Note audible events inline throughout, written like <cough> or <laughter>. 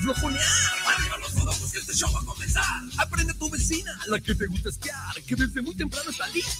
flojonear. Arriba los modos que este show va a comenzar. Aprende tu vecina, la que te gusta espiar, que desde muy temprano está lista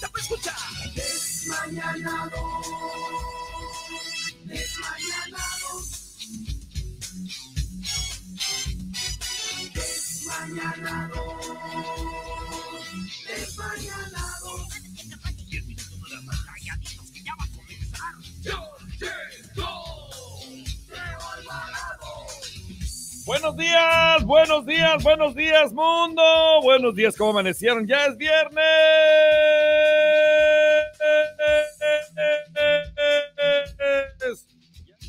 buenos días, mundo. Buenos días, ¿cómo amanecieron? Ya es viernes.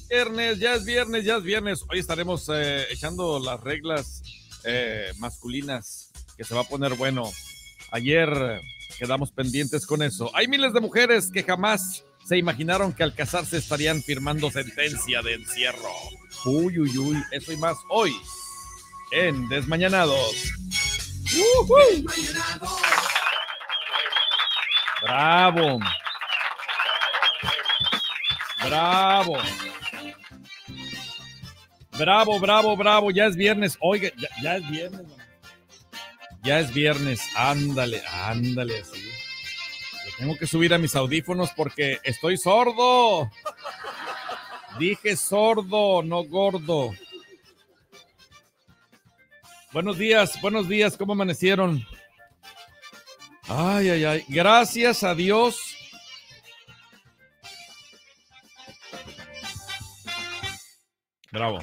Viernes, ya es viernes, ya es viernes. Hoy estaremos eh, echando las reglas eh, masculinas, que se va a poner bueno. Ayer quedamos pendientes con eso. Hay miles de mujeres que jamás se imaginaron que al casarse estarían firmando sentencia de encierro. Uy, uy, uy, eso y más hoy en Desmañanados. Bravo. Bravo. Bravo, bravo, bravo. Ya es viernes. Oiga, ya, es viernes. Ya es viernes. Ándale, ándale Tengo que subir a mis audífonos porque estoy sordo. Dije sordo, no gordo. Buenos días, buenos días, ¿cómo amanecieron? Ay, ay, ay, gracias a Dios. Bravo.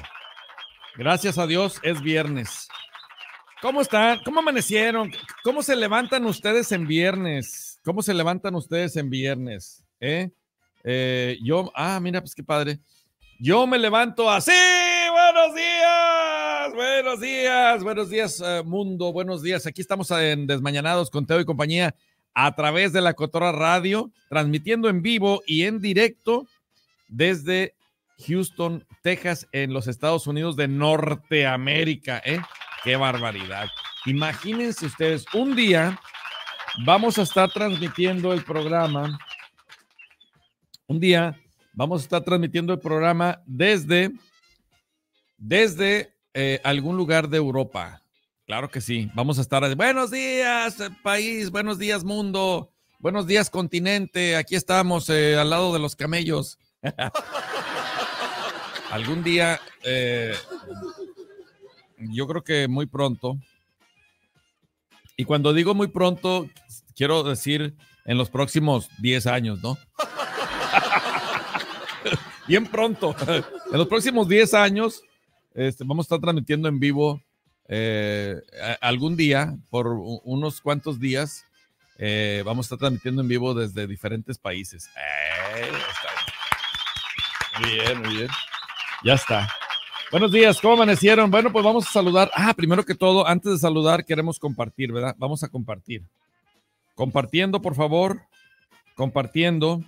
Gracias a Dios es viernes. ¿Cómo están? ¿Cómo amanecieron? ¿Cómo se levantan ustedes en viernes? ¿Cómo se levantan ustedes en viernes? ¿Eh? eh yo, ah, mira, pues qué padre. Yo me levanto así buenos días, buenos días, buenos días, eh, mundo, buenos días. Aquí estamos en Desmañanados con Teo y compañía a través de la Cotora Radio, transmitiendo en vivo y en directo desde Houston, Texas, en los Estados Unidos de Norteamérica. ¿eh? ¡Qué barbaridad! Imagínense ustedes, un día vamos a estar transmitiendo el programa. Un día vamos a estar transmitiendo el programa desde desde eh, algún lugar de Europa. Claro que sí. Vamos a estar. Buenos días, eh, país. Buenos días, mundo. Buenos días, continente. Aquí estamos eh, al lado de los camellos. <laughs> Algún día, yo creo que muy pronto. Y cuando digo muy pronto, quiero decir en los próximos 10 años, ¿no? <laughs> Bien pronto. en los próximos 10 años este, vamos a estar transmitiendo en vivo eh, algún día, por unos cuantos días, eh, vamos a estar transmitiendo en vivo desde diferentes países. muy bien, muy bien. Ya está. Buenos días, ¿cómo amanecieron? Bueno, pues vamos a saludar. Ah, primero que todo, antes de saludar, queremos compartir, ¿verdad? Vamos a compartir. Compartiendo, por favor. Compartiendo.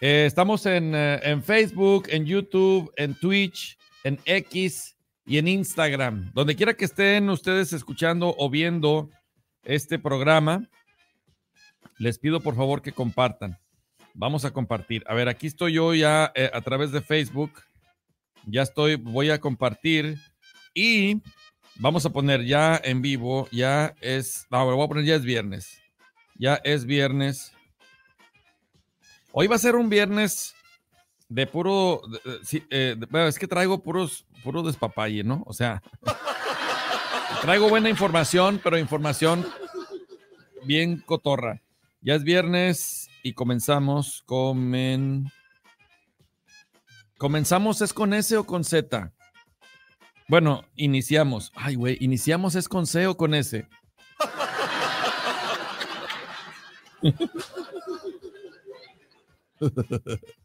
Eh, estamos en, en, Facebook, en YouTube, en Twitch, en X y en Instagram. Donde quiera que estén ustedes escuchando o viendo este programa, les pido por favor que compartan. Vamos a compartir. A ver, aquí estoy yo ya eh, a través de Facebook. Ya estoy, voy a compartir y vamos a poner ya en vivo, ya es, no, voy a poner ya es viernes. Ya es viernes. Hoy va a ser un viernes de puro. Eh, es que traigo puros, puro despapalle, ¿no? O sea, traigo buena información, pero información bien cotorra. Ya es viernes y comenzamos. Comen. ¿Comenzamos es con S o con Z? Bueno, iniciamos. Ay, güey, iniciamos es con C o con S. <laughs>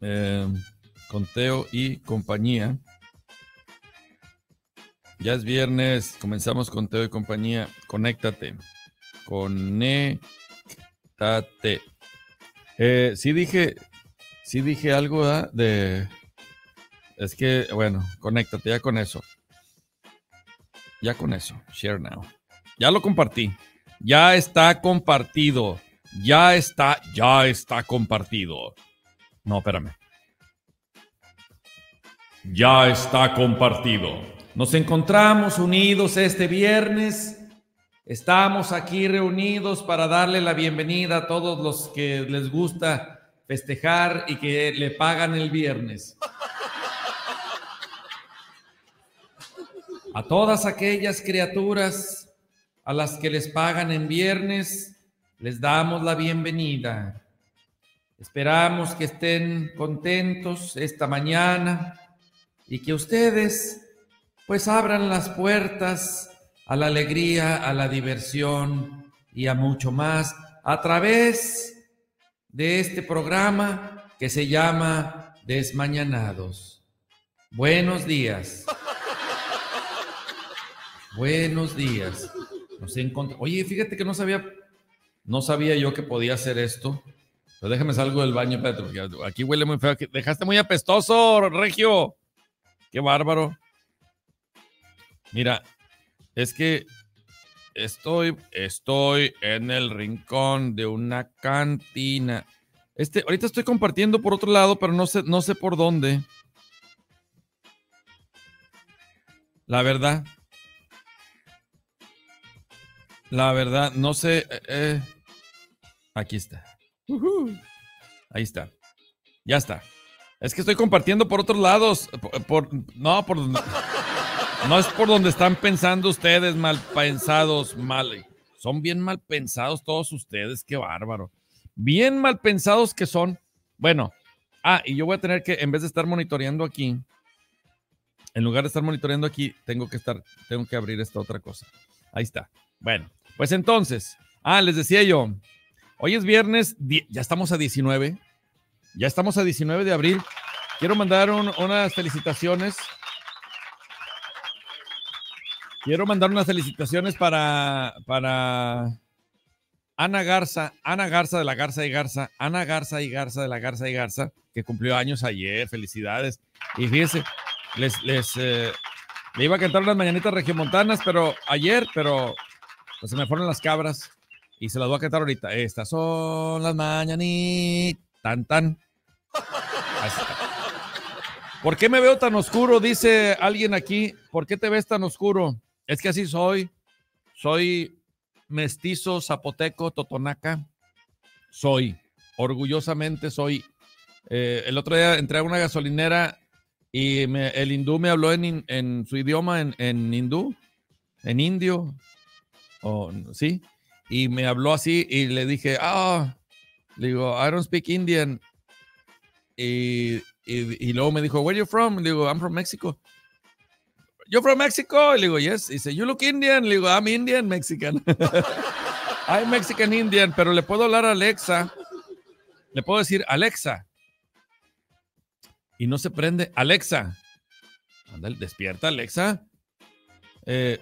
eh, Conteo y compañía. Ya es viernes, comenzamos con Teo y compañía. Conéctate. Conéctate. Eh, sí dije, sí dije algo de... Es que, bueno, conéctate ya con eso. Ya con eso. Share now. Ya lo compartí. Ya está compartido. Ya está, ya está compartido. No, espérame. Ya está compartido. Nos encontramos unidos este viernes. Estamos aquí reunidos para darle la bienvenida a todos los que les gusta festejar y que le pagan el viernes. A todas aquellas criaturas a las que les pagan en viernes, les damos la bienvenida. Esperamos que estén contentos esta mañana y que ustedes pues abran las puertas a la alegría, a la diversión y a mucho más a través de este programa que se llama Desmañanados. Buenos días. Buenos días. Oye, fíjate que no sabía, no sabía yo que podía hacer esto déjame salgo del baño, Pedro, porque aquí huele muy feo. Dejaste muy apestoso, Regio. Qué bárbaro. Mira, es que estoy, estoy en el rincón de una cantina. Este, ahorita estoy compartiendo por otro lado, pero no sé, no sé por dónde. La verdad. La verdad, no sé. Eh, eh. Aquí está. Ahí está. Ya está. Es que estoy compartiendo por otros lados. Eh, por, no, <laughs> no es por donde están pensando ustedes, mal pensados, mal. Eh, son bien mal pensados todos ustedes, qué bárbaro. Bien mal pensados que son. Bueno, ah, y yo voy a tener que, en vez de estar monitoreando aquí, en lugar de estar monitoreando aquí, tengo que estar, tengo que abrir esta otra cosa. Ahí está. Bueno, pues entonces, ah, les decía yo, Hoy es viernes, ya estamos a 19. Ya estamos a 19 de abril. Quiero mandar unas felicitaciones. Quiero mandar unas felicitaciones para, para Ana Garza, Ana Garza de la Garza y Garza, Ana Garza y Garza de la Garza y Garza, que cumplió años ayer, felicidades. Y fíjense, les, les eh, iba a cantar unas mañanitas regiomontanas, pero ayer, pero pues, se me fueron las cabras. Y se las voy a cantar ahorita. Estas son las mañanitas. Tan, tan. ¿Por qué me veo tan oscuro? Dice alguien aquí. ¿Por qué te ves tan oscuro? Es que así soy. Soy mestizo, zapoteco, totonaca. Soy. Orgullosamente soy. Eh, el otro día entré a una gasolinera y el hindú me habló en, su idioma, en, hindú, en indio. o sí, y me habló así y le dije, ah, le digo, I don't speak Indian. Y, luego me dijo, where are you from? Le digo, I'm from Mexico. You're from Mexico? Le digo, yes. Y dice, you look Indian. Le digo, I'm Indian Mexican. <laughs> I'm Mexican Indian, pero le puedo hablar a Alexa. Le puedo decir, Alexa. Y no se prende. Alexa. Anda, despierta, Alexa. Eh,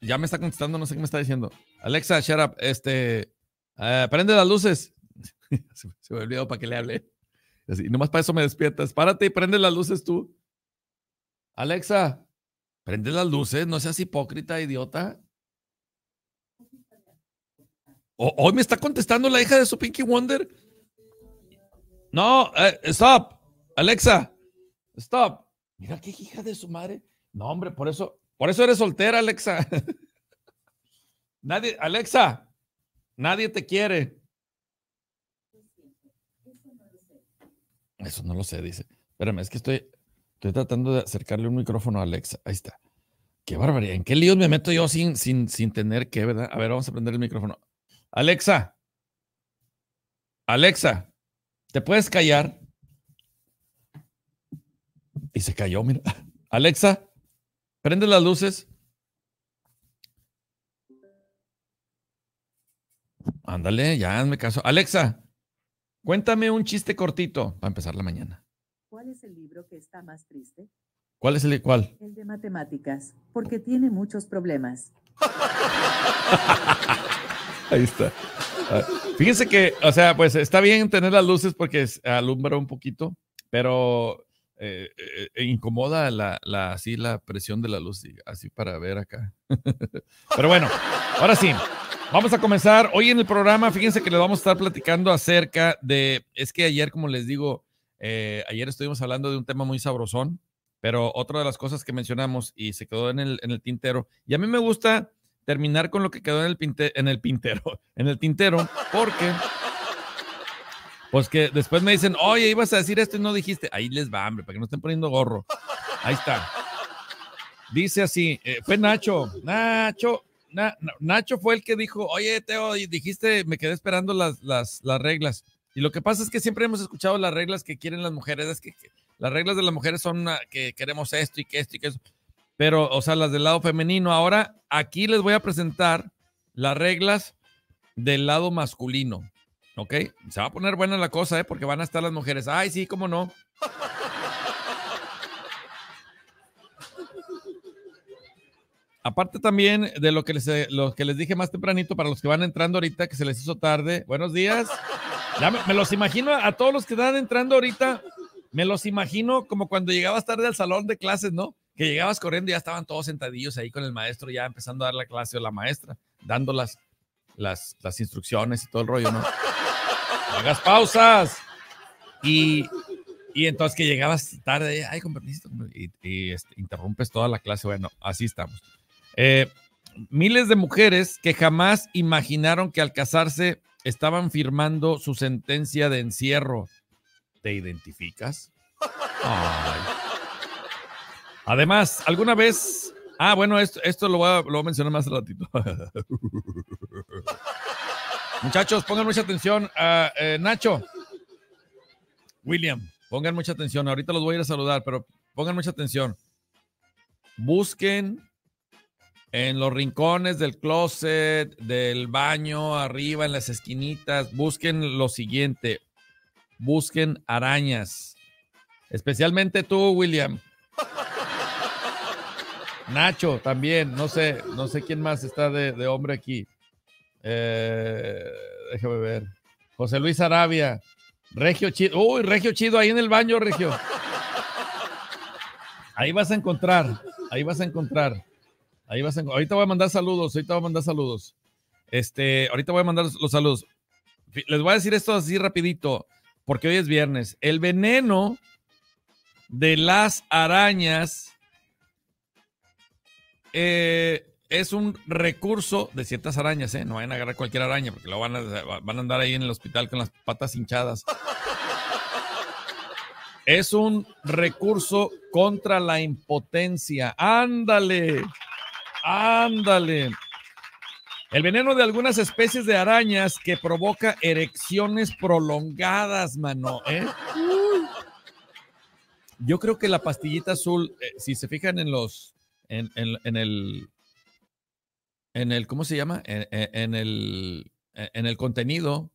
ya me está contestando, no sé qué me está diciendo. Alexa, shut up. Este, eh, prende las luces. <laughs> se, me olvidó para que le hable. Así, nomás para eso me despiertas. Párate y prende las luces tú. Alexa, prende las luces. No seas hipócrita, idiota. hoy me está contestando la hija de su Pinky Wonder. No, eh, stop. Alexa, stop. Mira qué hija de su madre. No, hombre, por eso por eso eres soltera, Alexa. <laughs> nadie, Alexa, nadie te quiere. Eso no lo sé, dice. Espérame, es que estoy, estoy tratando de acercarle un micrófono a Alexa. Ahí está. Qué barbaridad. ¿En qué líos me meto yo sin, sin, sin tener que, verdad? A ver, vamos a prender el micrófono. Alexa. Alexa, ¿te puedes callar? Y se cayó, mira. Alexa, Prende las luces. Ándale, ya hazme caso. Alexa, cuéntame un chiste cortito para empezar la mañana. ¿Cuál es el libro que está más triste? ¿Cuál es el de cuál? El de matemáticas, porque tiene muchos problemas. <laughs> Ahí está. Ah, fíjense que, o sea, pues está bien tener las luces porque alumbra un poquito, pero eh, eh, eh, incomoda la, así la presión de la luz, así para ver acá. <laughs> Pero bueno, ahora sí, vamos a comenzar. Hoy en el programa, fíjense que les vamos a estar platicando acerca de, es que ayer, como les digo, ayer estuvimos hablando de un tema muy sabrosón, pero otra de las cosas que mencionamos y se quedó en el, en el tintero, y a mí me gusta terminar con lo que quedó en el, pinte, en el pintero, en el tintero, porque... Pues que después me dicen, oye, ibas a decir esto y no dijiste. Ahí les va, hombre, para que no estén poniendo gorro. Ahí está. Dice así, eh, fue Nacho, Nacho, Nacho fue el que dijo, oye, Teo, dijiste, me quedé esperando las, las, reglas. Y lo que pasa es que siempre hemos escuchado las reglas que quieren las mujeres, es que, las reglas de las mujeres son ah, que queremos esto y que esto y que eso. Pero, o sea, las del lado femenino. Ahora, aquí les voy a presentar las reglas del lado masculino. Ok, se va a poner buena la cosa, ¿eh? Porque van a estar las mujeres. Ay, sí, cómo no. Aparte también de lo que, les, eh, que les dije más tempranito, para los que van entrando ahorita, que se les hizo tarde, buenos días. me, los imagino a todos los que están entrando ahorita, me los imagino como cuando llegabas tarde al salón de clases, ¿no? Que llegabas corriendo y ya estaban todos sentadillos ahí con el maestro, ya empezando a dar la clase o la maestra, dando las, las, las instrucciones y todo el rollo, ¿no? hagas pausas. Y, y, entonces que llegabas tarde, ay, con permiso, y, este, interrumpes toda la clase. Bueno, así estamos. Eh, miles de mujeres que jamás imaginaron que al casarse estaban firmando su sentencia de encierro. ¿Te identificas? Ay. Además, alguna vez. Ah, bueno, esto, esto lo, voy a, lo voy a mencionar más ratito. <laughs> Muchachos, pongan mucha atención. a eh, Nacho, William, pongan mucha atención. Ahorita los voy a ir a saludar, pero pongan mucha atención. Busquen en los rincones del closet, del baño, arriba, en las esquinitas. Busquen lo siguiente. Busquen arañas. Especialmente tú, William. Nacho, también. No sé, no sé quién más está de, de hombre aquí. Eh, déjame ver. José Luis Arabia. Regio Chido. Uy, Regio Chido, ahí en el baño, Regio. Ahí vas a encontrar. Ahí vas a encontrar. Ahí vas a Ahorita voy a mandar saludos. Ahorita voy a mandar saludos. Este, ahorita voy a mandar los saludos. Les voy a decir esto así rapidito, porque hoy es viernes. El veneno de las arañas eh, es un recurso de ciertas arañas, ¿eh? No vayan a agarrar cualquier araña porque lo van a, andar ahí en el hospital con las patas hinchadas. es un recurso contra la impotencia. Ándale, ándale. El veneno de algunas especies de arañas que provoca erecciones prolongadas, mano. ¿eh? Yo creo que la pastillita azul, eh, si se fijan en los, en el, en el, ¿cómo se llama? E, en, el, contenido,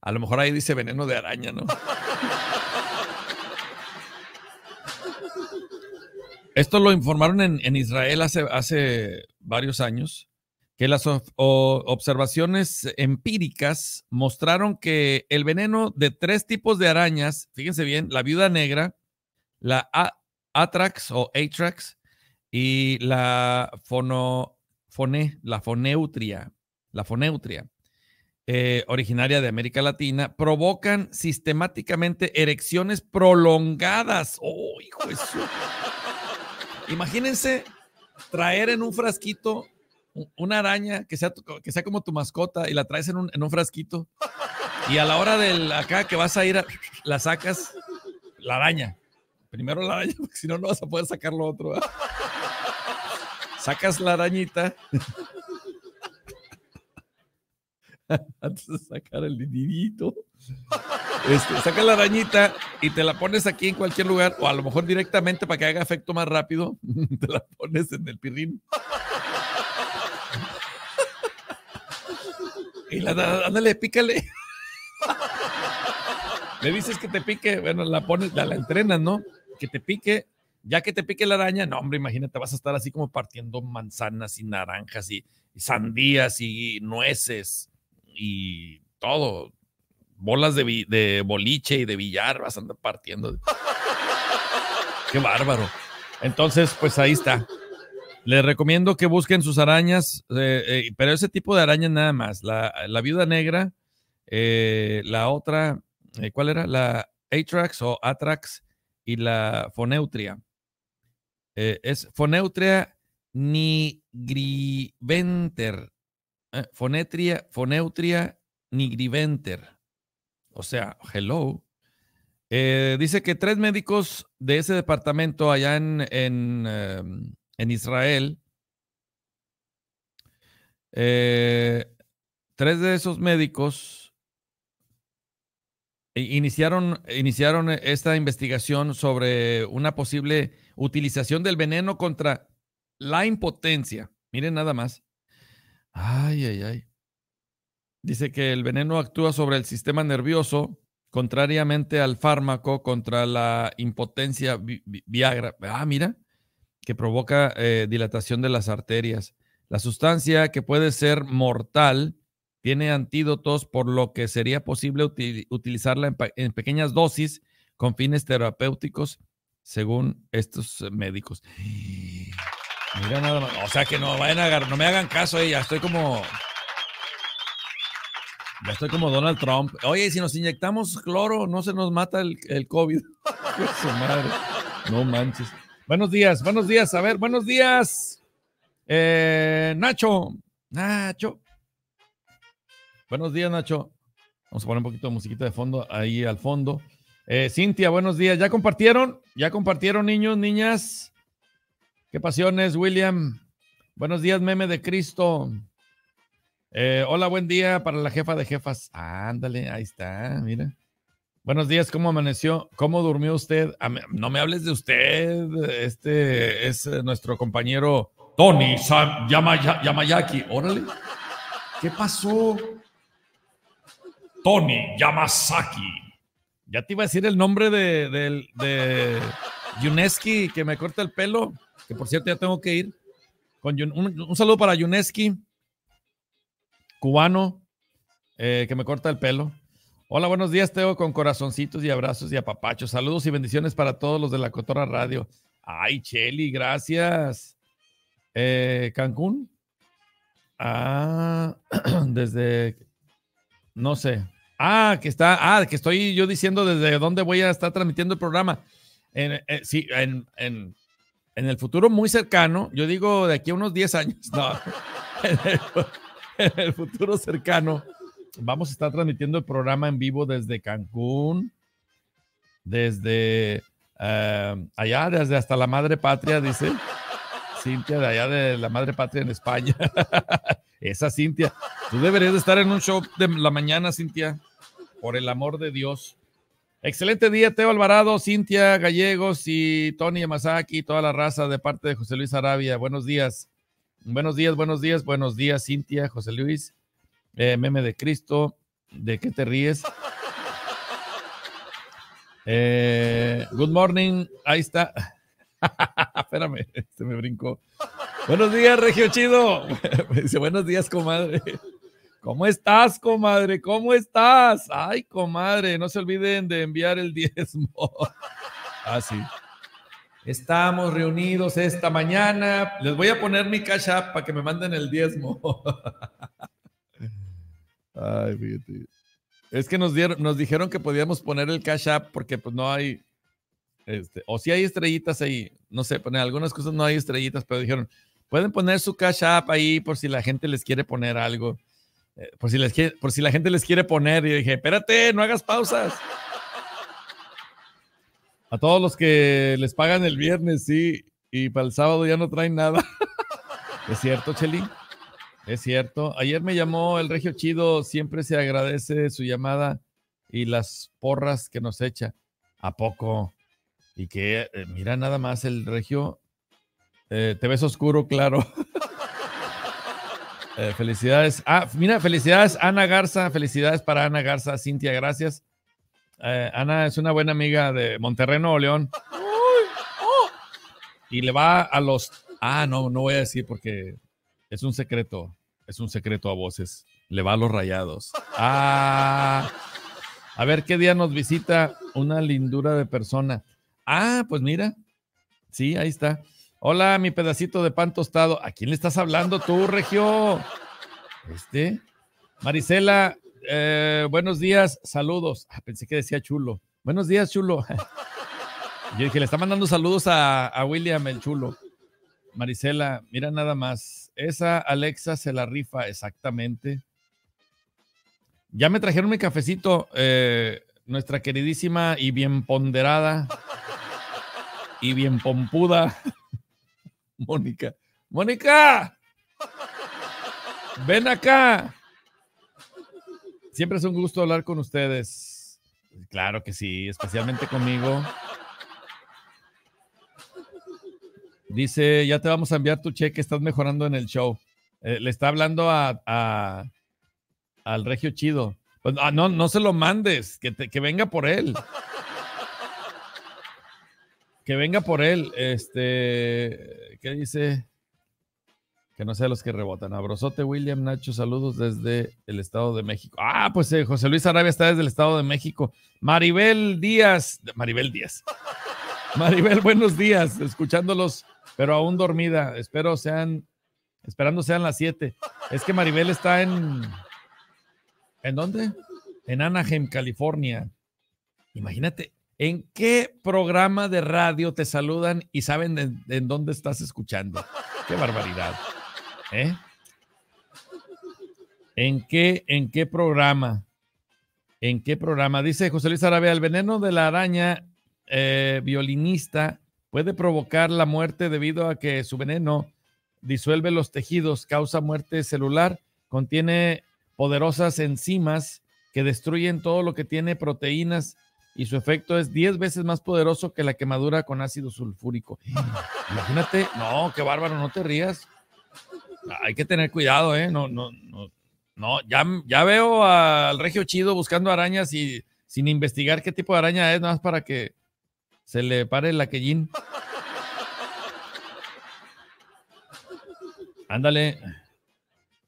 a lo mejor ahí dice veneno de araña, ¿no? <laughs> Esto lo informaron en, Israel hace, hace varios años que las observaciones empíricas mostraron que el veneno de tres tipos de arañas, fíjense bien, la viuda negra, la Atrax o Atrax y la fono la foneutria, la eh, originaria de América Latina, provocan sistemáticamente erecciones prolongadas. ¡Oh, hijo de Imagínense traer en un frasquito una araña que sea, que sea como tu mascota y la traes en un, en un frasquito y a la hora del acá que vas a ir, la sacas la araña. Primero la araña, <laughs> porque si no, no vas a poder sacar lo otro sacas la arañita. Antes de sacar el este, saca la arañita y te la pones aquí en cualquier lugar, o a lo mejor directamente para que haga efecto más rápido, <laughs> te la pones en el pirrín. Y la, ándale, pícale. Le dices que te pique, bueno, la pones, la, la entrenas, ¿no? Que te pique ya que te pique la araña, no, hombre, imagínate, vas a estar así como partiendo manzanas y naranjas y, sandías y nueces y todo. Bolas de, boliche y de billar vas a andar partiendo. <laughs> Qué bárbaro. Entonces, pues ahí está. Les recomiendo que busquen sus arañas, eh, eh, pero ese tipo de arañas nada más. La, viuda negra, eh, la otra, ¿cuál era? La Atrax o Atrax y la Foneutria. Eh, es Foneutria nigriventer. ¿eh? fonetria, Foneutria nigriventer. O sea, hello. Eh, dice que tres médicos de ese departamento allá en, en em, Israel, tres de esos médicos Iniciaron, iniciaron esta investigación sobre una posible utilización del veneno contra la impotencia. Miren nada más. Ay, ay, ay. Dice que el veneno actúa sobre el sistema nervioso, contrariamente al fármaco contra la impotencia Viagra. Ah, mira, que provoca eh, dilatación de las arterias. La sustancia que puede ser mortal tiene antídotos, por lo que sería posible utilizarla en, pequeñas dosis con fines terapéuticos, según estos eh, médicos. O sea que no vayan a no me hagan caso, eh, ya estoy como. Ya estoy como Donald Trump. Oye, si nos inyectamos cloro, no se nos mata el, el COVID. <laughs> Su madre. No manches. Buenos días, buenos días. A ver, buenos días. Eh, Nacho. Nacho. Buenos días, Nacho. Vamos a poner un poquito de musiquita de fondo ahí al fondo. Eh, Cintia, buenos días. ¿Ya compartieron? ¿Ya compartieron, niños, niñas? ¿Qué pasiones, William? Buenos días, meme de Cristo. Eh, hola, buen día para la jefa de jefas. ándale, ahí está, mira. Buenos días, ¿cómo amaneció? ¿Cómo durmió usted? No me hables de usted. Este es eh, nuestro compañero Tony Sam Yamayaki. Órale. ¿Qué pasó? Tony Yamazaki. Ya te iba a decir el nombre de, de, Yuneski que me corta el pelo, que por cierto ya tengo que ir. Con un, saludo para Yuneski, cubano, eh, que me corta el pelo. Hola, buenos días, Teo, con corazoncitos y abrazos y apapachos. Saludos y bendiciones para todos los de la Cotora Radio. Ay, Cheli, gracias. Eh, Cancún. Ah, <clears throat> desde, no sé, Ah, que está, ah, que estoy yo diciendo desde dónde voy a estar transmitiendo el programa. En, eh, sí, en, el futuro muy cercano, yo digo de aquí a unos 10 años, <laughs> no, en, el, futuro cercano, vamos a estar transmitiendo el programa en vivo desde Cancún, desde eh, allá, desde hasta la madre patria, dice Cintia, de allá de la madre patria en España. <laughs> Esa Cintia. Tú deberías de estar en un show de la mañana, Cintia, por el amor de Dios. Excelente día, Teo Alvarado, Cintia Gallegos y Tony Yamazaki, toda la raza de parte de José Luis Arabia. Buenos días. Buenos días, buenos días, buenos días, Cintia, José Luis, eh, Meme de Cristo, ¿de qué te ríes? Eh, good morning, ahí está. <laughs> Espérame, se este me brincó. Buenos días, Regio Chido. <laughs> Dice, buenos días, comadre. ¿Cómo estás, comadre? ¿Cómo estás? Ay, comadre, no se olviden de enviar el diezmo. <laughs> Ah, sí. Estamos reunidos esta mañana. Les voy a poner mi cash app para que me manden el diezmo. <laughs> Ay, fíjate. Es que nos nos dijeron que podíamos poner el cash app porque pues no hay, este, o si hay estrellitas ahí, no sé, poner algunas cosas no hay estrellitas, pero dijeron, pueden poner su cash app ahí por si la gente les quiere poner algo. Eh, por, si les por si la gente les quiere poner. Y dije, espérate, no hagas pausas. A todos los que les pagan el viernes, sí, y para el sábado ya no traen nada. <laughs> es cierto, Cheli. Es cierto. Ayer me llamó el Regio Chido, siempre se agradece su llamada y las porras que nos echa. ¿A poco? Y que, eh, mira nada más el Regio, eh, te ves oscuro, claro. <laughs> Eh, felicidades. Ah, mira, felicidades Ana Garza. Felicidades para Ana Garza. Cintia, gracias. Eh, Ana es una buena amiga de Monterrey, o León. Y le va a los... Ah, no, no voy a decir porque es un secreto. Es un secreto a voces. Le va a los rayados. Ah, a ver qué día nos visita una lindura de persona. Ah, pues mira. Sí, ahí está. Hola, mi pedacito de pan tostado. ¿A quién le estás hablando tú, Regio? Este. Marisela, eh, buenos días, saludos. Ah, pensé que decía chulo. Buenos días, chulo. <laughs> Yo dije, le está mandando saludos a, William, el chulo. Marisela, mira nada más. Esa Alexa se la rifa exactamente. Ya me trajeron mi cafecito, eh, nuestra queridísima y bien ponderada y bien pompuda <laughs> Mónica. Mónica, ven acá. Siempre es un gusto hablar con ustedes. Claro que sí, especialmente conmigo. Dice, ya te vamos a enviar tu cheque, estás mejorando en el show. Eh, le está hablando a, al Regio Chido. Pues, ah, no, no se lo mandes, que, que venga por él que venga por él. Este, ¿qué dice? Que no sea los que rebotan. Abrozote, William, Nacho, saludos desde el Estado de México. Ah, pues eh, José Luis Arabia está desde el Estado de México. Maribel Díaz, Maribel Díaz. <laughs> Maribel, buenos días, escuchándolos, pero aún dormida. Espero sean, esperando sean las siete Es que Maribel está en, ¿en dónde? En Anaheim, California. Imagínate, ¿En qué programa de radio te saludan y saben en dónde estás escuchando? Qué barbaridad. ¿Eh? ¿En qué, en qué programa? ¿En qué programa? Dice José Luis Arabea, el veneno de la araña eh, violinista puede provocar la muerte debido a que su veneno disuelve los tejidos, causa muerte celular, contiene poderosas enzimas que destruyen todo lo que tiene proteínas y su efecto es 10 veces más poderoso que la quemadura con ácido sulfúrico. Imagínate, no, qué bárbaro, no te rías. Hay que tener cuidado, ¿eh? No, no, no. No, ya, ya veo al Regio Chido buscando arañas y sin investigar qué tipo de araña es, nada más para que se le pare el aquellín. Ándale.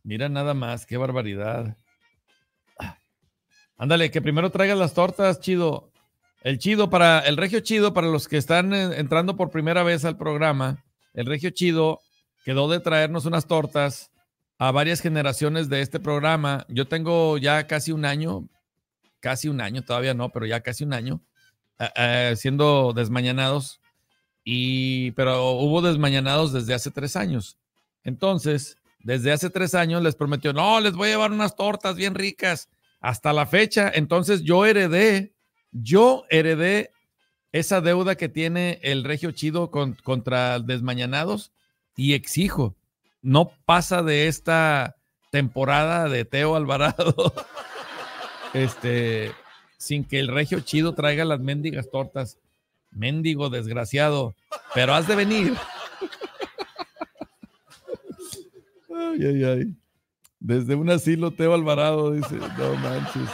Mira nada más, qué barbaridad. Ándale, que primero traigas las tortas, chido. El chido para el regio chido, para los que están eh, entrando por primera vez al programa, el regio chido quedó de traernos unas tortas a varias generaciones de este programa. Yo tengo ya casi un año, casi un año, todavía no, pero ya casi un año, siendo desmañanados. Y, pero hubo desmañanados desde hace tres años. Entonces, desde hace tres años les prometió, no, les voy a llevar unas tortas bien ricas. Hasta la fecha, entonces yo heredé yo heredé esa deuda que tiene el Regio Chido contra Desmañanados y exijo, no pasa de esta temporada de Teo Alvarado. <laughs> este, sin que el Regio Chido traiga las mendigas tortas. Mendigo desgraciado, pero has de venir. Desde un asilo Teo Alvarado dice, no manches.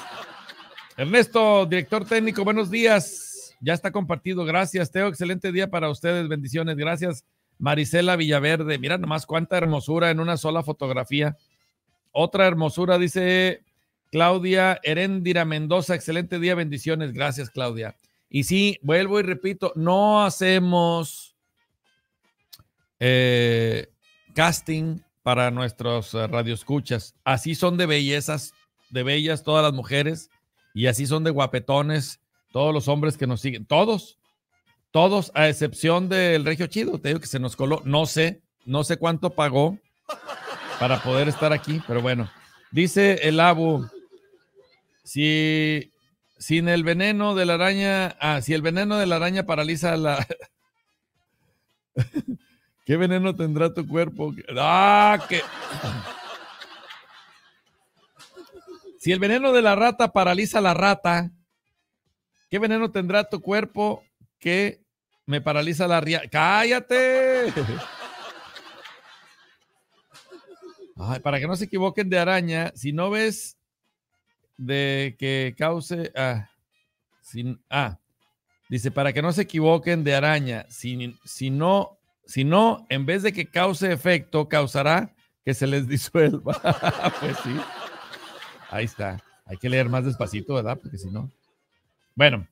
Ernesto, director técnico, buenos días. Ya está compartido. Gracias, Teo. Excelente día para ustedes. Bendiciones. Gracias, Marisela Villaverde. Mira nomás cuánta hermosura en una sola fotografía. Otra hermosura, dice Claudia Herendira Mendoza. Excelente día. Bendiciones. Gracias, Claudia. Y sí, vuelvo y repito, no hacemos eh, casting para nuestros eh, radioescuchas. Así son de bellezas, de bellas todas las mujeres y así son de guapetones todos los hombres que nos siguen, todos, todos, a excepción del Regio Chido, te digo que se nos coló, no sé, no sé cuánto pagó para poder estar aquí, pero bueno, dice el Abu, si sin el veneno de la araña, ah, si el veneno de la araña paraliza la... <laughs> ¿Qué veneno tendrá tu cuerpo? Ah, que... Si el veneno de la rata paraliza a la rata, ¿qué veneno tendrá tu cuerpo que me paraliza la ría? ¡Cállate! para que no se equivoquen de araña, si no ves de que cause. Ah, sin, ah, dice, para que no se equivoquen de araña, si, si, no, si no, en vez de que cause efecto, causará que se les <laughs> disuelva. <laughs> pues sí. Ahí está. Hay que leer más despacito, ¿verdad? Porque si no. Bueno,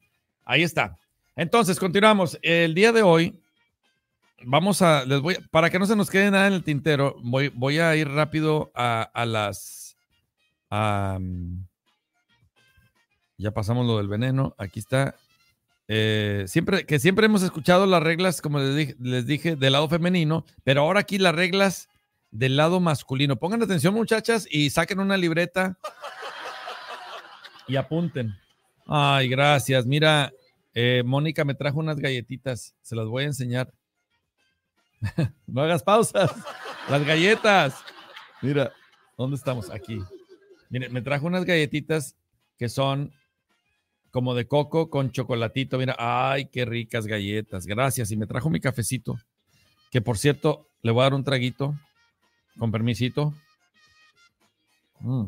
ahí está. Entonces, continuamos. El día de hoy, vamos a, les voy, para que no se nos quede nada en el tintero, voy, voy a ir rápido a, las... ya pasamos lo del veneno, aquí está. Eh, siempre, que siempre hemos escuchado las reglas, como dije, les dije, del lado femenino, pero ahora aquí las reglas del lado masculino. Pongan atención, muchachas, y saquen una libreta y apunten. Ay, gracias. Mira, eh, Mónica me trajo unas galletitas. Se las voy a enseñar. <laughs> no hagas pausas. Las galletas. Mira, ¿dónde estamos? Aquí. Mire, me trajo unas galletitas que son como de coco con chocolatito. Mira, ay, qué ricas galletas. Gracias. Y me trajo mi cafecito, que por cierto, le voy a dar un traguito. Con permisito. Mm.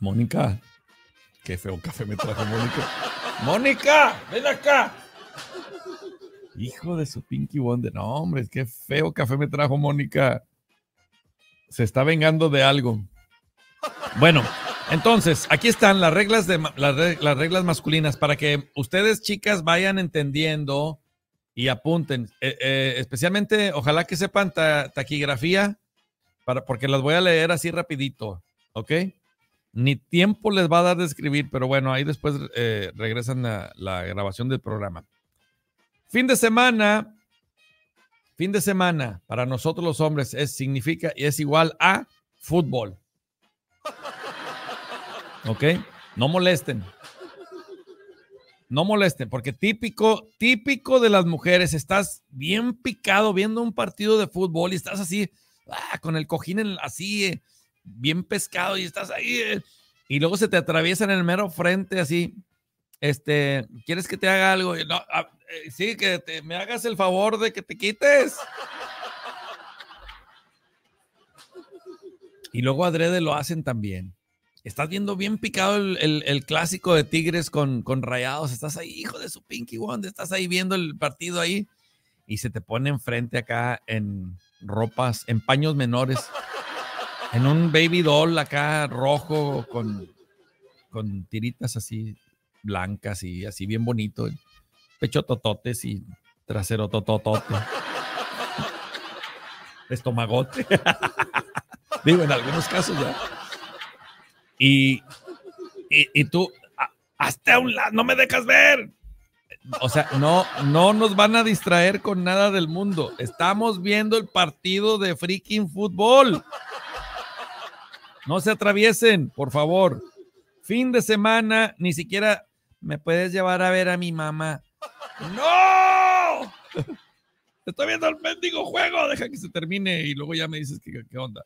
Mónica. Qué feo café me trajo Mónica. <laughs> ¡Mónica! ¡Ven acá! Hijo de su Pinky Wonder. No, hombre, qué feo café me trajo Mónica. Se está vengando de algo. Bueno, entonces, aquí están las reglas, de, las, reglas masculinas para que ustedes, chicas, vayan entendiendo y apunten. Eh, eh, especialmente, ojalá que sepan taquigrafía, porque las voy a leer así rapidito, ¿ok? Ni tiempo les va a dar de escribir, pero bueno, ahí después eh, regresan a la grabación del programa. Fin de semana, fin de semana para nosotros los hombres es, significa y es igual a fútbol. ¿Ok? No molesten no molesten, porque típico, típico de las mujeres, estás bien picado viendo un partido de fútbol y estás así, ah, con el cojín así, eh, bien pescado y estás ahí, eh, y luego se te atraviesa en el mero frente así, este, ¿quieres que te haga algo? No, ah, eh, sí, que me hagas el favor de que te quites. Y luego adrede lo hacen también estás viendo bien picado el, clásico de Tigres con, Rayados, estás ahí, hijo de su Pinky one, estás ahí viendo el partido ahí y se te pone enfrente acá en ropas, en paños menores, en un baby doll acá rojo con, con tiritas así blancas y así bien bonito, pecho tototes y trasero tototote. <laughs> Estomagote. <laughs> Digo, en algunos casos ya. Y, y, tú, hasta un lado, no me dejas ver. O sea, no, no nos van a distraer con nada del mundo. Estamos viendo el partido de freaking fútbol. No se atraviesen, por favor. Fin de semana, ni siquiera me puedes llevar a ver a mi mamá. ¡No! Estoy viendo el mendigo juego, deja que se termine y luego ya me dices qué, qué onda.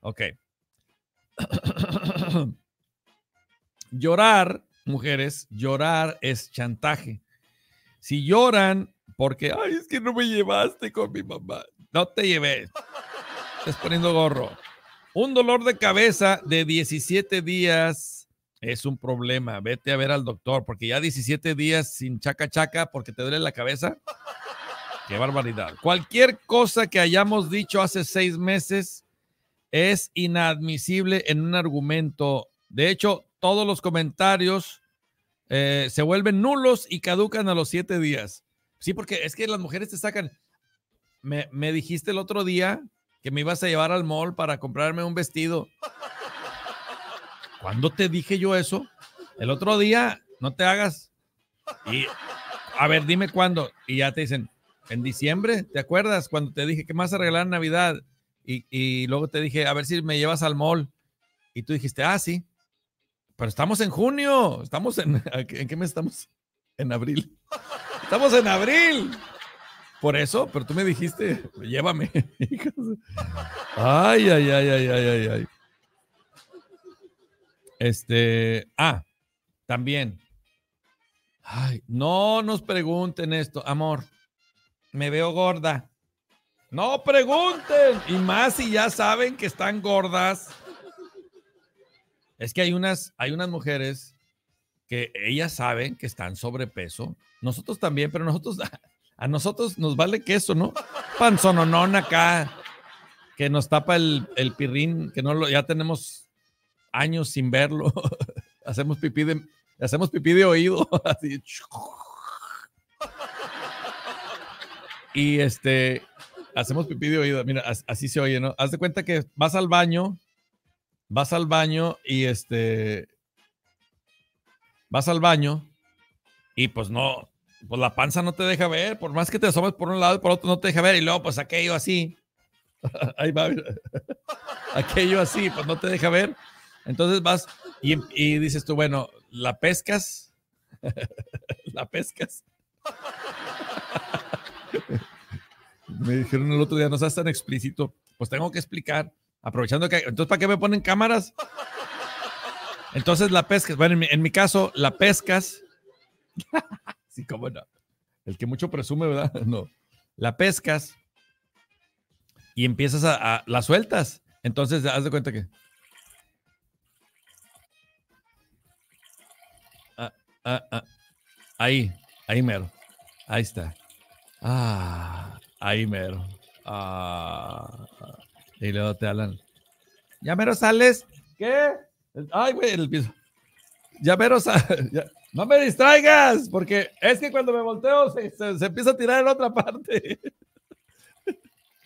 Ok. <coughs> llorar, mujeres, llorar es chantaje. Si lloran porque, ay, es que no me llevaste con mi mamá, no te llevé. Estás poniendo gorro. Un dolor de cabeza de 17 días es un problema. Vete a ver al doctor porque ya 17 días sin chaca chaca porque te duele la cabeza. Qué barbaridad. Cualquier cosa que hayamos dicho hace seis meses es inadmisible en un argumento. De hecho, todos los comentarios eh, se vuelven nulos y caducan a los siete días. Sí, porque es que las mujeres te sacan. Me, dijiste el otro día que me ibas a llevar al mall para comprarme un vestido. ¿Cuándo te dije yo eso? El otro día, no te hagas. Y a ver, dime cuándo. Y ya te dicen, en diciembre, ¿te acuerdas? Cuando te dije que vas arreglar regalar Navidad. Y, luego te dije, a ver si me llevas al mall. Y tú dijiste, ah, sí. Pero estamos en junio. Estamos en. <laughs> ¿En qué mes estamos? En abril. <laughs> Estamos en abril. Por eso, pero tú me dijiste, llévame. <laughs> ay, ay, ay, ay, ay, ay, ay. Este. Ah, también. Ay, no nos pregunten esto, amor. Me veo gorda. No pregunten. Y más si ya saben que están gordas. Es que hay unas, hay unas mujeres que ellas saben que están sobrepeso. Nosotros también, pero nosotros, <laughs> a nosotros nos vale queso, ¿no? Panzononón acá, que nos tapa el, el pirrín, que no lo, ya tenemos años sin verlo. <laughs> hacemos pipí de, hacemos pipí de oído. <laughs> Así. Y este, Hacemos pipí de oído. Mira, así se oye, ¿no? Haz de cuenta que vas al baño, vas al baño y este. Vas al baño y pues no, pues la panza no te deja ver, por más que te asomes por un lado y por otro no te deja ver, y luego pues aquello así. <laughs> Ahí va, <laughs> aquello así, pues no te deja ver. Entonces vas y, y dices tú, bueno, la pescas, <laughs> la pescas me dijeron el otro día, no seas tan explícito. Pues tengo que explicar, aprovechando que... Entonces, ¿para qué me ponen cámaras? Entonces la pescas, bueno, en mi, caso, la pescas. <laughs> sí, como no. El que mucho presume, ¿verdad? <laughs> No. La pescas y empiezas a, la sueltas. Entonces, haz de cuenta que... Ah, ah, ah, ahí, ahí mero. Ahí está. Ah, Ahí mero. Ah, y luego te hablan. Ya mero sales. ¿Qué? Ay, güey, el Ya mero sales. <laughs> No me distraigas, porque es que cuando me volteo se, empieza a tirar en otra parte.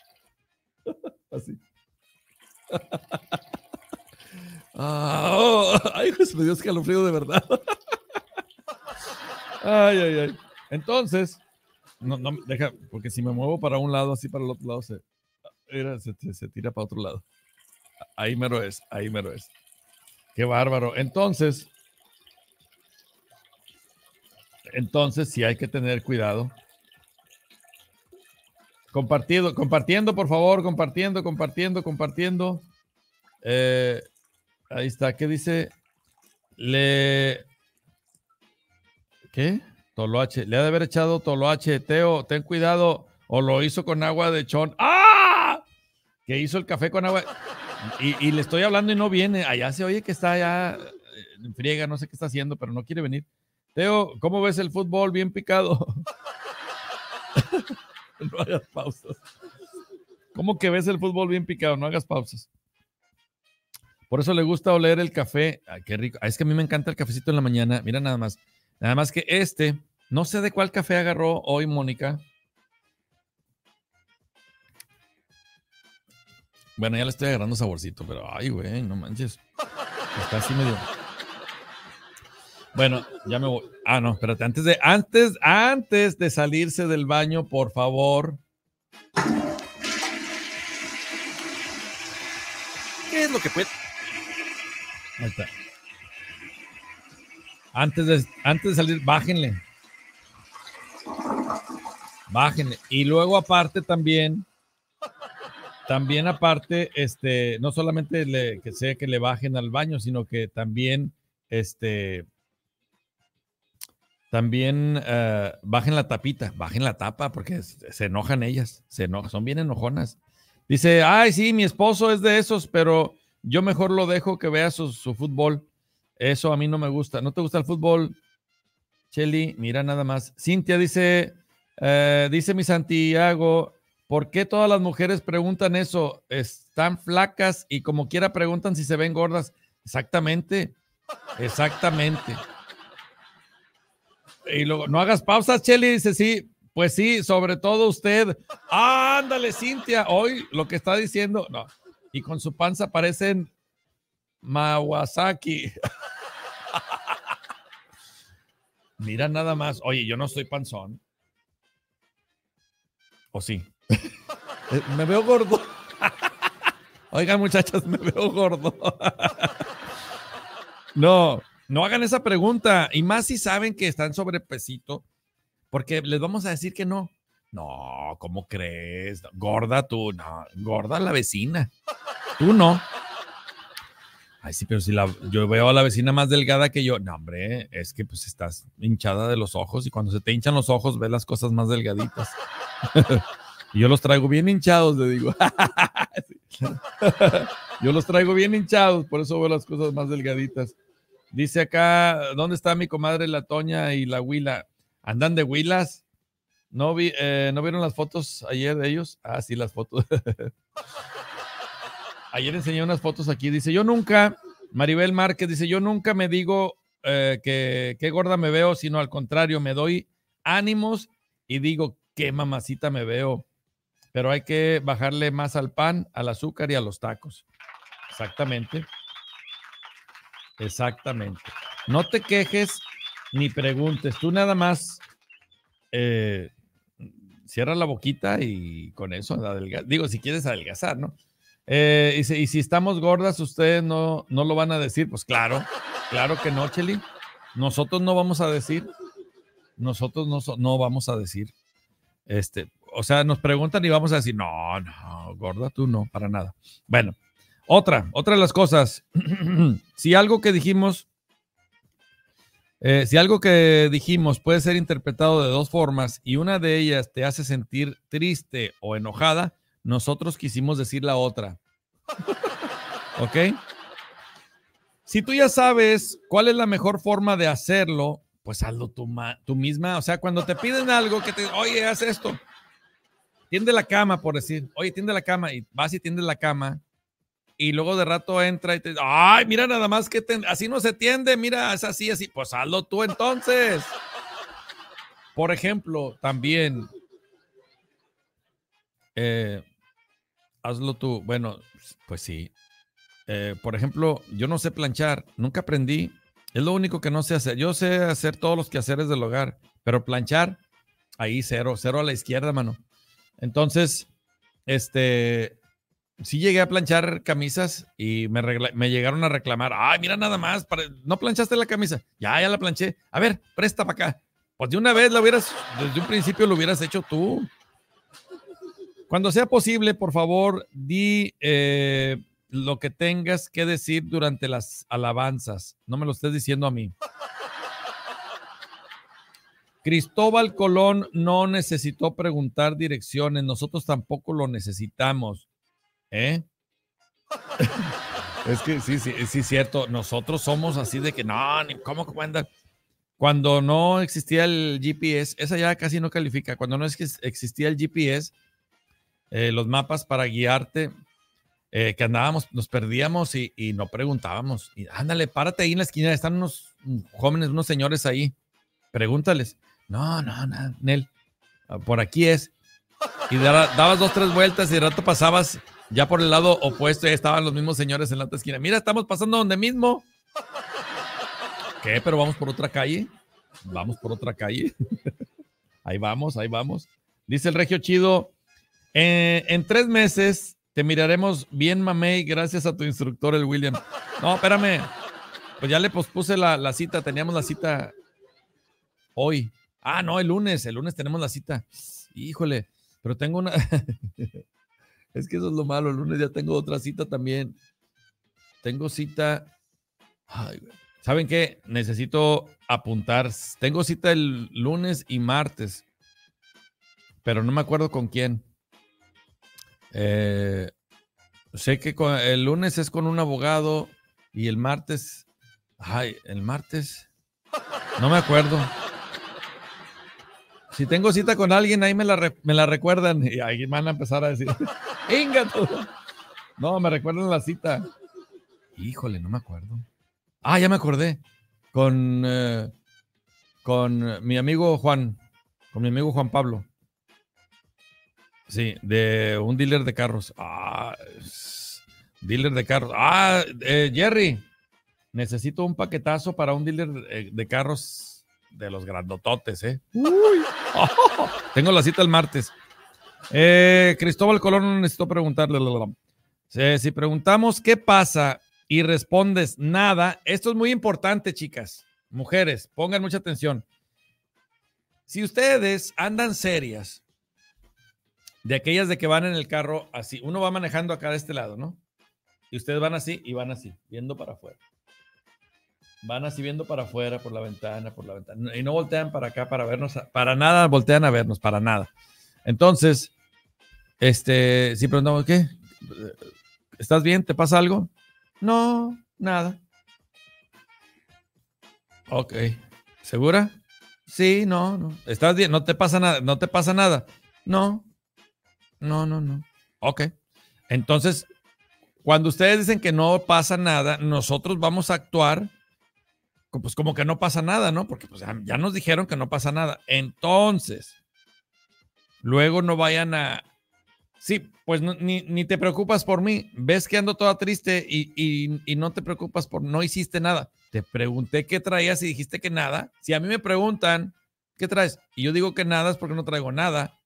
<laughs> Así. <laughs> Ah, oh, ay, pues me dio escalofrío de verdad. Ay, ay, ay. Entonces, no, no, deja, porque si me muevo para un lado, así para el otro lado, se, tira para otro lado. Ahí mero es, ahí mero es. Qué bárbaro. Entonces, entonces sí hay que tener cuidado. Compartido, compartiendo, por favor, compartiendo, compartiendo, compartiendo. Eh, ahí está, ¿qué dice? Le. ¿Qué? Toloache. Le ha de haber echado Toloache. Teo, ten cuidado. O lo hizo con agua de chon. ¡Ah! Que hizo el café con agua. Y, le estoy hablando y no viene. Allá se oye que está ya eh, en friega, no sé qué está haciendo, pero no quiere venir. Teo, ¿cómo ves el fútbol? Bien picado. <laughs> no hagas pausas. ¿Cómo que ves el fútbol bien picado? No hagas pausas. Por eso le gusta oler el café. qué rico. Ah, es que a mí me encanta el cafecito en la mañana. Mira nada más. Nada más que este no sé de cuál café agarró hoy Mónica. Bueno, ya le estoy agarrando saborcito, pero ay, güey, no manches. Está así medio. Bueno, ya me voy. Ah, no, espérate, antes de, antes, antes de salirse del baño, por favor. ¿Qué es lo que puede? Ahí está. Antes de, antes de salir, bájenle. Bájenle. Y luego aparte también, también aparte, este, no solamente que sea que le bajen al baño, sino que también, este, también eh, bajen la tapita, bajen la tapa, porque se enojan ellas, se enojan, son bien enojonas. Dice, ay, sí, mi esposo es de esos, pero yo mejor lo dejo que vea su, fútbol. Eso a mí no me gusta. ¿No te gusta el fútbol, Chelly? Mira nada más. Cintia dice, eh, dice mi Santiago, ¿por qué todas las mujeres preguntan eso? Están flacas y como quiera preguntan si se ven gordas. Exactamente, exactamente. Y luego, no hagas pausas, Cheli, dice sí. Pues sí, sobre todo usted. Ándale, Cintia, hoy lo que está diciendo, no. Y con su panza parecen Mawasaki. <laughs> Mira nada más. Oye, yo no soy panzón. ¿O sí? Eh, me veo gordo. <laughs> Oigan, muchachos, me veo gordo. <laughs> no, no hagan esa pregunta. Y más si saben que están sobrepesito, porque les vamos a decir que no. No, ¿cómo crees? Gorda tú, no. Gorda la vecina. Tú no sí, pero si la, yo veo a la vecina más delgada que yo, no, hombre, es que pues estás hinchada de los ojos y cuando se te hinchan los ojos ves las cosas más delgaditas. <laughs> y yo los traigo bien hinchados, le digo. <laughs> yo los traigo bien hinchados, por eso veo las cosas más delgaditas. Dice acá, ¿dónde está mi comadre la Toña y la Huila? ¿Andan de Huilas? ¿No, eh, ¿No vieron las fotos ayer de ellos? Ah, sí, las fotos. <laughs> Ayer enseñé unas fotos aquí. Dice, yo nunca, Maribel Márquez dice, yo nunca me digo eh, que, qué gorda me veo, sino al contrario, me doy ánimos y digo, qué mamacita me veo. Pero hay que bajarle más al pan, al azúcar y a los tacos. Exactamente. Exactamente. No te quejes ni preguntes. Tú nada más eh, cierra la boquita y con eso Digo, si quieres adelgazar, ¿no? Eh, y, si, estamos gordas, ustedes no, no lo van a decir. Pues claro, claro que no, Chely. Nosotros no vamos a decir. Nosotros no, vamos a decir. Este, o sea, nos preguntan y vamos a decir, no, no, gorda, tú no, para nada. Bueno, otra, otra de las cosas. <clears throat> si algo que dijimos, eh, si algo que dijimos puede ser interpretado de dos formas y una de ellas te hace sentir triste o enojada, nosotros quisimos decir la otra. <laughs> ¿Ok? Si tú ya sabes cuál es la mejor forma de hacerlo, pues hazlo tú, misma. O sea, cuando te piden algo que te, oye, haz esto. Tiende la cama, por decir. Oye, tiende la cama. Y vas y tiendes la cama. Y luego de rato entra y te dice, ay, mira nada más que así no se tiende, mira, es así, así. Pues hazlo tú entonces. Por ejemplo, también eh, hazlo tú. Bueno, pues sí. Eh, por ejemplo, yo no sé planchar, nunca aprendí. Es lo único que no sé hacer. Yo sé hacer todos los quehaceres del hogar, pero planchar, ahí cero, cero a la izquierda, mano. Entonces, este, sí llegué a planchar camisas y me, llegaron a reclamar, ay, mira nada más, no planchaste la camisa, ya, ya la planché, a ver, presta para acá. Pues de una vez la hubieras, desde un principio lo hubieras hecho tú. Cuando sea posible, por favor, di eh, lo que tengas que decir durante las alabanzas. No me lo estés diciendo a mí. Cristóbal Colón no necesitó preguntar direcciones, nosotros tampoco lo necesitamos. ¿Eh? <laughs> es que sí, sí, sí, cierto, nosotros somos así de que no, ni cómo andar. Cuando no existía el GPS, esa ya casi no califica, cuando no existía el GPS, eh, los mapas para guiarte, eh, que andábamos, nos perdíamos y, no preguntábamos. Y ándale, párate ahí en la esquina, están unos jóvenes, unos señores ahí, pregúntales. No, no, no, Nel, por aquí es. Y dabas dos, tres vueltas y de rato pasabas ya por el lado opuesto y estaban los mismos señores en la otra esquina. Mira, estamos pasando donde mismo. ¿Qué? Pero vamos por otra calle. Vamos por otra calle. <laughs> ahí vamos, ahí vamos. Dice el regio chido, eh, en tres meses te miraremos bien, mamey, gracias a tu instructor, el William. No, espérame. Pues ya le pospuse la, cita, teníamos la cita hoy. Ah, no, el lunes, el lunes tenemos la cita. Híjole, pero tengo una... <laughs> es que eso es lo malo, el lunes ya tengo otra cita también. Tengo cita... ¿Saben qué? Necesito apuntar. Tengo cita el lunes y martes, pero no me acuerdo con quién. Eh, sé que el lunes es con un abogado y el martes. Ay, el martes. No me acuerdo. Si tengo cita con alguien, ahí me la, me la recuerdan y ahí van a empezar a decir: <laughs> ¡Ingato! No, me recuerdan la cita. Híjole, no me acuerdo. Ah, ya me acordé. Con, eh, con mi amigo Juan. Con mi amigo Juan Pablo. Sí, de un dealer de carros. Ah, dealer de carros. Ah, eh, Jerry, necesito un paquetazo para un dealer eh, de, carros de los grandototes, ¿eh? <laughs> tengo la cita el martes. Eh, Cristóbal Colón necesito preguntarle. si preguntamos qué pasa y respondes nada, esto es muy importante, chicas, mujeres, pongan mucha atención. Si ustedes andan serias de aquellas de que van en el carro así. Uno va manejando acá de este lado, ¿no? Y ustedes van así y van así, viendo para afuera. Van así viendo para afuera, por la ventana, por la ventana. Y no voltean para acá para vernos. Para nada voltean a vernos, para nada. Entonces, este, si preguntamos, ¿qué? ¿Estás bien? ¿Te pasa algo? No, nada. Ok. ¿Segura? Sí, no, no. ¿Estás bien? ¿No te pasa nada? ¿No te pasa nada? No, no, no, no. Ok. Entonces, cuando ustedes dicen que no pasa nada, nosotros vamos a actuar pues como que no pasa nada, ¿no? Porque pues, ya nos dijeron que no pasa nada. Entonces, luego no vayan a... Sí, pues ni, te preocupas por mí. Ves que ando toda triste y, y no te preocupas por... No hiciste nada. Te pregunté qué traías y dijiste que nada. Si a mí me preguntan, ¿qué traes? Y yo digo que nada es porque no traigo nada.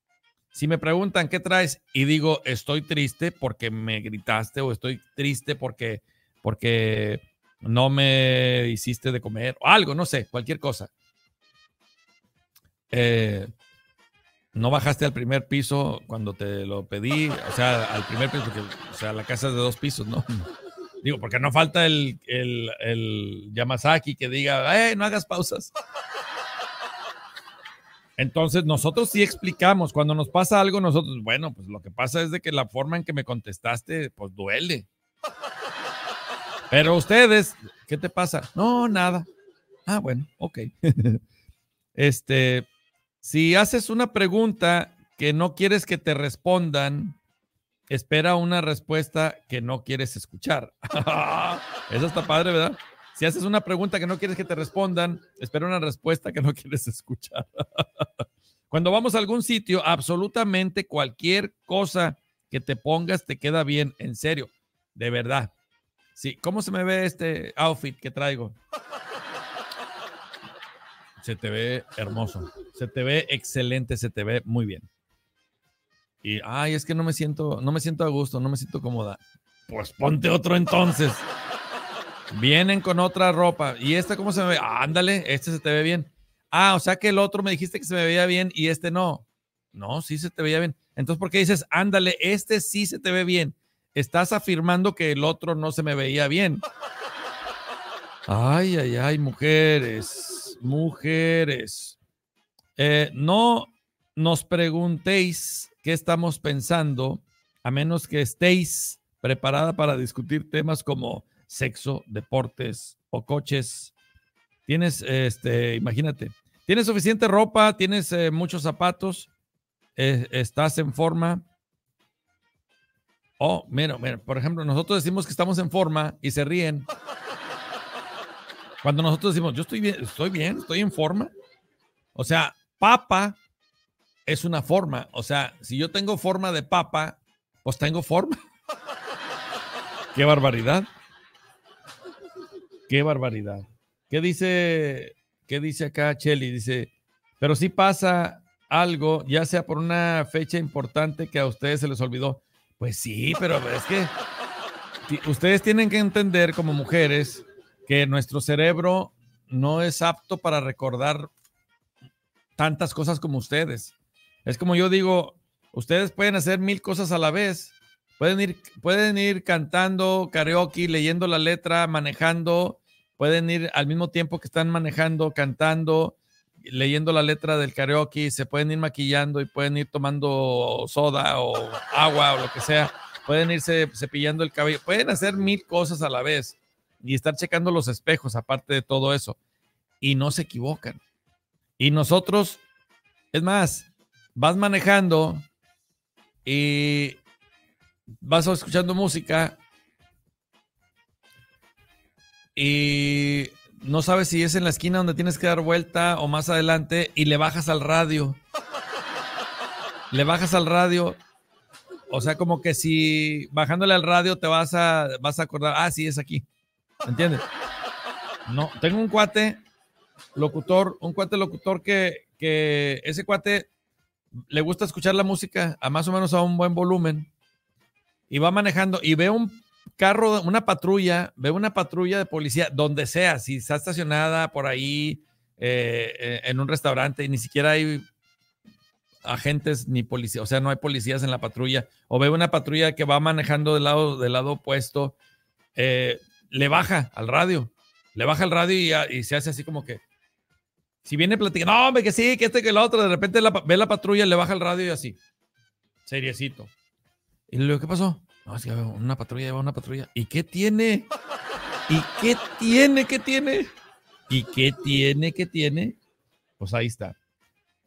Si me preguntan qué traes y digo estoy triste porque me gritaste o estoy triste porque porque no me hiciste de comer o algo, no sé, cualquier cosa. Eh, no bajaste al primer piso cuando te lo pedí, o sea, al primer piso, porque, o sea, la casa es de dos pisos, ¿no? <laughs> Digo, porque no falta el, el, Yamazaki que diga, eh, no hagas pausas. Entonces, nosotros sí explicamos, cuando nos pasa algo, nosotros, bueno, pues lo que pasa es de que la forma en que me contestaste, pues duele. Pero ustedes, ¿qué te pasa? No, nada. Ah, bueno, ok. <laughs> este, si haces una pregunta que no quieres que te respondan, espera una respuesta que no quieres escuchar. <laughs> Eso está padre, ¿verdad? Si haces una pregunta que no quieres que te respondan, espera una respuesta que no <laughs> quieres escuchar. Cuando vamos a algún sitio, absolutamente cualquier cosa que te pongas te queda bien, en serio, de verdad. Sí, ¿cómo se me ve este outfit que traigo? Se te ve hermoso, se te ve excelente, se te ve muy bien. Y ay, es que no me siento, no me siento a gusto, no me siento cómoda. Pues ponte otro entonces. Vienen con otra ropa. ¿Y esta cómo se ve? Ah, ándale, este se te ve bien. Ah, o sea que el otro me dijiste que se me veía bien y este no. No, sí se te veía bien. Entonces, ¿por qué dices, ándale, este sí se te ve bien? Estás afirmando que el otro no se me veía bien. Ay, ay, ay, mujeres, mujeres. Eh, no nos preguntéis qué estamos pensando, a menos que estéis preparada para discutir temas como sexo, deportes o coches. Tienes, este, imagínate, tienes suficiente ropa, tienes eh, muchos zapatos, eh, estás en forma. Oh, mira, mira, por ejemplo, nosotros decimos que estamos en forma y se ríen. Cuando nosotros decimos, yo estoy bien, estoy bien, estoy en forma. O sea, papa es una forma. O sea, si yo tengo forma de papa, pues tengo forma. <laughs> Qué barbaridad. Qué barbaridad. ¿Qué dice, qué dice acá Chelly? Dice, pero si pasa algo, ya sea por una fecha importante que a ustedes se les olvidó. Pues sí, pero es que ustedes tienen que entender como mujeres que nuestro cerebro no es apto para recordar tantas cosas como ustedes. Es como yo digo, ustedes pueden hacer mil cosas a la vez. Pueden ir, pueden ir cantando karaoke, leyendo la letra, manejando, pueden ir al mismo tiempo que están manejando, cantando, leyendo la letra del karaoke, se pueden ir maquillando y pueden ir tomando soda o agua o lo que sea, pueden irse cepillando el cabello, pueden hacer mil cosas a la vez y estar checando los espejos aparte de todo eso y no se equivocan. Y nosotros, es más, vas manejando y vas escuchando música y no sabes si es en la esquina donde tienes que dar vuelta o más adelante y le bajas al radio. le bajas al radio. O sea, como que si bajándole al radio te vas a, vas a acordar, ah, sí, es aquí. ¿Entiendes? No, tengo un cuate locutor, un cuate locutor que, que ese cuate le gusta escuchar la música a más o menos a un buen volumen y va manejando y ve un carro, una patrulla, ve una patrulla de policía, donde sea, si está estacionada por ahí, eh, eh, en un restaurante, y ni siquiera hay agentes ni policía o sea, no hay policías en la patrulla, o ve una patrulla que va manejando del lado, del lado opuesto, eh, le baja al radio, le baja al radio y, se hace así como que, si viene platicando, no, hombre, que sí, que este, que el otro, de repente ve la patrulla, le baja al radio y así, seriecito. Y le digo, ¿qué pasó? No, una patrulla, lleva una patrulla. ¿Y qué tiene? ¿Y qué tiene? ¿Qué tiene? ¿Y qué tiene? ¿Qué tiene? Pues ahí está.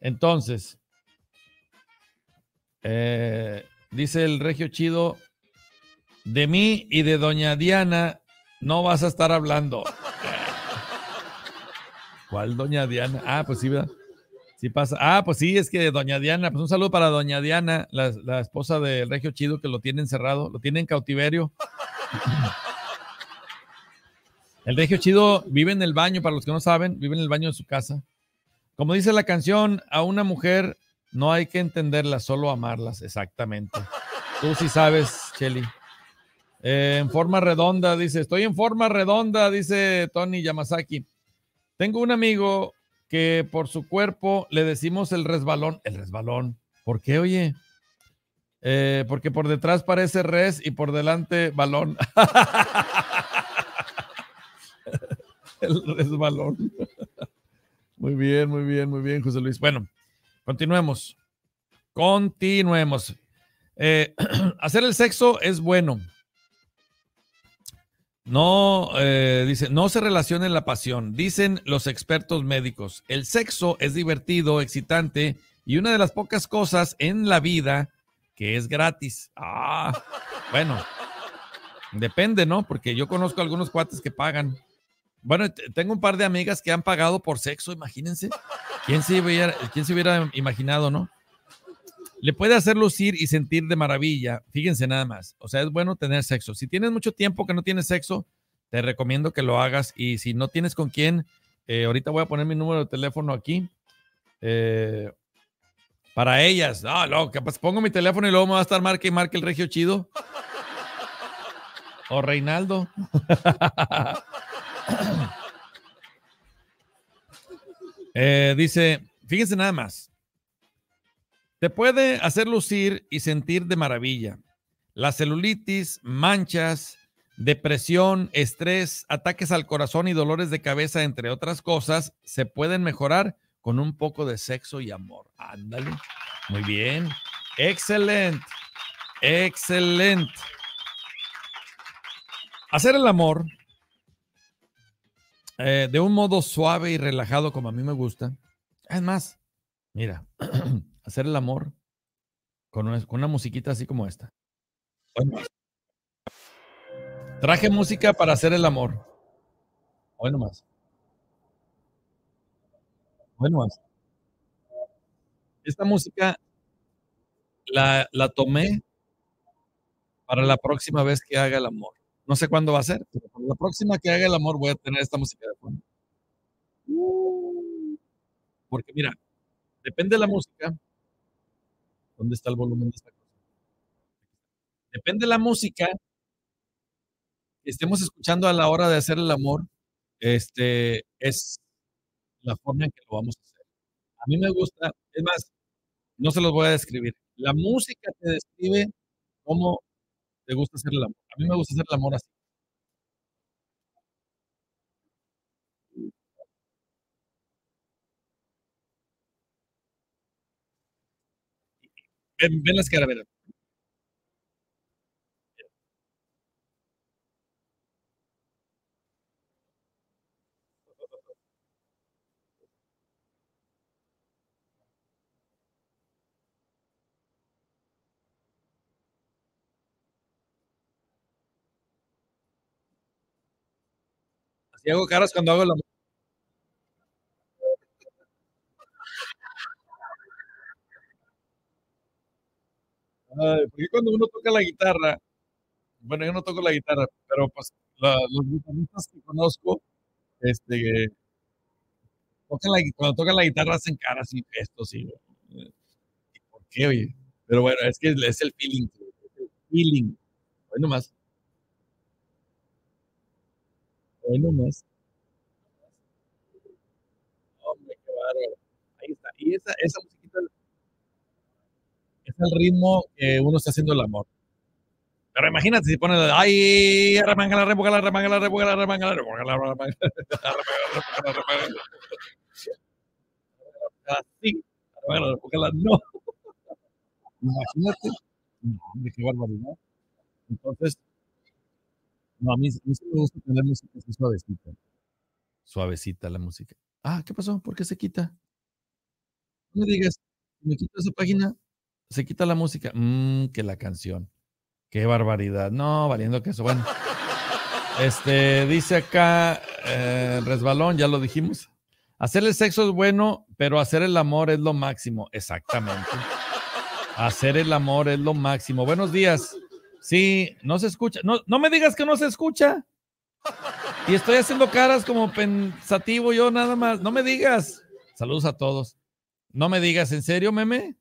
Entonces, eh, dice el regio chido, de mí y de doña Diana no vas a estar hablando. ¿Cuál doña Diana? Ah, pues sí, ¿verdad? Si pasa. Ah, pues sí, es que doña Diana, pues un saludo para doña Diana, la, esposa del Regio Chido que lo tiene encerrado, lo tiene en cautiverio. <laughs> El Regio Chido vive en el baño, para los que no saben, vive en el baño de su casa. Como dice la canción, a una mujer no hay que entenderla, solo amarlas, exactamente. Tú sí sabes, Chelly. Eh, en forma redonda, dice, estoy en forma redonda, dice Tony Yamazaki. Tengo un amigo que por su cuerpo le decimos el resbalón. El resbalón. ¿Por qué, oye? Eh, porque por detrás parece res y por delante balón. <laughs> el resbalón. Muy bien, muy bien, muy bien, José Luis. Bueno, continuemos. Continuemos. Eh, <clears throat> hacer el sexo es bueno, no, eh, dice, no se relaciona la pasión. Dicen los expertos médicos, el sexo es divertido, excitante y una de las pocas cosas en la vida que es gratis. Ah, bueno, depende, ¿no? Porque yo conozco algunos cuates que pagan. Bueno, tengo un par de amigas que han pagado por sexo, imagínense. ¿Quién se quién se hubiera imaginado, no? le puede hacer lucir y sentir de maravilla. Fíjense nada más. O sea, es bueno tener sexo. Si tienes mucho tiempo que no tienes sexo, te recomiendo que lo hagas. Y si no tienes con quién, eh, ahorita voy a poner mi número de teléfono aquí. Eh, para ellas. Ah, no, que pues pongo mi teléfono y luego me va a estar marque y marca el regio chido. <laughs> O Reinaldo. <laughs> Eh, dice, fíjense nada más. Te puede hacer lucir y sentir de maravilla. La celulitis, manchas, depresión, estrés, ataques al corazón y dolores de cabeza, entre otras cosas, se pueden mejorar con un poco de sexo y amor. Ándale. Muy bien. Excelente. Excelente. Hacer el amor eh, de un modo suave y relajado como a mí me gusta. Es más, mira, <clears throat> hacer el amor con una, musiquita así como esta. Traje música para hacer el amor. Bueno más. Bueno más. Esta música la, la tomé para la próxima vez que haga el amor. No sé cuándo va a ser, pero la próxima que haga el amor voy a tener esta música de fondo. Uh. Porque mira, depende de la música, ¿Dónde está el volumen de esta cosa? Depende de la música estemos escuchando a la hora de hacer el amor, este, es la forma en que lo vamos a hacer. A mí me gusta, es más, no se los voy a describir. La música te describe cómo te gusta hacer el amor. A mí me gusta hacer el amor así. Ven, ven las caras. Así hago caras cuando hago la porque cuando uno toca la guitarra, bueno, yo no toco la guitarra, pero pues los guitarristas que conozco, este, tocan la, cuando tocan la guitarra hacen caras y esto sí. Eh, ¿por qué, Pero bueno, es que es el feeling, feeling. bueno más bueno nomás. Hombre, qué bárbaro. Ahí está. Y esa, esa música el ritmo que uno está haciendo el amor. Pero imagínate si pone ay, remanga la remanga la remanga la remanga la remanga la remanga la remanga la remanga Así, la no. Imagínate, qué barbaridad. Entonces, no, a mí, a mí sí me gusta tener música así suavecita. Suavecita la música. Ah, ¿qué pasó? ¿Por qué se quita? No digas, me quito esa página, se quita la música. Mmm, que la canción. Qué barbaridad. No, valiendo que eso. Bueno. Este, dice acá, eh, resbalón, ya lo dijimos. Hacer el sexo es bueno, pero hacer el amor es lo máximo. Exactamente. Hacer el amor es lo máximo. Buenos días. Sí, no se escucha. No, no me digas que no se escucha. Y estoy haciendo caras como pensativo yo nada más. No me digas. Saludos a todos. No me digas, ¿en serio, meme?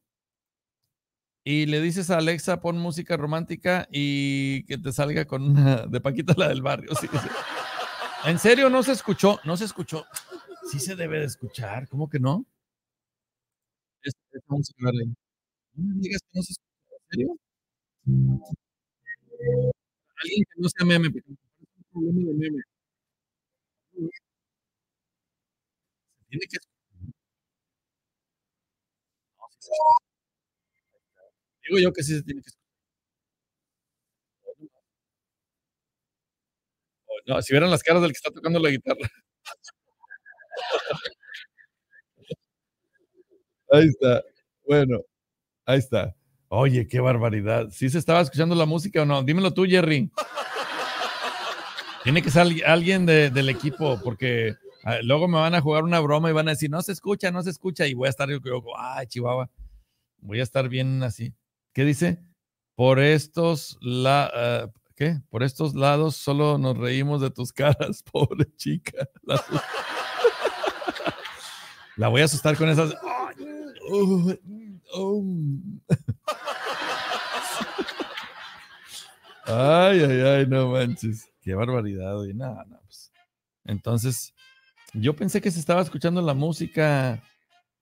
y le dices a Alexa, pon música romántica y que te salga con una de Paquita, la del barrio. Sí, En serio, no se escuchó, no se escuchó. Sí se debe de escuchar, ¿cómo que no? Es, es, No me digas que no se escuchó. ¿en serio? Alguien que no sea meme, porque es un problema de meme. Se tiene que escuchar. Digo yo que sí se tiene que escuchar. no, si vieran las caras del que está tocando la guitarra. <laughs> Ahí está. Bueno, ahí está. Oye, qué barbaridad. ¿Sí se estaba escuchando la música o no? Dímelo tú, Jerry. Tiene que ser alguien del equipo, porque ah, luego me van a jugar una broma y van a decir, no se escucha, no se escucha, y voy a estar yo, ay, ah, Chihuahua, voy a estar bien así. ¿Qué dice? Por estos, la, ah, Por estos lados solo nos reímos de tus caras, <laughs> pobre chica. La, voy a asustar con esas. Ay, ay, ay, no manches. Qué barbaridad. Y nada, pues. Entonces, yo pensé que se estaba escuchando la música.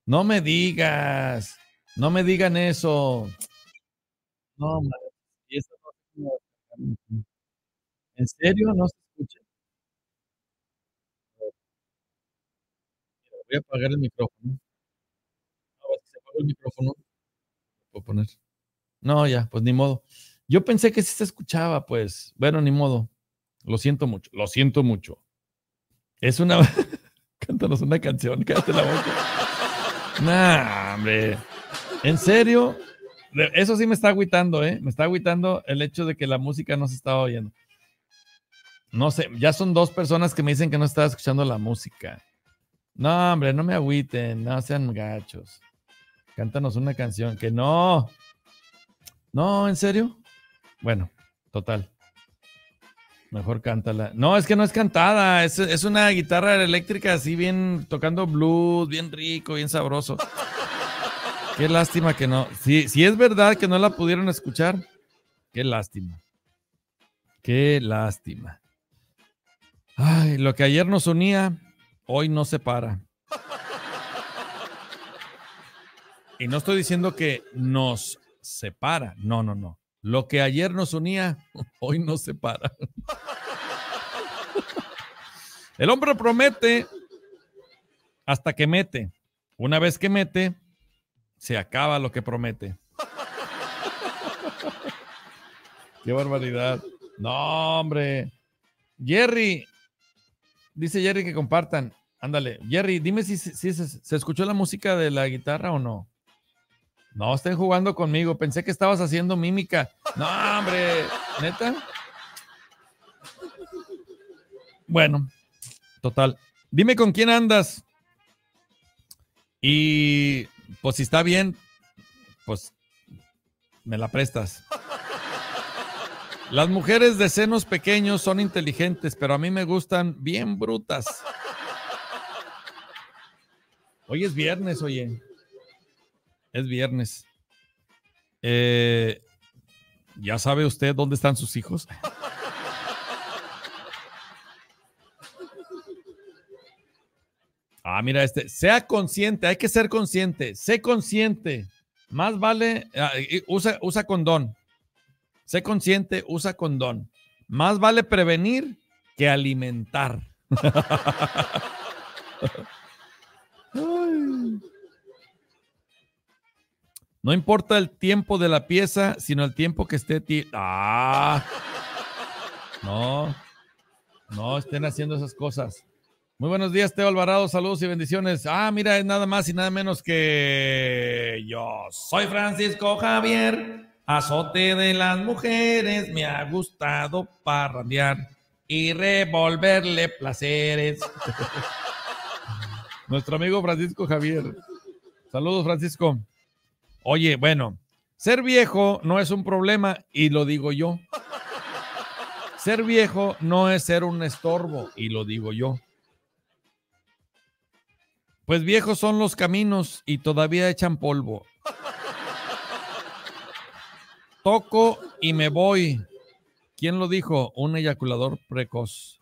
No me digas. No me digan eso. No, madre. Y eso no ¿En serio? ¿No se escucha? Voy a apagar el micrófono. si se apagó el micrófono. Lo puedo poner. No, ya, pues ni modo. Yo pensé que sí se escuchaba, pues. Bueno, ni modo. Lo siento mucho, lo siento mucho. Es una. <laughs> Cántanos una canción, cállate la boca. nah, hombre. ¿En serio? Eso sí me está agüitando, ¿eh? Me está agüitando el hecho de que la música no se estaba oyendo. No sé, ya son dos personas que me dicen que no estaba escuchando la música. No, hombre, no me agüiten, no sean gachos. Cántanos una canción, que no. No, ¿en serio? Bueno, total. Mejor cántala. No, es que no es cantada, es, es una guitarra eléctrica así bien tocando blues, bien rico, bien sabroso. Qué lástima que no. Si, es verdad que no la pudieron escuchar, qué lástima. Qué lástima. Ay, lo que ayer nos unía, hoy se separa. Y no estoy diciendo que nos separa. No, no, no. Lo que ayer nos unía, hoy se para. El hombre promete hasta que mete. Una vez que mete, se acaba lo que promete. Qué barbaridad. No, hombre. Jerry, dice Jerry que compartan. Ándale, Jerry, dime si, se, se, escuchó la música de la guitarra o no. No, estén jugando conmigo. Pensé que estabas haciendo mímica. No, hombre, neta. Bueno, total. Dime con quién andas. Y pues si está bien, pues me la prestas. Las mujeres de senos pequeños son inteligentes, pero a mí me gustan bien brutas. Hoy es viernes, oye. Es viernes. Eh, ¿Ya sabe usted dónde están sus hijos? Ah, mira, este, sea consciente, hay que ser consciente, sé consciente. Más vale, ah, usa, usa condón. Sé consciente, usa condón. Más vale prevenir que alimentar. <laughs> no importa el tiempo de la pieza, sino el tiempo que esté Ah, no, no estén haciendo esas cosas. Muy buenos días, Teo Alvarado. Saludos y bendiciones. Ah, mira, es nada más y nada menos que yo soy Francisco Javier, azote de las mujeres. Me ha gustado parrandear y revolverle placeres. <laughs> Nuestro amigo Francisco Javier. Saludos, Francisco. Oye, bueno, ser viejo no es un problema y lo digo yo. Ser viejo no es ser un estorbo y lo digo yo. Pues viejos son los caminos y todavía echan polvo. Toco y me voy. ¿Quién lo dijo? Un eyaculador precoz.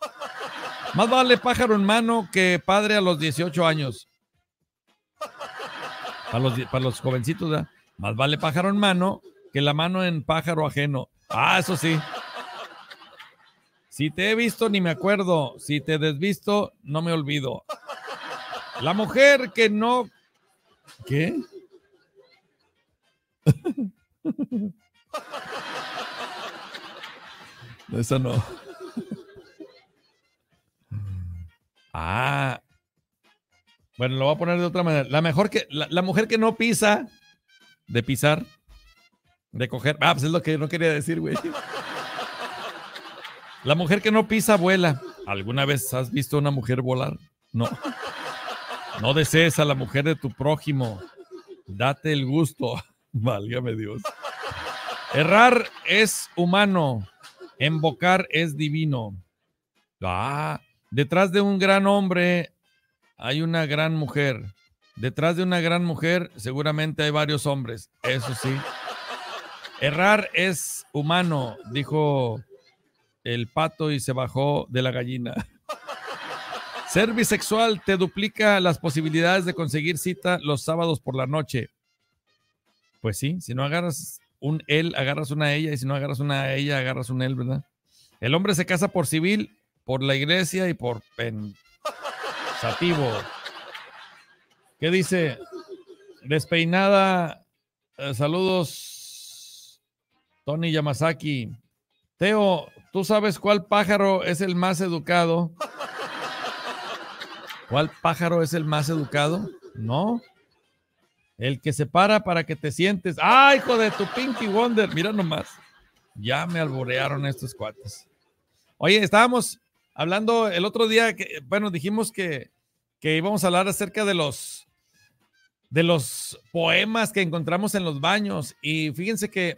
Más vale pájaro en mano que padre a los 18 años. Para los, para los jovencitos, Más vale pájaro en mano que la mano en pájaro ajeno. Ah, eso sí. Si te he visto, ni me acuerdo. Si te desvisto, no me olvido. La mujer que no. ¿Qué? esa no. Ah. Bueno, lo voy a poner de otra manera. La mejor que. La, mujer que no pisa. De pisar. De coger. Ah, pues es lo que no quería decir, güey. La mujer que no pisa vuela. ¿Alguna vez has visto a una mujer volar? No. No desees a la mujer de tu prójimo. Date el gusto. <laughs> Válgame Dios. Errar es humano. Embocar es divino. Ah, detrás de un gran hombre hay una gran mujer. Detrás de una gran mujer seguramente hay varios hombres. Eso sí. Errar es humano, dijo el pato y se bajó de la gallina. Ser bisexual te duplica las posibilidades de conseguir cita los sábados por la noche. Pues sí, si no agarras un él, agarras una ella, y si no agarras una ella, agarras un él, ¿verdad? El hombre se casa por civil, por la iglesia y por pensativo. ¿Qué dice? Despeinada, eh, saludos, Tony Yamazaki. Teo, ¿tú sabes cuál pájaro es el más educado? ¿Cuál pájaro es el más educado? No. El que se para para que te sientes. ¡Ah, hijo de tu Pinky Wonder! Mira nomás. Ya me alborearon estos cuates. Oye, estábamos hablando el otro día, que, bueno, dijimos que, que íbamos a hablar acerca de los, de los poemas que encontramos en los baños. Y fíjense que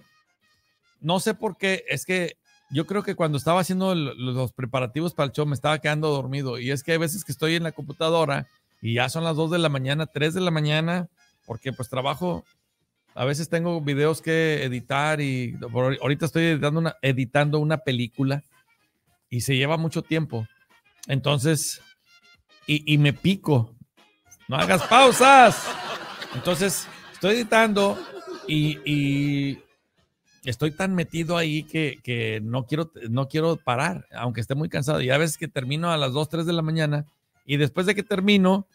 no sé por qué, es que yo creo que cuando estaba haciendo los preparativos para el show me estaba quedando dormido. Y es que hay veces que estoy en la computadora y ya son las 2 de la mañana, 3 de la mañana, porque pues trabajo. A veces tengo videos que editar y ahorita estoy editando una, editando una película y se lleva mucho tiempo. Entonces, y, me pico. No hagas pausas. Entonces, estoy editando y estoy tan metido ahí que, que, no, quiero, no quiero parar, aunque esté muy cansado. Y a veces que termino a las 2, 3 de la mañana y después de que termino,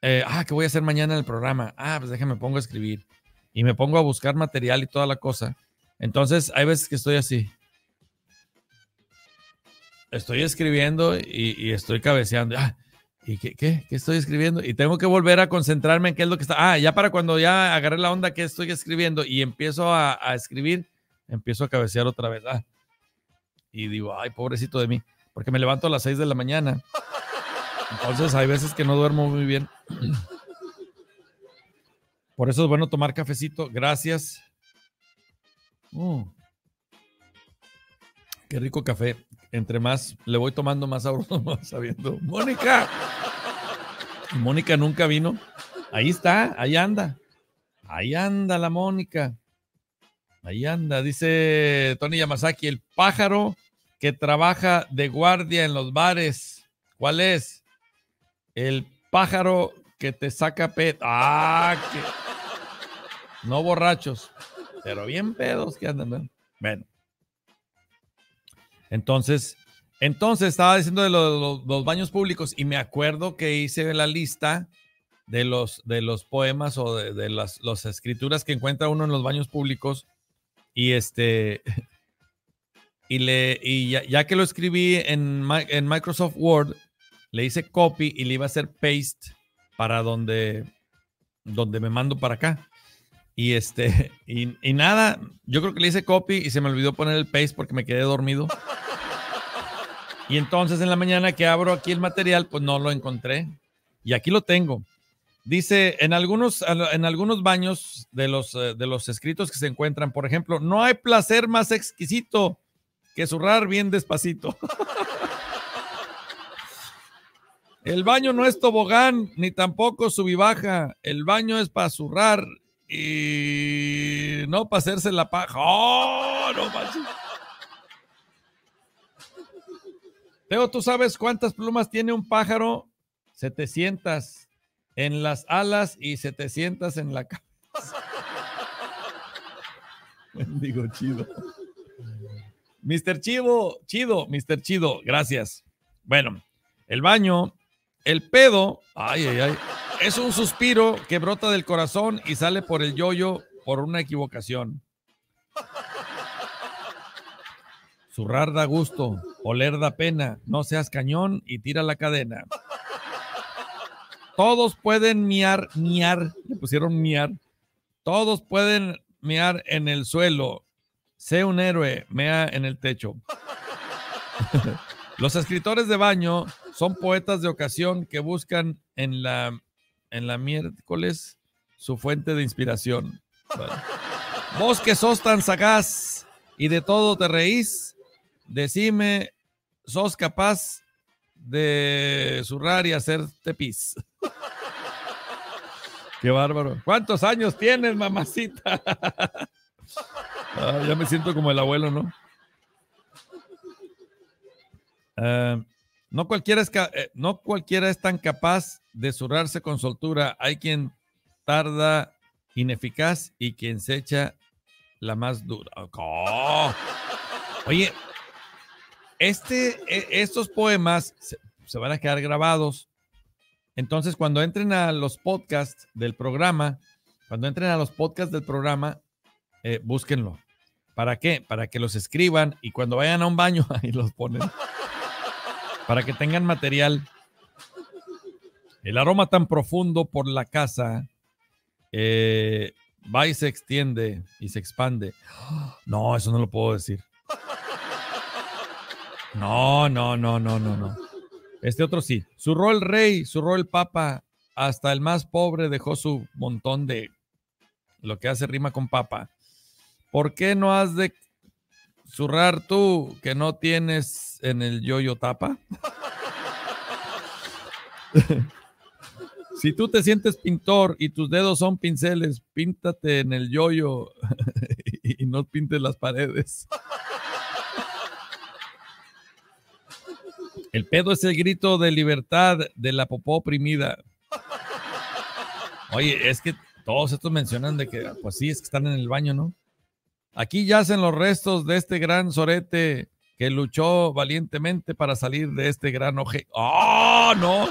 eh, ah, ¿qué voy a hacer mañana en el programa? Ah, pues déjame, pongo a escribir y me pongo a buscar material y toda la cosa. Entonces, hay veces que estoy así. Estoy escribiendo y, estoy cabeceando. Ah, ¿Y qué, qué, qué, estoy escribiendo? Y tengo que volver a concentrarme en qué es lo que está. Ah, ya para cuando ya agarré la onda que estoy escribiendo y empiezo a, a escribir, empiezo a cabecear otra vez. Ah, y digo, ay, pobrecito de mí, porque me levanto a las seis de la mañana. Entonces hay veces que no duermo muy bien. Por eso es bueno tomar cafecito. Gracias. Mm. qué rico café. Entre más le voy tomando más sabroso, <laughs> más sabiendo. Mónica. Mónica nunca vino. Ahí está, ahí anda. Ahí anda la Mónica. Ahí anda, dice Tony Yamazaki, el pájaro que trabaja de guardia en los bares. ¿Cuál es? El pájaro que te saca pedo. Ah, no borrachos, pero bien pedos que andan. Bueno. Entonces, entonces estaba diciendo de los, baños públicos y me acuerdo que hice la lista de los, de los poemas o de, las, las escrituras que encuentra uno en los baños públicos y este, y, le, ya, que lo escribí en, Microsoft Word, le hice copy y le iba a hacer paste para donde, donde me mando para acá. Y este, <laughs> y, y, nada, yo creo que le hice copy y se me olvidó poner el paste porque me quedé dormido. Y entonces en la mañana que abro aquí el material, pues no lo encontré. Y aquí lo tengo. Dice, en algunos, en algunos baños de los, eh, de los escritos que se encuentran, por ejemplo, no hay placer más exquisito que zurrar bien despacito. <laughs> El baño no es tobogán, ni tampoco subibaja. El baño es para zurrar y no para hacerse la paja. ¡Oh, Teo, ¿tú sabes cuántas plumas tiene un pájaro? Setecientas en las alas y 700 en la casa. <laughs> Digo, chido. Mr. Chido, chido, Mr. Chido, gracias. Bueno, el baño, el pedo, ay, ay, ay, es un suspiro que brota del corazón y sale por el yoyo por una equivocación. Zurrar da gusto, oler da pena, no seas cañón y tira la cadena. Todos pueden miar, miar, le pusieron miar. Todos pueden miar en el suelo. Sé un héroe, mea en el techo. <laughs> Los escritores de baño son poetas de ocasión que buscan en la, en la miércoles su fuente de inspiración. Vos que sos tan sagaz y de todo te reís, decime, sos capaz de zurrar y hacerte pis. Qué bárbaro. ¿Cuántos años tienes, mamacita? Ah, ya me siento como el abuelo, ¿no? Eh, no, cualquiera es eh, no cualquiera es tan capaz de zurrarse con soltura. Hay quien tarda ineficaz y quien se echa la más dura. Oh, Oye, este, e-, estos poemas se, van a quedar grabados entonces, cuando entren a los podcasts del programa, cuando entren a los podcasts del programa, eh, búsquenlo. ¿Para qué? Para que los escriban y cuando vayan a un baño, <laughs> ahí los ponen. Para que tengan material. El aroma tan profundo por la casa eh, va y se extiende y se expande. No, eso no lo puedo decir. No, no, no, no, no, no. Este otro sí. Zurró el rey, zurró el papa, hasta el más pobre dejó su montón de lo que hace rima con papa. ¿Por qué no has de zurrar tú que no tienes en el yoyo tapa? <laughs> si tú te sientes pintor y tus dedos son pinceles, píntate en el yoyo <laughs> y no pintes las paredes. El pedo es el grito de libertad de la popó oprimida. Oye, es que todos estos mencionan de que, pues sí, es que están en el baño, ¿no? Aquí yacen los restos de este gran sorete que luchó valientemente para salir de este gran oje. ¡Oh, no!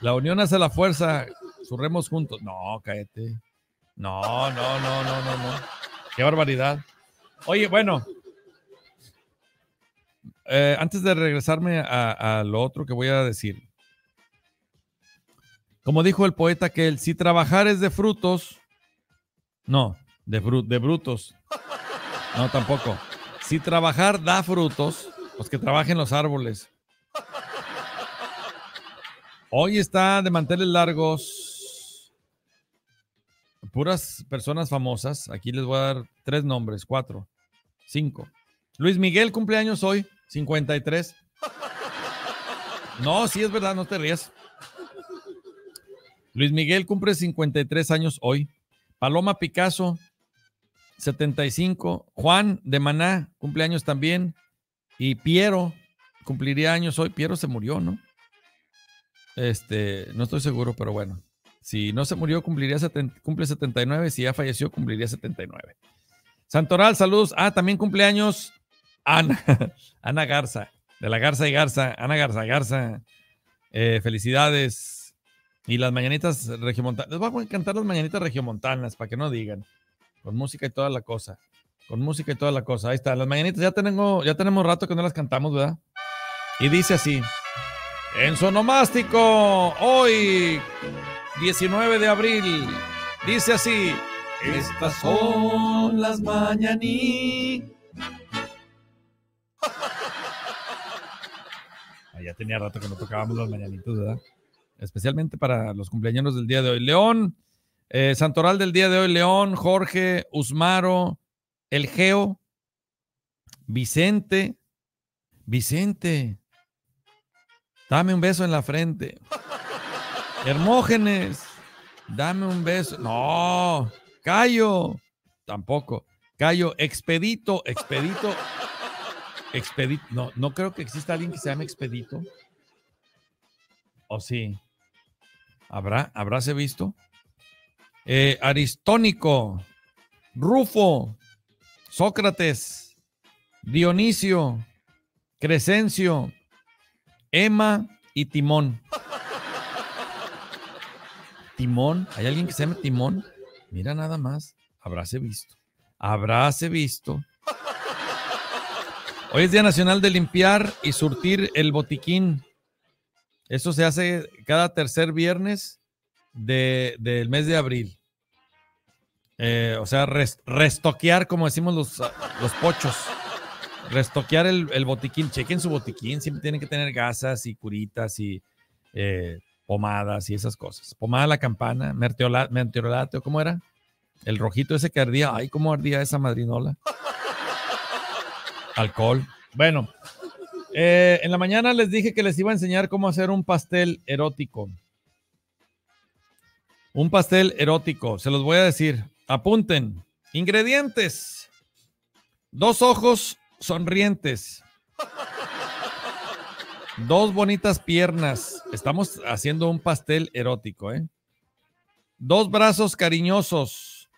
La unión hace la fuerza. Surremos juntos. No, cállate. No, no, no, no, no, no. Qué barbaridad. Oye, bueno, eh, antes de regresarme a, lo otro que voy a decir, como dijo el poeta que el, si trabajar es de frutos, no, de, de brutos, no tampoco. Si trabajar da frutos, pues que trabajen los árboles. Hoy está de manteles largos. Puras personas famosas. Aquí les voy a dar tres nombres, cuatro, cinco. Luis Miguel cumpleaños hoy. 53. No, sí es verdad, no te rías. Luis Miguel cumple 53 años hoy. Paloma Picasso, 75. Juan de Maná, años también. Y Piero, cumpliría años hoy. Piero se murió, ¿no? Este, no estoy seguro, pero bueno. Si no se murió, cumpliría cumple 79. Si ya falleció, cumpliría 79. Santoral, saludos. Ah, también cumpleaños Ana, <laughs> Ana Garza, de la Garza y Garza, Ana Garza, Garza, eh, felicidades. Y las mañanitas regiomontanas, les voy a cantar las mañanitas regiomontanas para que no digan, con música y toda la cosa, con música y toda la cosa. Ahí está, las mañanitas ya tenemos, ya tenemos rato que no las cantamos, ¿verdad? Y dice así, en Sonomástico, hoy, 19 de abril, dice así, estas son las mañanitas ya tenía rato que no tocábamos los mañanitos, ¿verdad? Especialmente para los cumpleaños del día de hoy. León, eh, Santoral del día de hoy, León, Jorge, Usmaro, El Geo, Vicente, Vicente, dame un beso en la frente. Hermógenes, dame un beso. No, Cayo, tampoco. Cayo, expedito, expedito. No, no creo que exista alguien que se llame Expedito. ¿O sí? ¿Habrá? ¿Habráse visto? Eh, Aristónico, Rufo, Sócrates, Dionisio, Crescencio, Emma y Timón. Timón, ¿hay alguien que se llame Timón? Mira nada más, habráse visto. Habráse visto Hoy es Día Nacional de Limpiar y Surtir el Botiquín. Eso se hace cada tercer viernes del mes de abril. Eh, o sea, restoquear, como decimos los, los pochos. Restoquear el, botiquín. Chequen su botiquín. Siempre tienen que tener gasas y curitas y eh, pomadas y esas cosas. Pomada la campana, merteolateo, ¿cómo era? El rojito ese que ardía. Ay, cómo ardía esa madrinola. Alcohol. Bueno, eh, en la mañana les dije que les iba a enseñar cómo hacer un pastel erótico. Un pastel erótico, se los voy a decir. Apunten. Ingredientes. Dos ojos sonrientes. Dos bonitas piernas. Estamos haciendo un pastel erótico, ¿eh? Dos brazos cariñosos.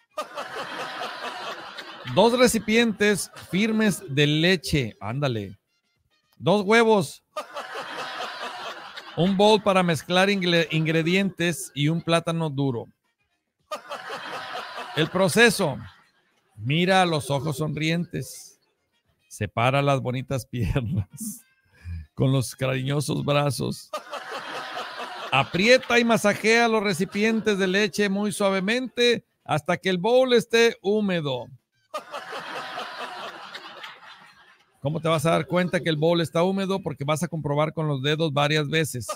Dos recipientes firmes de leche. Ándale. Dos huevos. Un bowl para mezclar ingredientes y un plátano duro. El proceso. Mira a los ojos sonrientes. Separa las bonitas piernas con los cariñosos brazos. Aprieta y masajea los recipientes de leche muy suavemente hasta que el bowl esté húmedo. ¿Cómo te vas a dar cuenta que el bowl está húmedo? Porque vas a comprobar con los dedos varias veces.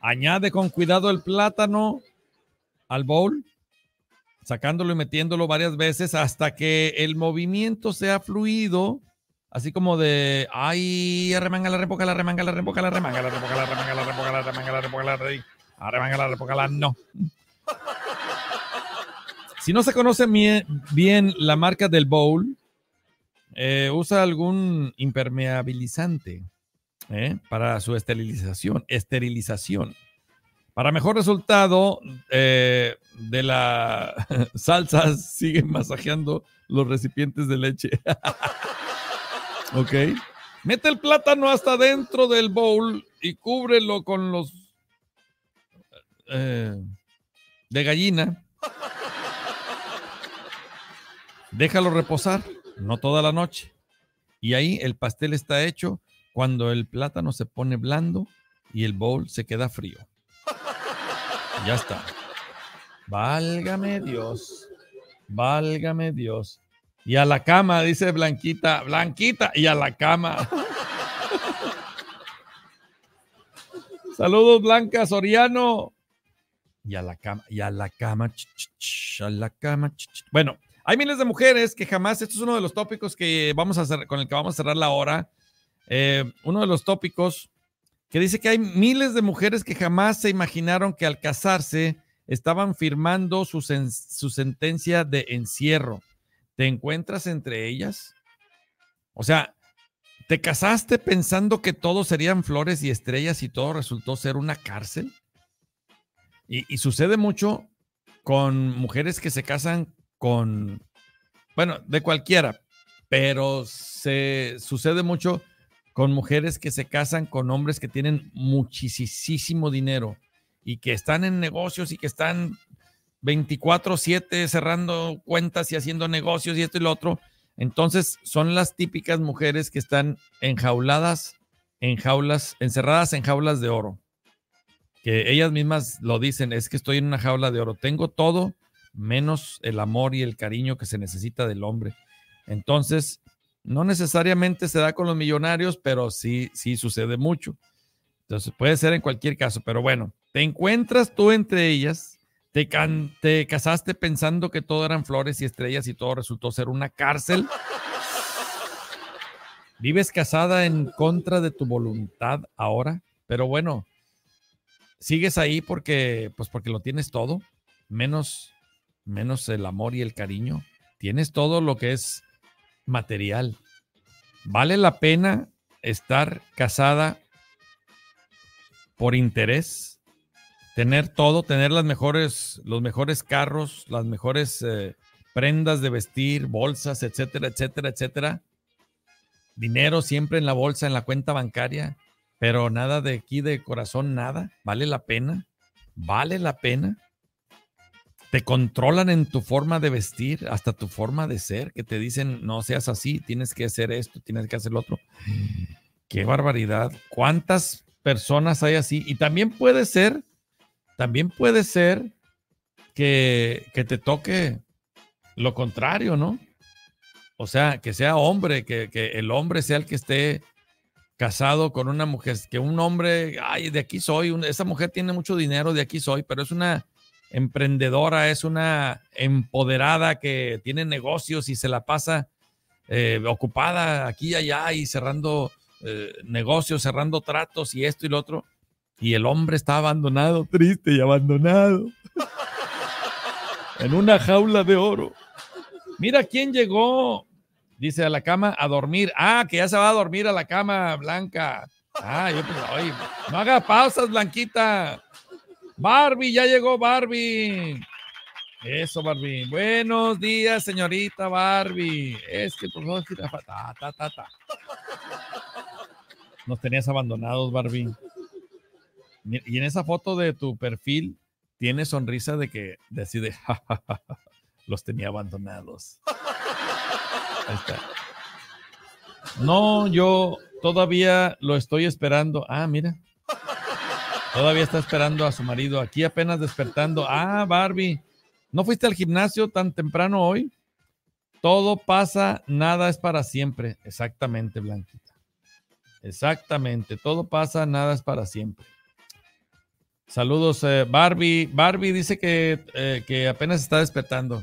Añade con cuidado el plátano al bowl, sacándolo y metiéndolo varias veces hasta que el movimiento sea fluido, así como de, ay, remanga la repoca, la remanga, la repoca, la remanga, la repoca, la remanga, la repoca, la remanga, la repoca, la remanga, la repoca, la no. Si no se conoce bien la marca del bowl, eh, usa algún impermeabilizante eh, para su esterilización, esterilización. Para mejor resultado eh, de la <laughs> salsa, sigue masajeando los recipientes de leche. <laughs> ok. Mete el plátano hasta dentro del bowl y cúbrelo con los de gallina. Déjalo reposar, no toda la noche. Y ahí el pastel está hecho cuando el plátano se pone blando y el bowl se queda frío. Ya está. Válgame Dios. Válgame Dios. Y a la cama, dice Blanquita, Blanquita, y a la cama. Saludos, Blanca Soriano. Y a la cama, y a la cama, a la cama. Bueno, hay miles de mujeres que jamás, esto es uno de los tópicos que vamos a hacer, con el que vamos a cerrar la hora, eh, uno de los tópicos que dice que hay miles de mujeres que jamás se imaginaron que al casarse estaban firmando su, sentencia de encierro. ¿Te encuentras entre ellas? O sea, ¿te casaste pensando que todo serían flores y estrellas y todo resultó ser una cárcel? y sucede mucho con mujeres que se casan con, bueno, de cualquiera, pero se sucede mucho con mujeres que se casan con hombres que tienen muchísimo dinero y que están en negocios y que están 24/7 cerrando cuentas y haciendo negocios y esto y lo otro. Entonces son las típicas mujeres que están enjauladas en jaulas, encerradas en jaulas de oro. Que ellas mismas lo dicen, es que estoy en una jaula de oro, tengo todo, menos el amor y el cariño que se necesita del hombre. Entonces, no necesariamente se da con los millonarios, pero sí, sí sucede mucho. Entonces, puede ser en cualquier caso, pero bueno, te encuentras tú entre ellas, te, casaste pensando que todo eran flores y estrellas y todo resultó ser una cárcel. Vives casada en contra de tu voluntad ahora, pero bueno, sigues ahí porque, pues porque lo tienes todo, menos menos el amor y el cariño, tienes todo lo que es material. ¿Vale la pena estar casada por interés? Tener todo, tener las mejores, los mejores carros, las mejores eh, prendas de vestir, bolsas, etcétera, etcétera, etcétera. Dinero siempre en la bolsa, en la cuenta bancaria, pero nada de aquí de corazón, nada. ¿Vale la pena? ¿Vale la pena? te controlan en tu forma de vestir, hasta tu forma de ser, que te dicen, no seas así, tienes que hacer esto, tienes que hacer lo otro. Qué barbaridad. ¿Cuántas personas hay así? Y también puede ser, también puede ser que, te toque lo contrario, ¿no? O sea, que sea hombre, que, el hombre sea el que esté casado con una mujer, que un hombre, ay, de aquí soy, esa mujer tiene mucho dinero, de aquí soy, pero es una emprendedora, es una empoderada que tiene negocios y se la pasa eh, ocupada aquí y allá y cerrando eh, negocios, cerrando tratos y esto y lo otro. Y el hombre está abandonado, triste y abandonado. en una jaula de oro. Mira quién llegó, dice a la cama a dormir. Ah, que ya se va a dormir a la cama, Blanca. Ah, pues, no haga pausas, Blanquita. Barbie, ya llegó Barbie. Eso, Barbie. Buenos días, señorita Barbie. Es que por favor, Nos tenías abandonados, Barbie. Y en esa foto de tu perfil tiene sonrisa de que decide, ja, los tenía abandonados. Ahí está. No, yo todavía lo estoy esperando. Ah, mira. Todavía está esperando a su marido. Aquí apenas despertando. Ah, Barbie, ¿no fuiste al gimnasio tan temprano hoy? Todo pasa, nada es para siempre. Exactamente, Blanquita. Exactamente. Todo pasa, nada es para siempre. Saludos, eh, Barbie. Barbie dice que, eh, que apenas está despertando.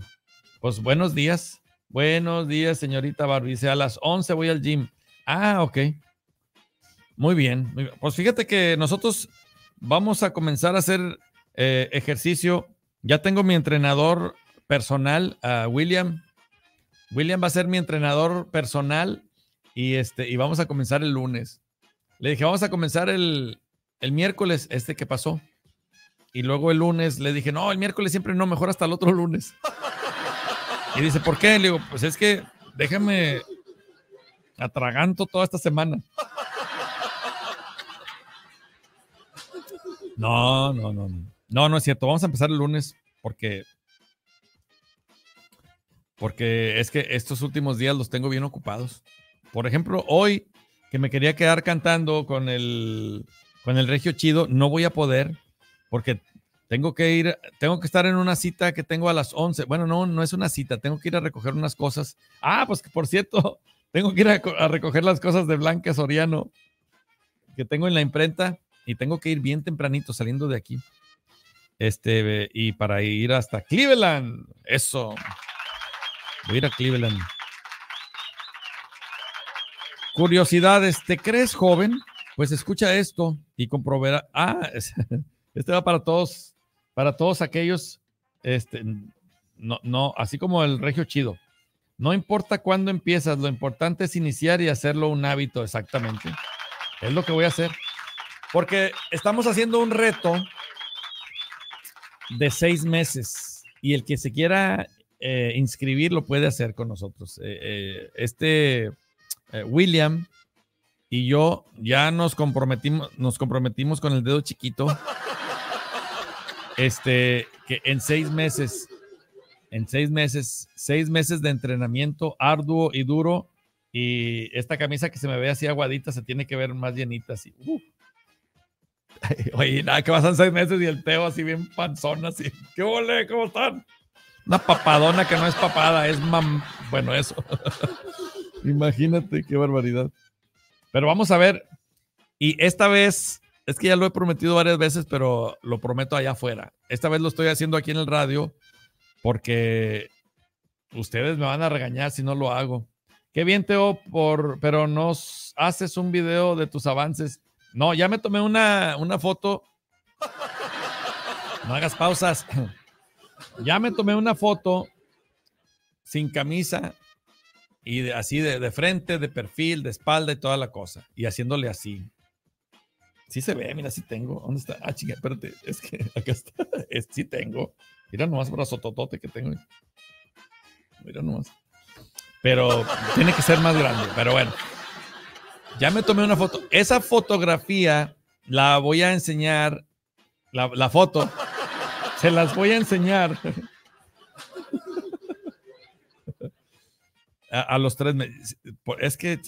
Pues buenos días. Buenos días, señorita Barbie. Dice, a las 11 voy al gym. Ah, ok. Muy bien. Pues fíjate que nosotros vamos a comenzar a hacer eh, ejercicio. Ya tengo mi entrenador personal, William. William va a ser mi entrenador personal y, este, y vamos a comenzar el lunes. Le dije, vamos a comenzar el, el miércoles, este que pasó. Y luego el lunes le dije, no, el miércoles siempre no, mejor hasta el otro lunes. <laughs> Y dice, ¿por qué? Le digo, pues es que déjame atraganto toda esta semana. No, no, no. No, no es cierto. Vamos a empezar el lunes porque. Porque es que estos últimos días los tengo bien ocupados. Por ejemplo, hoy que me quería quedar cantando con el, con el Regio Chido, no voy a poder porque tengo que ir, tengo que estar en una cita que tengo a las 11. Bueno, no, no es una cita, tengo que ir a recoger unas cosas. Ah, pues que por cierto, <laughs> tengo que ir a, a recoger las cosas de Blanca Soriano que tengo en la imprenta y tengo que ir bien tempranito saliendo de aquí. Este, y para ir hasta Cleveland. Eso. Voy a ir a Cleveland. Curiosidades, ¿te crees joven? Pues escucha esto y comprobará. Ah, <laughs> este va para todos, para todos aquellos, este, no, no, así como el regio chido. No importa cuándo empiezas, lo importante es iniciar y hacerlo un hábito, exactamente. Es lo que voy a hacer. Porque estamos haciendo un reto de seis meses y el que se quiera eh, inscribir lo puede hacer con nosotros. Eh, eh, este William y yo ya nos comprometimos, nos comprometimos con el dedo chiquito. Este, que en seis meses, en seis meses, seis meses de entrenamiento arduo y duro. Y esta camisa que se me ve así aguadita se tiene que ver más llenita, así. Uh. <laughs> Oye, nada, que pasan seis meses y el Teo así bien panzón, así. ¿Qué ole? ¿Cómo están? Una papadona que no es papada, es mam. Bueno, eso. <laughs> Imagínate qué barbaridad. Pero vamos a ver. Y esta vez, es que ya lo he prometido varias veces, pero lo prometo allá afuera. Esta vez lo estoy haciendo aquí en el radio porque ustedes me van a regañar si no lo hago. Qué bien, Teo, por, pero nos haces un video de tus avances. No, ya me tomé una, una foto. No hagas pausas. Ya me tomé una foto sin camisa y así de, de, frente, de perfil, de espalda y toda la cosa. Y haciéndole así. Sí se ve, mira, sí tengo. ¿Dónde está? Ah, chinga, espérate. Es que <laughs> acá está. Es, sí tengo. Mira nomás brazototote que tengo. Mira nomás. Pero tiene que ser más grande. Pero bueno. Ya me tomé una foto. Esa fotografía la voy a enseñar, la, foto, se las voy a enseñar. <laughs> A, los tres meses. Es que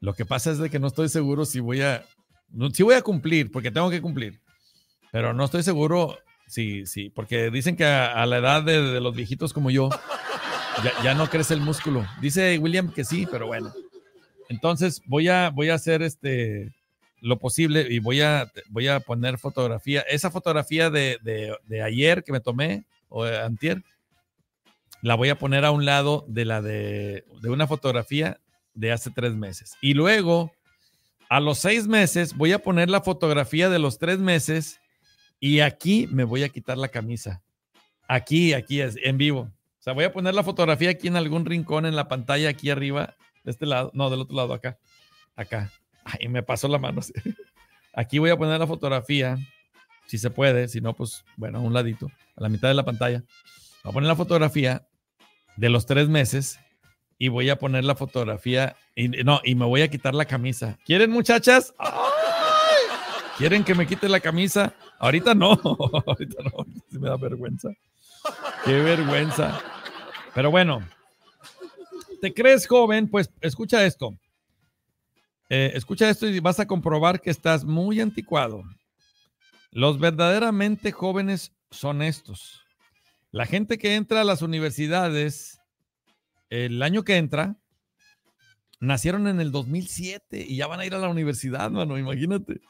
lo que pasa es de que no estoy seguro si voy a, si voy a cumplir, porque tengo que cumplir, pero no estoy seguro si, si, porque dicen que a, la edad de, los viejitos como yo, ya no crece el músculo. Dice William que sí, pero bueno. Entonces voy a, voy a hacer este lo posible y voy a, voy a poner fotografía. Esa fotografía de, ayer que me tomé, o eh, antier, la voy a poner a un lado de la de, de una fotografía de hace tres meses. Y luego, a los seis meses, voy a poner la fotografía de los tres meses y aquí me voy a quitar la camisa. Aquí, aquí es, en vivo. O sea, voy a poner la fotografía aquí en algún rincón en la pantalla, aquí arriba, de este lado, no, del otro lado, acá, acá. Ay, me pasó la mano. <laughs> Aquí voy a poner la fotografía, si se puede, si no, pues bueno, a un ladito, a la mitad de la pantalla. Voy a poner la fotografía de los tres meses y voy a poner la fotografía, y, no, y me voy a quitar la camisa. ¿Quieren muchachas? ¿Quieren que me quite la camisa? Ahorita no, <laughs> ahorita no, me da vergüenza. Qué vergüenza. Pero bueno, ¿Te crees joven? Pues escucha esto. Eh, escucha esto y vas a comprobar que estás muy anticuado. Los verdaderamente jóvenes son estos. La gente que entra a las universidades el año que entra, nacieron en el 2007 y ya van a ir a la universidad, mano, imagínate.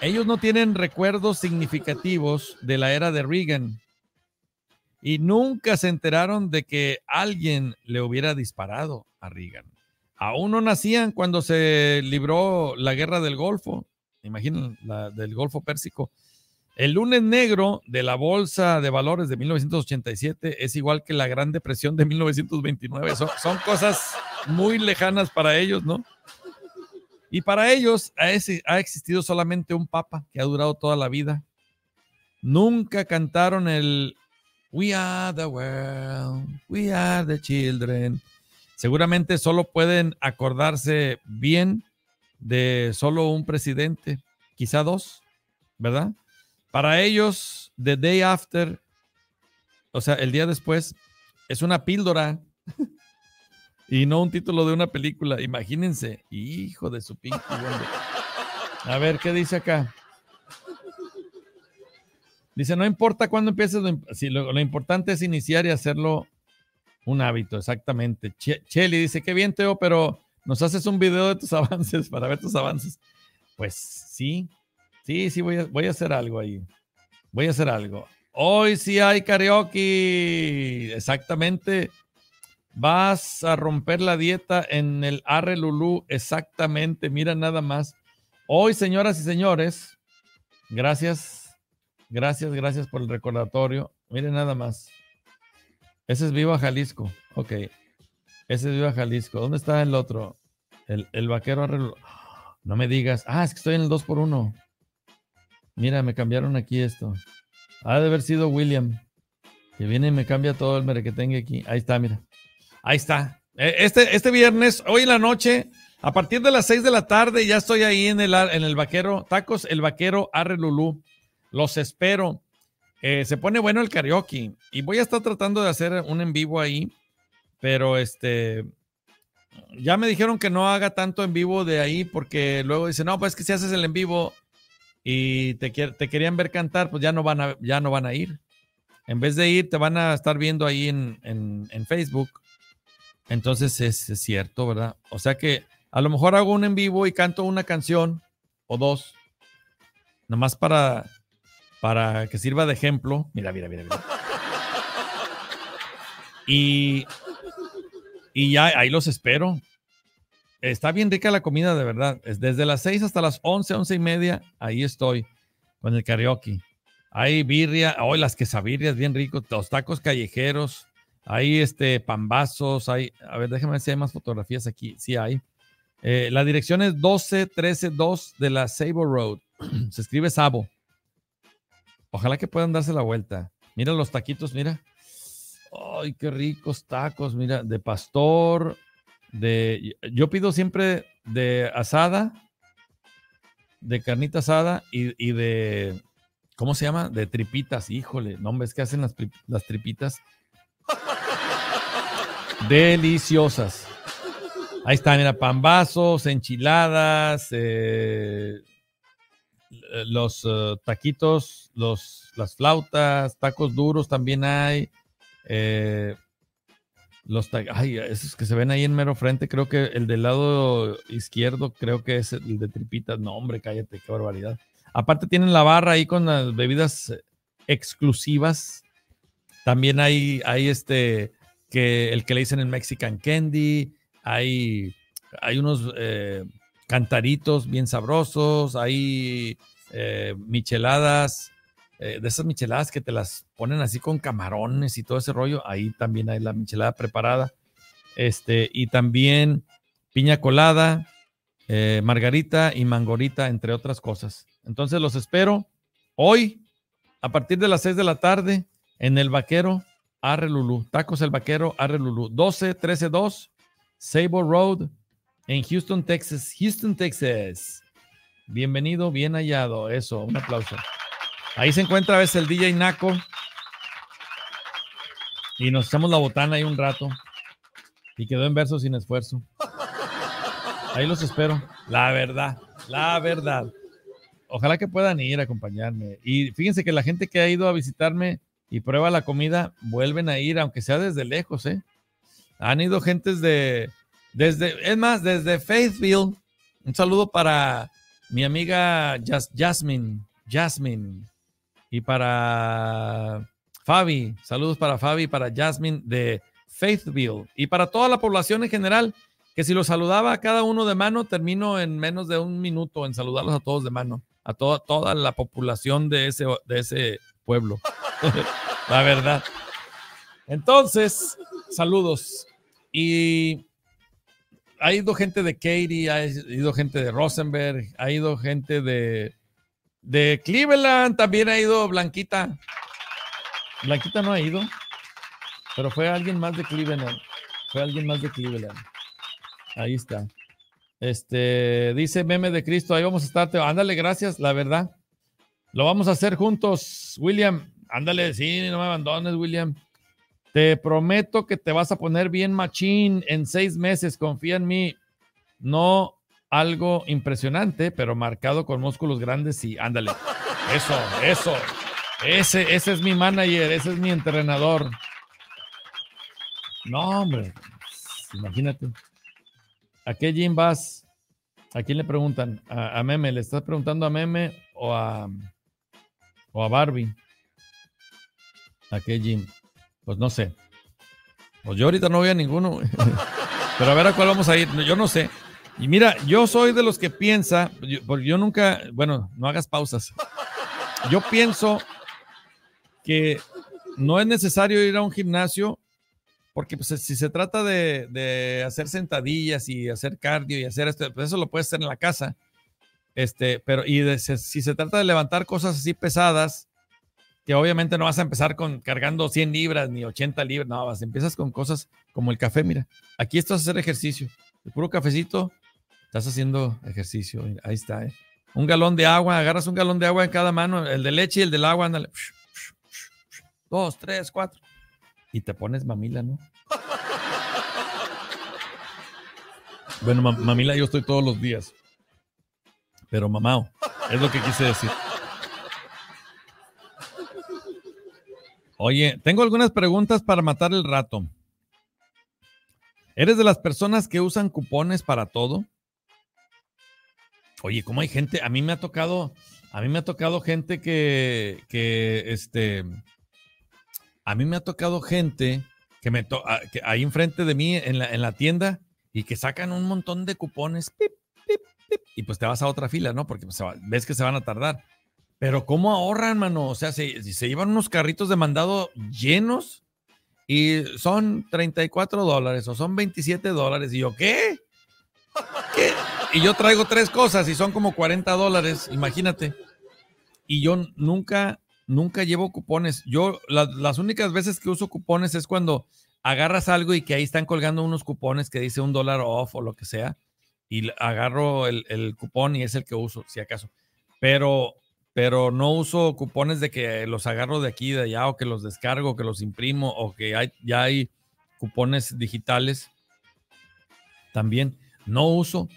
Ellos no tienen recuerdos significativos de la era de Reagan, y nunca se enteraron de que alguien le hubiera disparado a Reagan. Aún no nacían cuando se libró la guerra del Golfo, imaginen, la del Golfo Pérsico. El lunes negro de la Bolsa de Valores de 1987 es igual que la Gran Depresión de 1929. Son, cosas muy lejanas para ellos, ¿no? Y para ellos ha existido solamente un papa que ha durado toda la vida. Nunca cantaron el We are the world, we are the children. Seguramente solo pueden acordarse bien de solo un presidente, quizá dos, ¿verdad? Para ellos, the day after, o sea, el día después, es una píldora y no un título de una película. Imagínense, hijo de su pinche. A ver, ¿qué dice acá? Dice, no importa cuándo empieces, lo, si lo, importante es iniciar y hacerlo un hábito, exactamente. Che, Cheli dice, qué bien, Teo, pero nos haces un video de tus <laughs> avances para ver tus avances. Pues sí, sí, sí, voy a, voy a hacer algo ahí. Voy a hacer algo. Hoy sí hay karaoke. Exactamente. Vas a romper la dieta en el Arre Lulú. Exactamente. Mira nada más. Hoy, señoras y señores, gracias Gracias, gracias por el recordatorio. Miren nada más. Ese es Viva Jalisco. Ok. Ese es Viva Jalisco. ¿Dónde está el otro? El, vaquero arreglo. No me digas. Ah, es que estoy en el 2x1. Mira, me cambiaron aquí esto. Ha de haber sido William. Que viene y me cambia todo el mere que tenga aquí. Ahí está, mira. Ahí está. E, este, este viernes, hoy en la noche, a partir de las 6 de la tarde, ya estoy ahí en el, en el vaquero. Tacos, el vaquero Arre Lulú. Los espero. Eh, se pone bueno el karaoke y voy a estar tratando de hacer un en vivo ahí, pero este, ya me dijeron que no haga tanto en vivo de ahí porque luego dice no, pues que si haces el en vivo y te, te querían ver cantar, pues ya no, van a, ya no van a ir. En vez de ir, te van a estar viendo ahí en, Facebook. Entonces es, es cierto, ¿verdad? O sea que a lo mejor hago un en vivo y canto una canción o dos, nomás para para que sirva de ejemplo. Mira, mira, mira, mira. Y, y ya ahí los espero. Está bien rica la comida, de verdad. Es desde las 6 hasta las 11, 11 y media, ahí estoy con el karaoke. Hay birria, hoy las quesavirrias, bien rico, los tacos callejeros, hay este pambazos, hay, a ver, déjame ver si hay más fotografías aquí, sí hay. Eh, la dirección es 12132 de la Sabo Road, <clears throat> se escribe Sabo, Ojalá que puedan darse la vuelta. Mira los taquitos, mira. Ay, qué ricos tacos, mira, de pastor, de... Yo pido siempre de asada, de carnita asada y, de... ¿Cómo se llama? De tripitas, híjole. No, ves que hacen las, las tripitas <laughs> deliciosas. Ahí está, mira, pambazos, enchiladas, eh, eh, los eh, taquitos, los, las flautas, tacos duros también hay. Eh, los ay, esos que se ven ahí en mero frente, creo que el del lado izquierdo, creo que es el de tripitas. No, hombre, cállate, qué barbaridad. Aparte tienen la barra ahí con las bebidas exclusivas. También hay, hay este, que el que le dicen el Mexican Candy, hay, hay unos cantaritos bien sabrosos, hay eh, micheladas, eh, de esas micheladas que te las ponen así con camarones y todo ese rollo, ahí también hay la michelada preparada. Este, y también piña colada, eh, margarita y mangorita, entre otras cosas. Entonces los espero hoy a partir de las 6 de la tarde en El Vaquero Arre Lulú. Tacos El Vaquero Arre Lulú. 12 13 2 Sable Road en Houston, Texas. Houston, Texas. Bienvenido, bien hallado. Eso, un aplauso. Ahí se encuentra a veces el DJ Naco. Y nos echamos la botana ahí un rato. Y quedó en verso sin esfuerzo. Ahí los espero. La verdad, la verdad. Ojalá que puedan ir a acompañarme. Y fíjense que la gente que ha ido a visitarme y prueba la comida, vuelven a ir, aunque sea desde lejos, ¿eh? Han ido gentes de desde, es más, desde Faithville, un saludo para mi amiga Jasmine, Jasmine, y para Fabi, saludos para Fabi, para Jasmine de Faithville, y para toda la población en general, que si los saludaba a cada uno de mano, termino en menos de un minuto en saludarlos a todos de mano, a toda toda la población de ese, de ese pueblo. <laughs> la verdad. Entonces, saludos. Y ha ido gente de Katie, ha ido gente de Rosenberg, ha ido gente de, de Cleveland, también ha ido Blanquita. Blanquita no ha ido, pero fue alguien más de Cleveland. Fue alguien más de Cleveland. Ahí está. Este dice meme de Cristo, ahí vamos a estar. Ándale, gracias, la verdad. Lo vamos a hacer juntos, William. Ándale, sí, no me abandones, William. Te prometo que te vas a poner bien machín en seis meses, confía en mí. No algo impresionante, pero marcado con músculos grandes y ándale. Eso, eso. Ese, ese es mi manager, ese es mi entrenador. No, hombre. Imagínate. ¿A qué gym vas? ¿A quién le preguntan? A, Meme. ¿Le estás preguntando a Meme o a, o a Barbie? ¿A qué gym? Pues no sé. Pues yo ahorita no voy a ninguno. <laughs> Pero a ver a cuál vamos a ir. Yo no sé. Y mira, yo soy de los que piensa, porque yo nunca, bueno, no hagas pausas. Yo pienso que no es necesario ir a un gimnasio porque pues, si se trata de, hacer sentadillas y hacer cardio y hacer esto, pues eso lo puedes hacer en la casa. Este, pero y si se trata de levantar cosas así pesadas, que obviamente no vas a empezar con cargando 100 libras ni 80 libras, no, vas, empiezas con cosas como el café, mira, aquí estás a hacer ejercicio, el puro cafecito, estás haciendo ejercicio, ahí está, ¿eh? un galón de agua, agarras un galón de agua en cada mano, el de leche y el del agua, ándale, dos, tres, cuatro, y te pones mamila, ¿no? Bueno, mamila yo estoy todos los días, pero mamao, es lo que quise decir. Oye, tengo algunas preguntas para matar el rato. ¿Eres de las personas que usan cupones para todo? Oye, ¿cómo hay gente? A mí me ha tocado, a mí me ha tocado gente que, que este, a mí me ha tocado gente que me, ahí enfrente de mí en la, tienda y que sacan un montón de cupones y pues te vas a otra fila, ¿no? Porque ves que se van a tardar. Pero ¿cómo ahorran, mano? O sea, si se llevan unos carritos de mandado llenos y son 34 dólares o son 27 dólares. ¿Y yo qué? <laughs> ¿Qué? Y yo traigo tres cosas y son como 40 dólares, imagínate. Y yo nunca, nunca llevo cupones. Yo las únicas veces que uso cupones es cuando agarras algo y que ahí están colgando unos cupones que dice un dólar off o lo que sea. Y agarro el, el cupón y es el que uso, si acaso. Pero pero no uso cupones de que los agarro de aquí de allá o que los descargo, que los imprimo o que hay, ya hay cupones digitales. También no uso.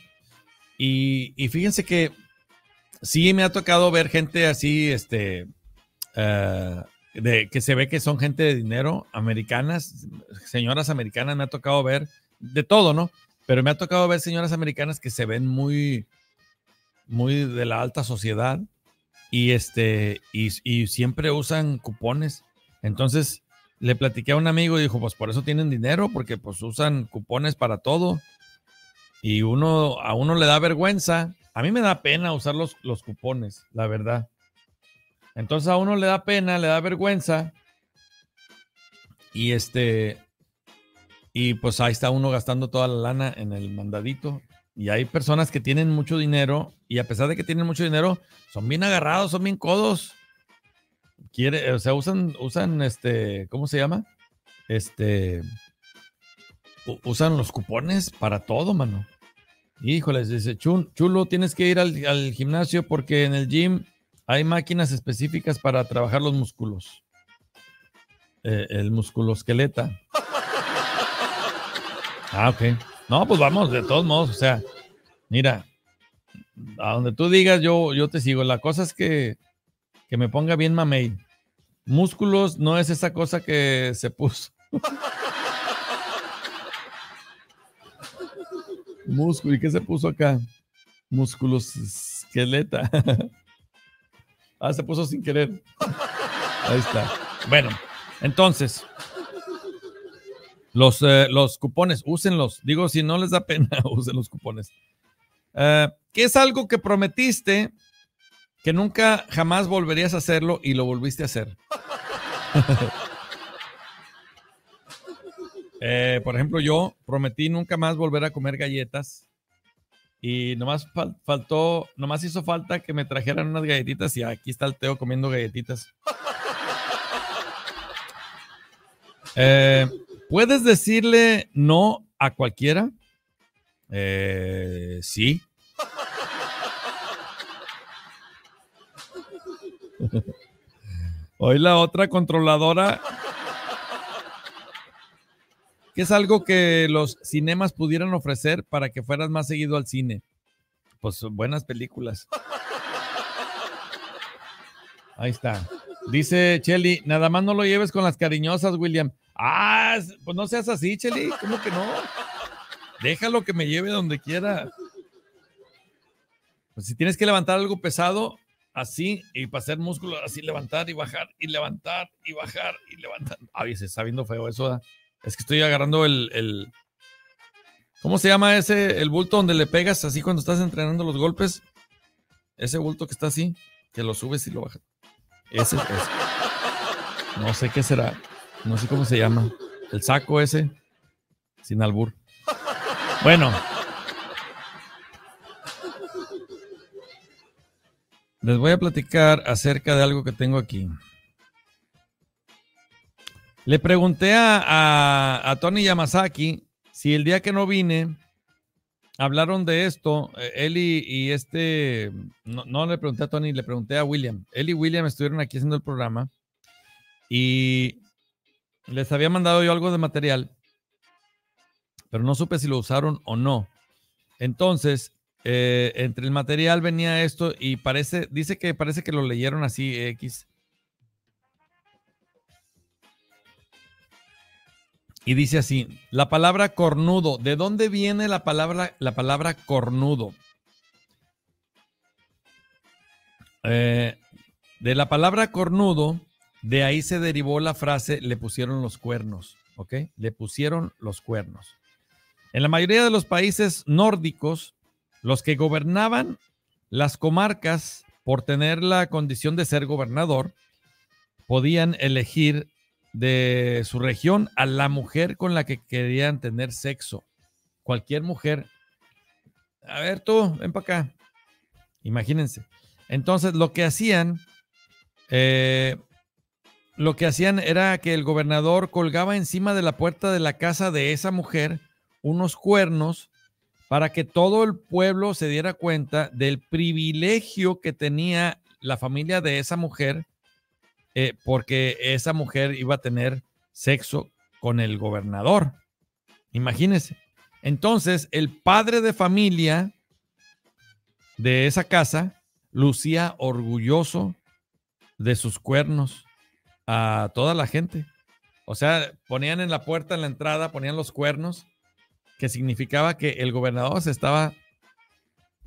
Y, y fíjense que sí me ha tocado ver gente así, este, eh, de, que se ve que son gente de dinero, americanas, señoras americanas, me ha tocado ver de todo, ¿no? Pero me ha tocado ver señoras americanas que se ven muy, muy de la alta sociedad y este y, siempre usan cupones. Entonces le platiqué a un amigo y dijo, pues por eso tienen dinero, porque pues usan cupones para todo. Y uno, a uno le da vergüenza. A mí me da pena usar los, los cupones, la verdad. Entonces a uno le da pena, le da vergüenza. Y este, y pues ahí está uno gastando toda la lana en el mandadito. Y hay personas que tienen mucho dinero y a pesar de que tienen mucho dinero, son bien agarrados, son bien codos. Quiere, o sea, usan, usan este, ¿cómo se llama? Este, usan los cupones para todo, mano. Híjoles, dice, chulo, tienes que ir al, gimnasio porque en el gym hay máquinas específicas para trabajar los músculos. Eh, el músculo esqueleta. <laughs> Ah, ok. No, pues vamos, de todos modos, o sea, mira, a donde tú digas, yo, yo te sigo. La cosa es que, que me ponga bien mamey. Músculos no es esa cosa que se puso. <laughs> Músculo, ¿y qué se puso acá? Músculos esqueleta. <laughs> ah, se puso sin querer. Ahí está. Bueno, entonces, los, eh, los cupones, úsenlos. Digo, si no les da pena, <laughs> usen los cupones. Eh, ¿Qué es algo que prometiste que nunca jamás volverías a hacerlo y lo volviste a hacer? <laughs> Eh, por ejemplo, yo prometí nunca más volver a comer galletas y nomás faltó, nomás hizo falta que me trajeran unas galletitas y aquí está el Teo comiendo galletitas. <laughs> Eh, ¿Puedes decirle no a cualquiera? Eh, sí. <laughs> Hoy la otra controladora, ¿Qué es algo que los cinemas pudieran ofrecer para que fueras más seguido al cine. Pues buenas películas. Ahí está. Dice Chelly, nada más no lo lleves con las cariñosas, William. Ah, pues no seas así, Cheli. ¿Cómo que no? Déjalo que me lleve donde quiera. Pues si tienes que levantar algo pesado, así, y para hacer músculo, así levantar y bajar, y levantar y bajar y levantar. A veces está viendo feo eso. Es que estoy agarrando el, ¿Cómo se llama ese? El bulto donde le pegas así cuando estás entrenando los golpes. Ese bulto que está así, que lo subes y lo bajas. Ese, es. No sé qué será. No sé cómo se llama. El saco ese. Sin albur. Bueno. Les voy a platicar acerca de algo que tengo aquí. Le pregunté a, Tony Yamazaki si el día que no vine hablaron de esto, eh, él y, este, no, no, le pregunté a Tony, le pregunté a William. Él y William estuvieron aquí haciendo el programa y les había mandado yo algo de material, pero no supe si lo usaron o no. Entonces, eh, entre el material venía esto y parece, dice que parece que lo leyeron así, X. Y dice así, la palabra cornudo, ¿de dónde viene la palabra, la palabra cornudo? Eh, de la palabra cornudo de ahí se derivó la frase, le pusieron los cuernos, ¿ok? Le pusieron los cuernos. En la mayoría de los países nórdicos, los que gobernaban las comarcas por tener la condición de ser gobernador, podían elegir de su región a la mujer con la que querían tener sexo. Cualquier mujer. A ver tú, ven para acá. Imagínense. Entonces, lo que hacían, eh, lo que hacían era que el gobernador colgaba encima de la puerta de la casa de esa mujer unos cuernos para que todo el pueblo se diera cuenta del privilegio que tenía la familia de esa mujer, eh, porque esa mujer iba a tener sexo con el gobernador. Imagínense. Entonces, el padre de familia de esa casa lucía orgulloso de sus cuernos a toda la gente. O sea, ponían en la puerta, en la entrada, ponían los cuernos, que significaba que el gobernador se estaba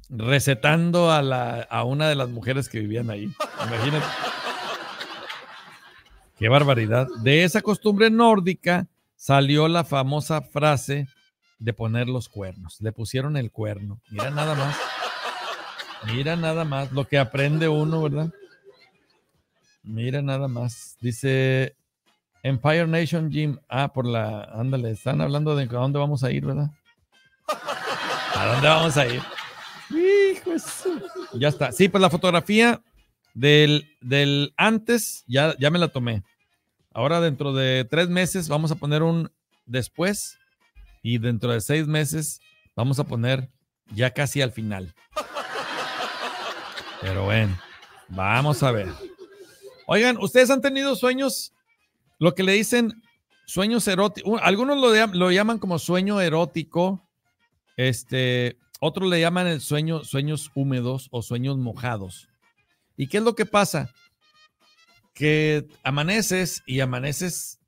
recetando a, la, a una de las mujeres que vivían ahí. Imagínate. <laughs> Qué barbaridad. De esa costumbre nórdica salió la famosa frase de poner los cuernos. Le pusieron el cuerno. Mira nada más. Mira nada más lo que aprende uno, ¿verdad? Mira nada más. Dice Empire Nation Gym. Ah, por la. Ándale, están hablando de a dónde vamos a ir, ¿verdad? <laughs> ¿A dónde vamos a ir? Hijo ya está. Sí, pues la fotografía del, del antes ya, ya me la tomé. Ahora dentro de tres meses vamos a poner un después y dentro de seis meses vamos a poner ya casi al final. <laughs> Pero bueno, vamos a ver. Oigan, ¿ustedes han tenido sueños? Lo que le dicen sueños eróticos. Algunos lo, llaman como sueño erótico. Este, otros le llaman el sueño, sueños húmedos o sueños mojados. ¿Y qué es lo que pasa? Que amaneces y amaneces.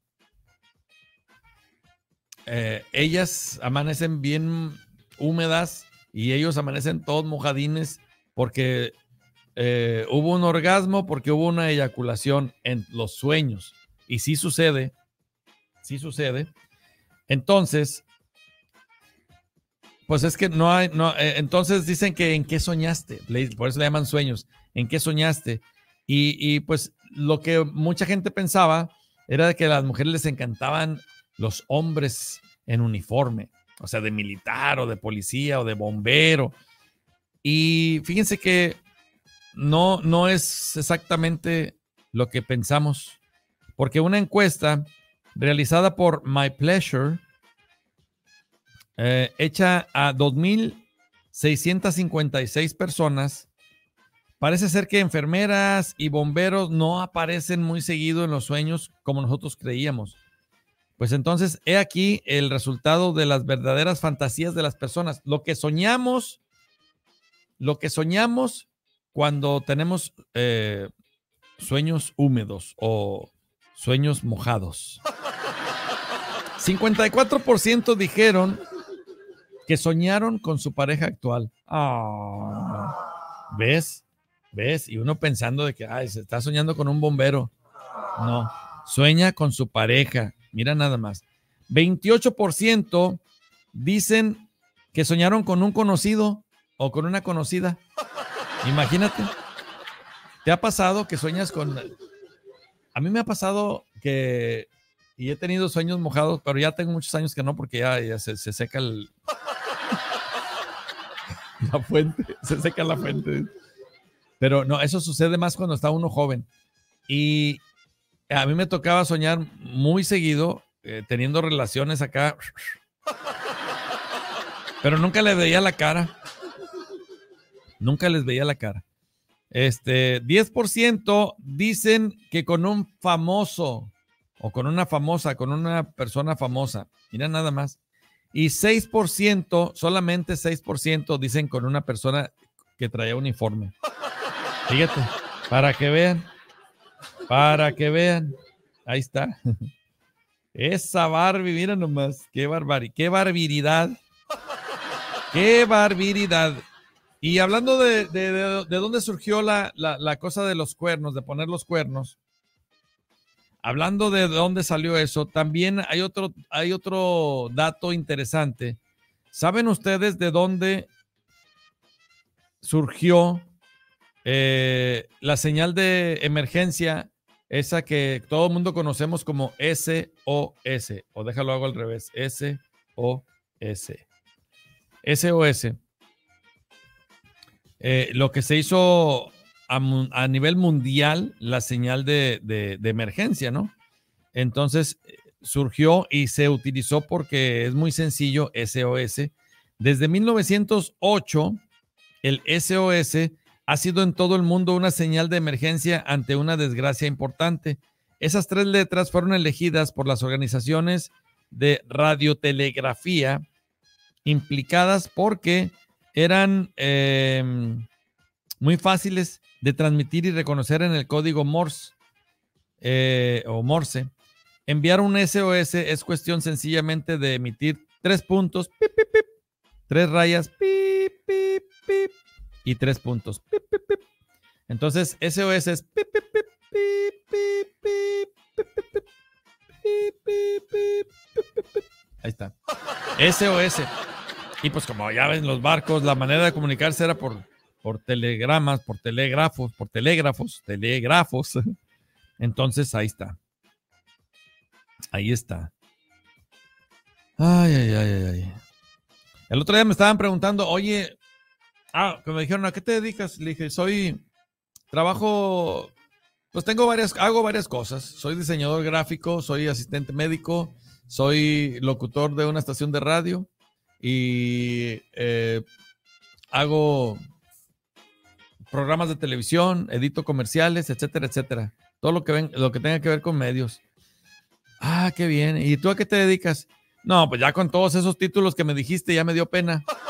Eh, ellas amanecen bien húmedas y ellos amanecen todos mojadines porque eh, hubo un orgasmo porque hubo una eyaculación en los sueños. Y sí sucede, sí sucede. Entonces, pues es que no hay, no, eh, entonces dicen que en qué soñaste, por eso le llaman sueños, en qué soñaste. Y, y pues lo que mucha gente pensaba era de que a las mujeres les encantaban los hombres en uniforme, o sea, de militar o de policía o de bombero. Y fíjense que no, no es exactamente lo que pensamos, porque una encuesta realizada por My Pleasure, eh, hecha a 2.656 personas, parece ser que enfermeras y bomberos no aparecen muy seguido en los sueños como nosotros creíamos. Pues entonces, he aquí el resultado de las verdaderas fantasías de las personas. Lo que soñamos, lo que soñamos cuando tenemos eh, sueños húmedos o sueños mojados. 54% dijeron que soñaron con su pareja actual. Ah. ¿Ves? ¿Ves? Y uno pensando de que, ay, se está soñando con un bombero. No, sueña con su pareja. Mira nada más. 28% dicen que soñaron con un conocido o con una conocida. Imagínate. ¿Te ha pasado que sueñas con... A mí me ha pasado que... Y he tenido sueños mojados, pero ya tengo muchos años que no, porque ya, se, seca el... <laughs> la fuente, se seca la fuente. Pero no, eso sucede más cuando está uno joven. Y a mí me tocaba soñar muy seguido, eh, teniendo relaciones acá. Pero nunca le veía la cara. Nunca les veía la cara. Este, 10% dicen que con un famoso o con una famosa, con una persona famosa. Mira nada más. Y 6%, solamente 6% dicen con una persona que traía uniforme. Fíjate, para que vean, para que vean. Ahí está. Esa Barbie, mira nomás, qué qué barbaridad. Qué barbaridad. Y hablando de, dónde surgió la, cosa de los cuernos, de poner los cuernos, hablando de dónde salió eso, también hay otro, hay otro dato interesante. ¿Saben ustedes de dónde surgió eh, la señal de emergencia, esa que todo el mundo conocemos como SOS? O déjalo hago al revés, SOS. SOS. Eh, lo que se hizo a, nivel mundial, la señal de, de emergencia, ¿no? Entonces eh, surgió y se utilizó porque es muy sencillo SOS. Desde 1908, el SOS ha sido en todo el mundo una señal de emergencia ante una desgracia importante. Esas tres letras fueron elegidas por las organizaciones de radiotelegrafía implicadas porque eran muy fáciles de transmitir y reconocer en el código Morse o Morse. Enviar un SOS es cuestión sencillamente de emitir tres puntos, tres rayas y tres puntos. Entonces, SOS es Ahí está. SOS. Y pues como ya ven los barcos, la manera de comunicarse era por, por telegramas, por telégrafos, por telégrafos, telégrafos. Entonces ahí está. Ahí está. Ay, ay, ay, ay. El otro día me estaban preguntando, oye, ah, que me dijeron, ¿a qué te dedicas? Le dije, soy, trabajo, pues tengo varias, hago varias cosas. Soy diseñador gráfico, soy asistente médico, soy locutor de una estación de radio y eh, hago programas de televisión, edito comerciales, etcétera, etcétera. Todo lo que, lo que tenga que ver con medios. Ah, qué bien. ¿Y tú a qué te dedicas? No, pues ya con todos esos títulos que me dijiste ya me dio pena. <laughs>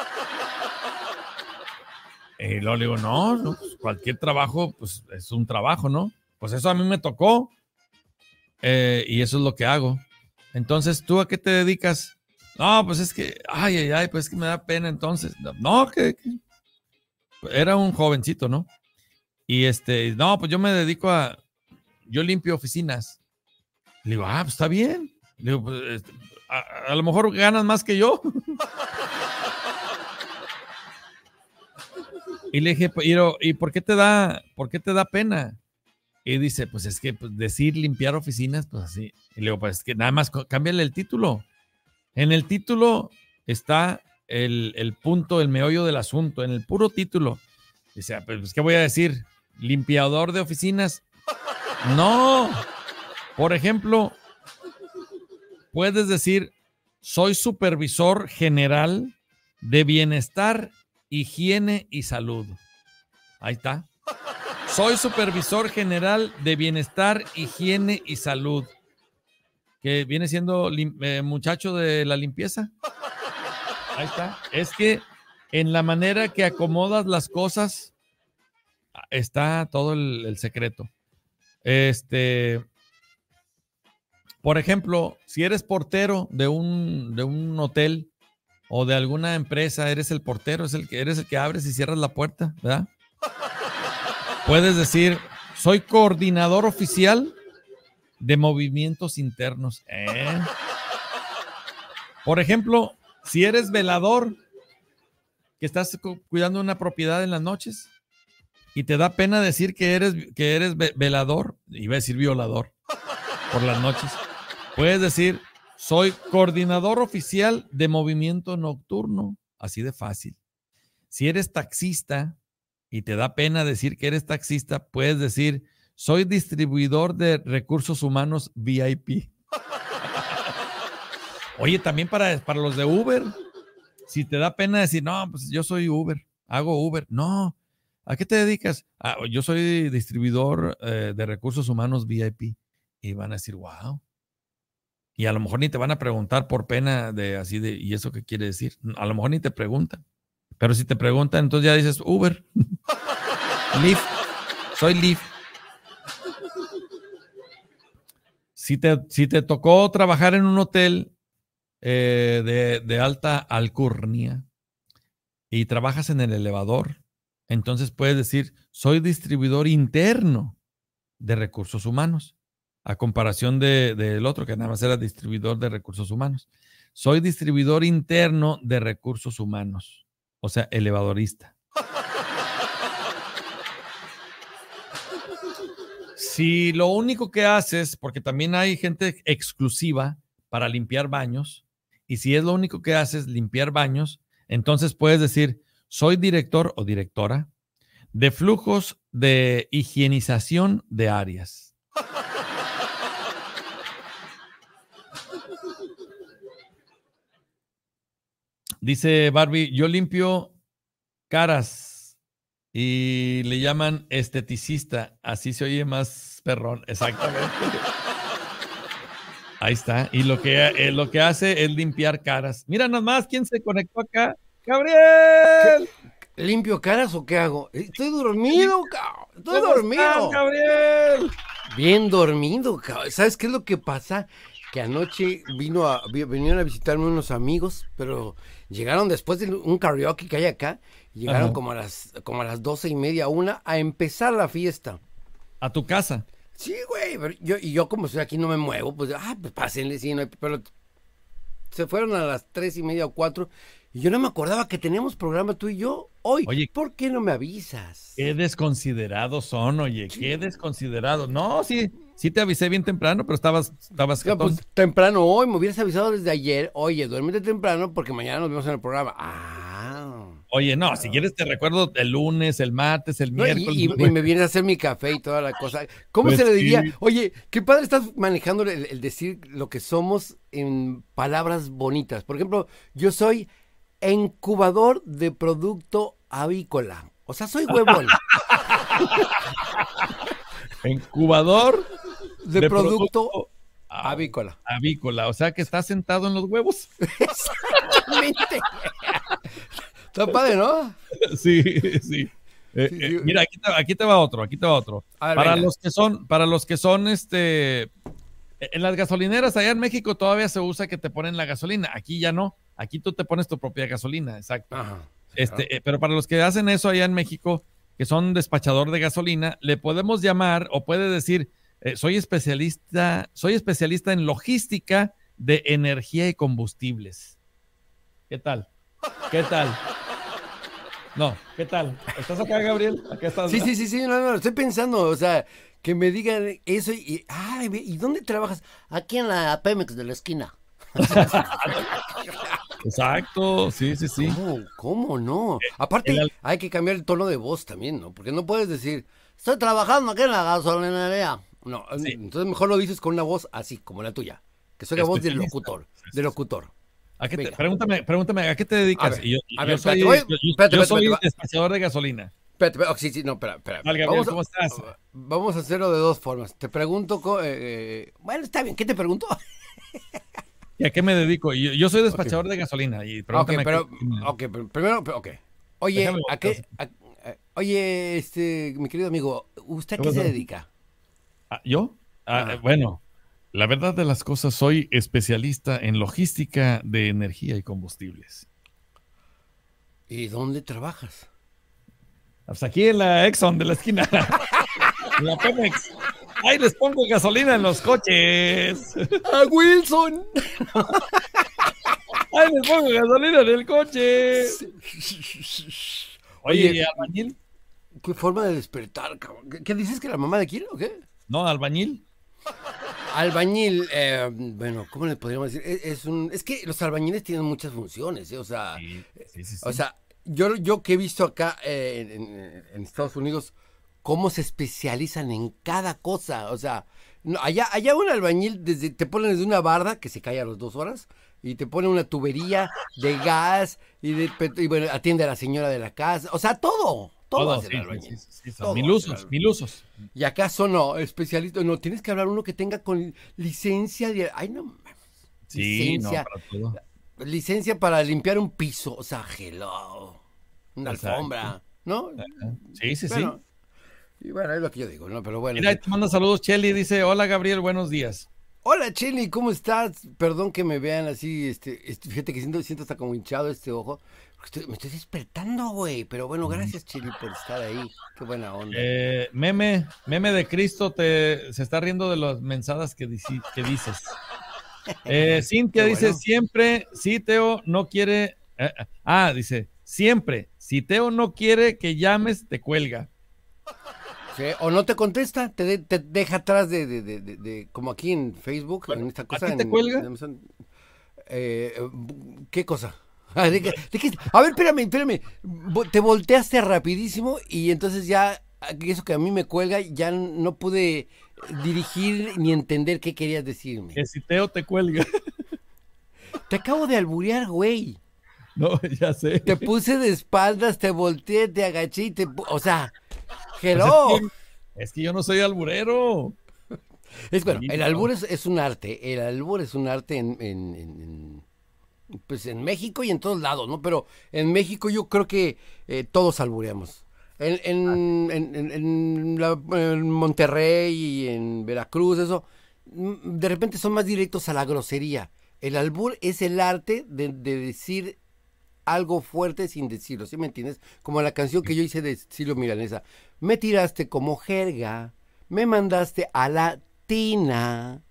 Y luego digo, no, pues cualquier trabajo pues es un trabajo, ¿no? Pues eso a mí me tocó eh, y eso es lo que hago. Entonces, ¿tú a qué te dedicas? No, pues es que, ay, ay, ay, pues es que me da pena entonces. No, que, era un jovencito, ¿no? Y este, no, pues yo me dedico a, yo limpio oficinas. Le digo, ah, pues está bien. Le digo, pues, este, a, lo mejor ganas más que yo. <laughs> y le dije, ¿y por qué te da, por qué te da pena? Y dice, pues es que pues, decir limpiar oficinas, pues así. Y le digo, pues es que nada más cámbiale el título. En el título está el, el, punto, el meollo del asunto, en el puro título. Dice, ah, pues, ¿qué voy a decir? ¿Limpiador de oficinas? No. Por ejemplo, puedes decir, soy supervisor general de bienestar, higiene y salud. Ahí está. Soy supervisor general de bienestar, higiene y salud. Que viene siendo eh, muchacho de la limpieza. Ahí está. Es que en la manera que acomodas las cosas está todo el, secreto. Este, por ejemplo, si eres portero de un, de un hotel o de alguna empresa, eres el portero, es el que eres el que abres y cierras la puerta, ¿verdad? puedes decir, soy coordinador oficial de movimientos internos. ¿eh? Por ejemplo, si eres velador, que estás cuidando una propiedad en las noches y te da pena decir que eres, que eres velador, iba a decir violador por las noches, puedes decir, soy coordinador oficial de movimiento nocturno, así de fácil. Si eres taxista, y te da pena decir que eres taxista, puedes decir, soy distribuidor de recursos humanos VIP. Oye, también para, para los de Uber, si te da pena decir, no, pues yo soy Uber, hago Uber, no. ¿A qué te dedicas? Ah, yo soy distribuidor eh, de recursos humanos VIP. Y van a decir, wow. Y a lo mejor ni te van a preguntar por pena de así de, ¿y eso qué quiere decir? A lo mejor ni te preguntan. Pero si te preguntan, entonces ya dices Uber. <laughs> Lyft. Soy Lyft. Si te, si te tocó trabajar en un hotel eh, de, alta alcurnia y trabajas en el elevador, entonces puedes decir, soy distribuidor interno de recursos humanos, a comparación del otro que nada más era distribuidor de recursos humanos. Soy distribuidor interno de recursos humanos. O sea, elevadorista. si lo único que haces, porque también hay gente exclusiva para limpiar baños, y si es lo único que haces, limpiar baños, entonces puedes decir, soy director o directora de flujos de higienización de áreas. Dice Barbie, yo limpio caras y le llaman esteticista, así se oye más perrón, exactamente. Ahí está, y lo que, eh, lo que hace es limpiar caras. Mira nomás quién se conectó acá. Gabriel. ¿Limpio caras o qué hago? Eh, estoy dormido, cabrón. Estoy dormido. Gabriel. Bien dormido, cabrón. ¿Sabes qué es lo que pasa? Que anoche vino vinieron a visitarme unos amigos, pero Llegaron después de un karaoke que hay acá, llegaron como a las como a las doce y media, una, a empezar la fiesta. ¿A tu casa? Sí, güey, yo, y yo como estoy aquí no me muevo, pues, ah, pues pásenle, sí, no hay, pero se fueron a las tres y media o cuatro, y yo no me acordaba que teníamos programa tú y yo hoy. Oye, ¿por qué no me avisas? Qué desconsiderados son, oye, qué, qué desconsiderados. No, sí, Sí te avisé bien temprano, pero estabas, estabas pues, temprano hoy, me hubieras avisado desde ayer. Oye, duérmete temprano porque mañana nos vemos en el programa. Ah. Oye, no, si quieres te recuerdo el lunes, el martes, el miércoles. Y, me vienes a hacer mi café y toda la cosa. ¿Cómo pues se le diría? Oye, qué padre estás manejando el, el, decir lo que somos en palabras bonitas. Por ejemplo, yo soy incubador de producto avícola. O sea, soy huevón. <laughs> Incubador de, producto, avícola. Avícola, o sea que está sentado en los huevos. <laughs> Exactamente. está padre, ¿no? Sí, sí. Eh, eh, mira, aquí te, va otro, aquí te va otro. para los que son, para los que son, este, en las gasolineras allá en México todavía se usa que te ponen la gasolina, aquí ya no, aquí tú te pones tu propia gasolina, exacto. este, eh, pero para los que hacen eso allá en México, que son despachador de gasolina, le podemos llamar o puede decir, eh, soy especialista, soy especialista en logística de energía y combustibles. ¿Qué tal? ¿Qué tal? No, ¿qué tal? ¿Estás acá, Gabriel? sí, sí, sí, sí, no, no, estoy pensando, o sea, que me digan eso y, ¿y dónde trabajas? Aquí en la Pemex de la esquina. <laughs> Exacto, sí, sí, sí. ¿Cómo, no? Eh, Aparte, hay que cambiar el tono de voz también, ¿no? Porque no puedes decir, estoy trabajando aquí en la gasolinera No, entonces mejor lo dices con una voz así, como la tuya, que soy la voz del locutor, de locutor. ¿A qué te, pregúntame, pregúntame, ¿a qué te dedicas? yo, soy, despachador de gasolina. sí, sí, no, espera, espera. vamos, ¿cómo estás? Vamos a hacerlo de dos formas. Te pregunto, eh, eh, bueno, está bien, ¿qué te pregunto? <laughs> ¿Y a qué me dedico? Yo, soy despachador de gasolina. Y pero, primero, Oye, eh, oye, este, mi querido amigo, ¿usted a qué se dedica? Ah, ¿Yo? Ah, eh, bueno, la verdad de las cosas, soy especialista en logística de energía y combustibles. ¿Y dónde trabajas? Hasta pues aquí en la Exxon de la esquina. <laughs> la Pemex. Ahí les pongo gasolina en los coches. A Wilson. Ahí les pongo gasolina en el coche. Oye, albañil. Qué forma de despertar, cabrón. ¿Qué, dices que la mamá de quién o qué? No, albañil. Albañil, eh, bueno, ¿cómo le podríamos decir? E, es, un, es que los albañiles tienen muchas funciones, eh, o sea, sí, o sea, yo, yo que he visto acá eh, en, Estados Unidos, cómo se especializan en cada cosa. O sea, no, allá, allá un albañil desde, te ponen desde una barda que se cae a las dos horas y te pone una tubería de gas y, bueno, atiende a la señora de la casa. O sea, todo. Todo, es albañil. mil usos, mil usos. Y acaso no, especialista, no, tienes que hablar uno que tenga con licencia de... Ay, no. licencia, para licencia para limpiar un piso, o sea, hello, una alfombra, ¿no? Sí, sí, sí. Y bueno, es lo que yo digo, ¿no? Pero bueno. Mira, te manda saludos, Chelly. Dice: Hola, Gabriel, buenos días. Hola, Chelly, ¿cómo estás? Perdón que me vean así. Este, este, fíjate que siento, siento hasta como hinchado este ojo. me estoy despertando, güey. Pero bueno, mm. gracias, Chelly, por estar ahí. Qué buena onda. Eh, meme, meme de Cristo, te, se está riendo de las mensadas que, que dices. <laughs> Eh, Cintia dice: Siempre, si Teo no quiere. Eh, eh, ah, dice: Siempre, si Teo no quiere que llames, te cuelga. ¿eh? o no te contesta, te, deja atrás de, como aquí en Facebook, en esta cosa. te cuelga? Eh, ¿Qué cosa? <laughs> Ah, a ver, espérame, espérame. Te volteaste rapidísimo y entonces ya eso que a mí me cuelga, ya no pude dirigir ni entender qué querías decirme. Que si Teo te cuelga. Te acabo de alburear, güey. No, <laughs> ya sé. Te puse de espaldas, te volteé, te agaché y te... O sea, <laughs> Pues Hello. es, que, yo no soy alburero. Es bueno, el albur es, un arte. El albur es un arte en, pues en México y en todos lados, ¿no? Pero en México yo creo que eh, todos albureamos. Ah. En, Monterrey y en Veracruz, eso, mm, de repente son más directos a la grosería. El albur es el arte de, de decir algo fuerte sin decirlo, ¿sí me entiendes? Como la canción que yo hice de Silvio Milanesa. Me tiraste como jerga, me mandaste a la tina.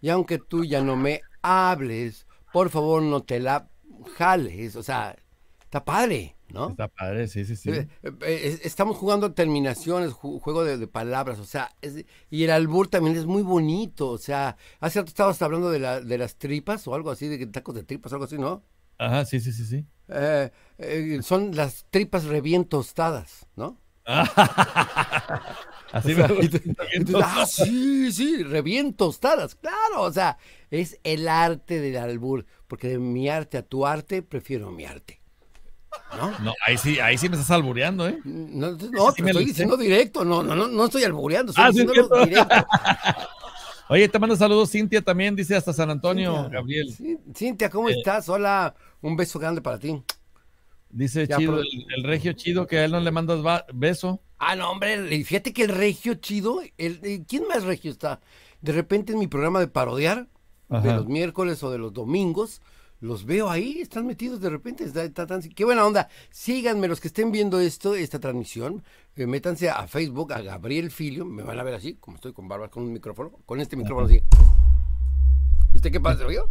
Y aunque tú ya no me hables, por favor no te la jales. O sea, está padre, ¿no? Está padre, sí, sí, sí. Eh, eh, estamos jugando terminaciones, juego de, palabras, o sea, y el albur también es muy bonito, o sea, hace rato estabas hablando de, las tripas o algo así, de tacos de tripas, o algo así, ¿no? Ajá, sí, sí, sí, sí. Eh, eh, son las tripas revientostadas, tostadas, ¿no? <laughs> Así me ah, sí, sí, revientostadas! tostadas, claro, o sea, es el arte del albur, porque de mi arte a tu arte, prefiero mi arte. ¿No? no ahí sí, ahí sí me estás albureando, ¿eh? No, no, te estoy diciendo directo, no, no, no, estoy albureando, estoy ah, diciendo directo. <laughs> Oye, te mando saludos, Cintia también, dice hasta San Antonio, Gabriel. Cintia, ¿cómo eh, estás? Hola, un beso grande para ti. Dice Chido, el, regio chido, que a él no le mandas beso. Ah, no, hombre, fíjate que el regio chido, eh, ¿quién más regio está? De repente en mi programa de parodiar, de los miércoles o de los domingos, los veo ahí, están metidos de repente. Está, tan, qué buena onda. Síganme los que estén viendo esto, esta transmisión. Eh, métanse a Facebook, a Gabriel Filio. Me van a ver así, como estoy con barbas, con un micrófono, con este micrófono así. ¿Viste qué pasa, yo?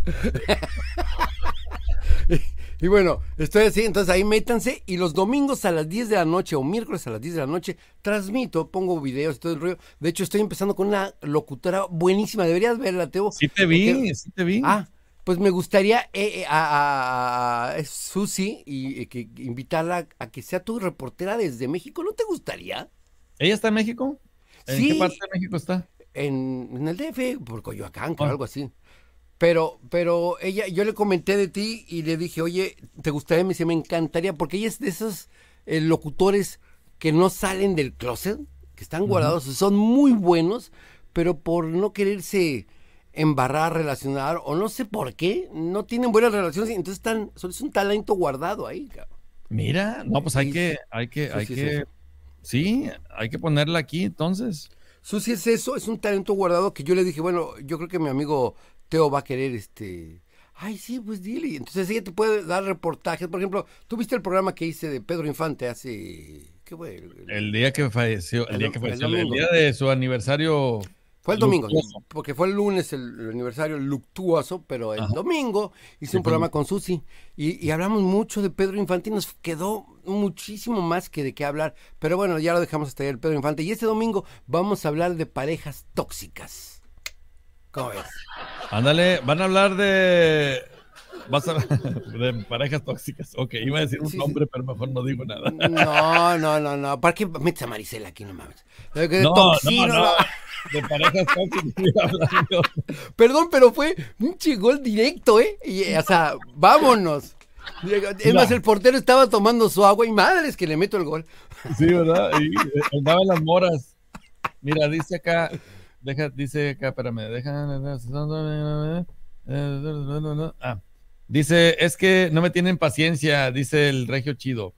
<laughs> y, bueno, estoy así, entonces ahí métanse. Y los domingos a las 10 de la noche o miércoles a las 10 de la noche, transmito, pongo videos y todo el rollo. De hecho, estoy empezando con una locutora buenísima. Deberías verla, Teo. Sí te vi, sí te vi. Ah, pues me gustaría eh, eh, a, a, Susi y, eh, que, invitarla a que sea tu reportera desde México. ¿No te gustaría? ¿Ella está en México? ¿En qué parte de México está? En, el DF, por Coyoacán, o ah. algo así. Pero, pero ella, yo le comenté de ti y le dije, oye, ¿te gustaría? Me me encantaría, porque ella es de esos locutores que no salen del closet, que están guardados, son muy buenos, pero por no quererse embarrar, relacionar, o no sé por qué, no tienen buenas relaciones entonces están, es un talento guardado ahí, Mira, no, pues hay que, hay que, hay que, sí, hay que ponerla aquí entonces. Susi es eso, es un talento guardado que yo le dije, bueno, yo creo que mi amigo Teo va a querer este, ay, sí, pues dile. Entonces ella te puede dar reportajes, por ejemplo, tú viste el programa que hice de Pedro Infante hace, ¿qué El, día que falleció, el, día que falleció, el día de su aniversario fue el domingo, porque fue el lunes el, aniversario luctuoso, pero el domingo hice un programa con Susi y, hablamos mucho de Pedro Infante y nos quedó muchísimo más que de qué hablar. Pero bueno, ya lo dejamos hasta ahí el Pedro Infante. Y este domingo vamos a hablar de parejas tóxicas. ¿Cómo ves? Ándale, van a hablar de Vas a de parejas tóxicas. Ok, iba a decir un nombre, pero mejor no digo nada. No, no, no, no. ¿Para qué metes a Marisela aquí? No mames. no, no, De parejas tóxicas. Perdón, pero fue un chigol directo, ¿eh? Y, o sea, vámonos. Es más, el portero estaba tomando su agua y madres que le meto el gol. Sí, ¿verdad? Y andaba en las moras. Mira, dice acá, deja, dice acá, espérame, deja. Ah. Dice, es que no me tienen paciencia, dice el regio chido.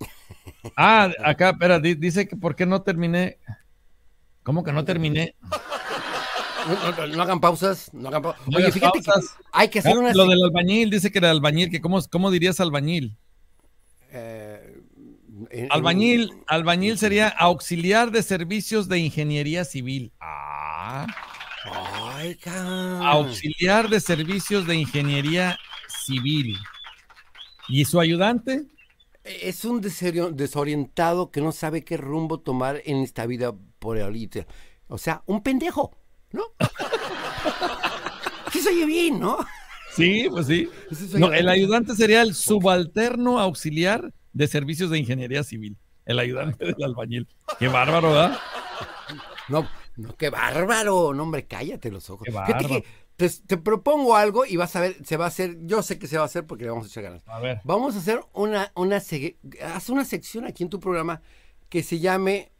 <laughs> Ah, acá, espera, dice que por qué no terminé. ¿Cómo que no terminé? No, hagan pausas, Oye, fíjate hay que hacer una... Lo del albañil, dice que era albañil, que cómo, cómo dirías albañil. Eh, albañil, albañil sería auxiliar de servicios de ingeniería civil. Ah. Auxiliar de servicios de ingeniería civil. ¿Y su ayudante? Es un desorientado que no sabe qué rumbo tomar en esta vida por ahorita. O sea, un pendejo, ¿no? sí se oye bien, ¿no? Sí, pues sí. No, el ayudante sería el subalterno auxiliar de servicios de ingeniería civil. El ayudante del albañil. Qué bárbaro, ¿verdad? No, no, qué bárbaro. No, hombre, cállate los ojos. Qué bárbaro. Te, propongo algo y vas a ver, se va a hacer, yo sé que se va a hacer porque le vamos a echar ganas. A ver. Vamos a hacer una, una, una sección aquí en tu programa que se llame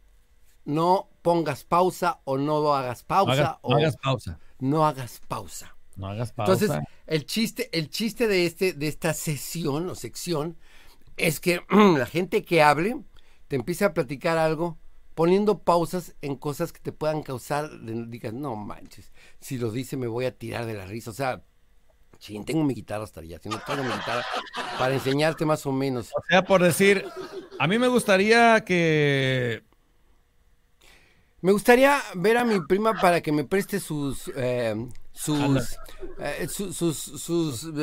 No pongas pausa o no hagas pausa. o, no hagas pausa. No hagas pausa. No hagas pausa. Entonces, el chiste, el chiste de, este, de esta sesión o sección es que <clears throat> la gente que hable te empieza a platicar algo poniendo pausas en cosas que te puedan causar, digas, no manches, si lo dice me voy a tirar de la risa, o sea, tengo mi guitarra hasta allá, si no tengo mi guitarra <laughs> para enseñarte más o menos. O sea, por decir, a mí me gustaría que... Me gustaría ver a mi prima para que me preste sus... Eh, eh, sus, sus, eh, sus,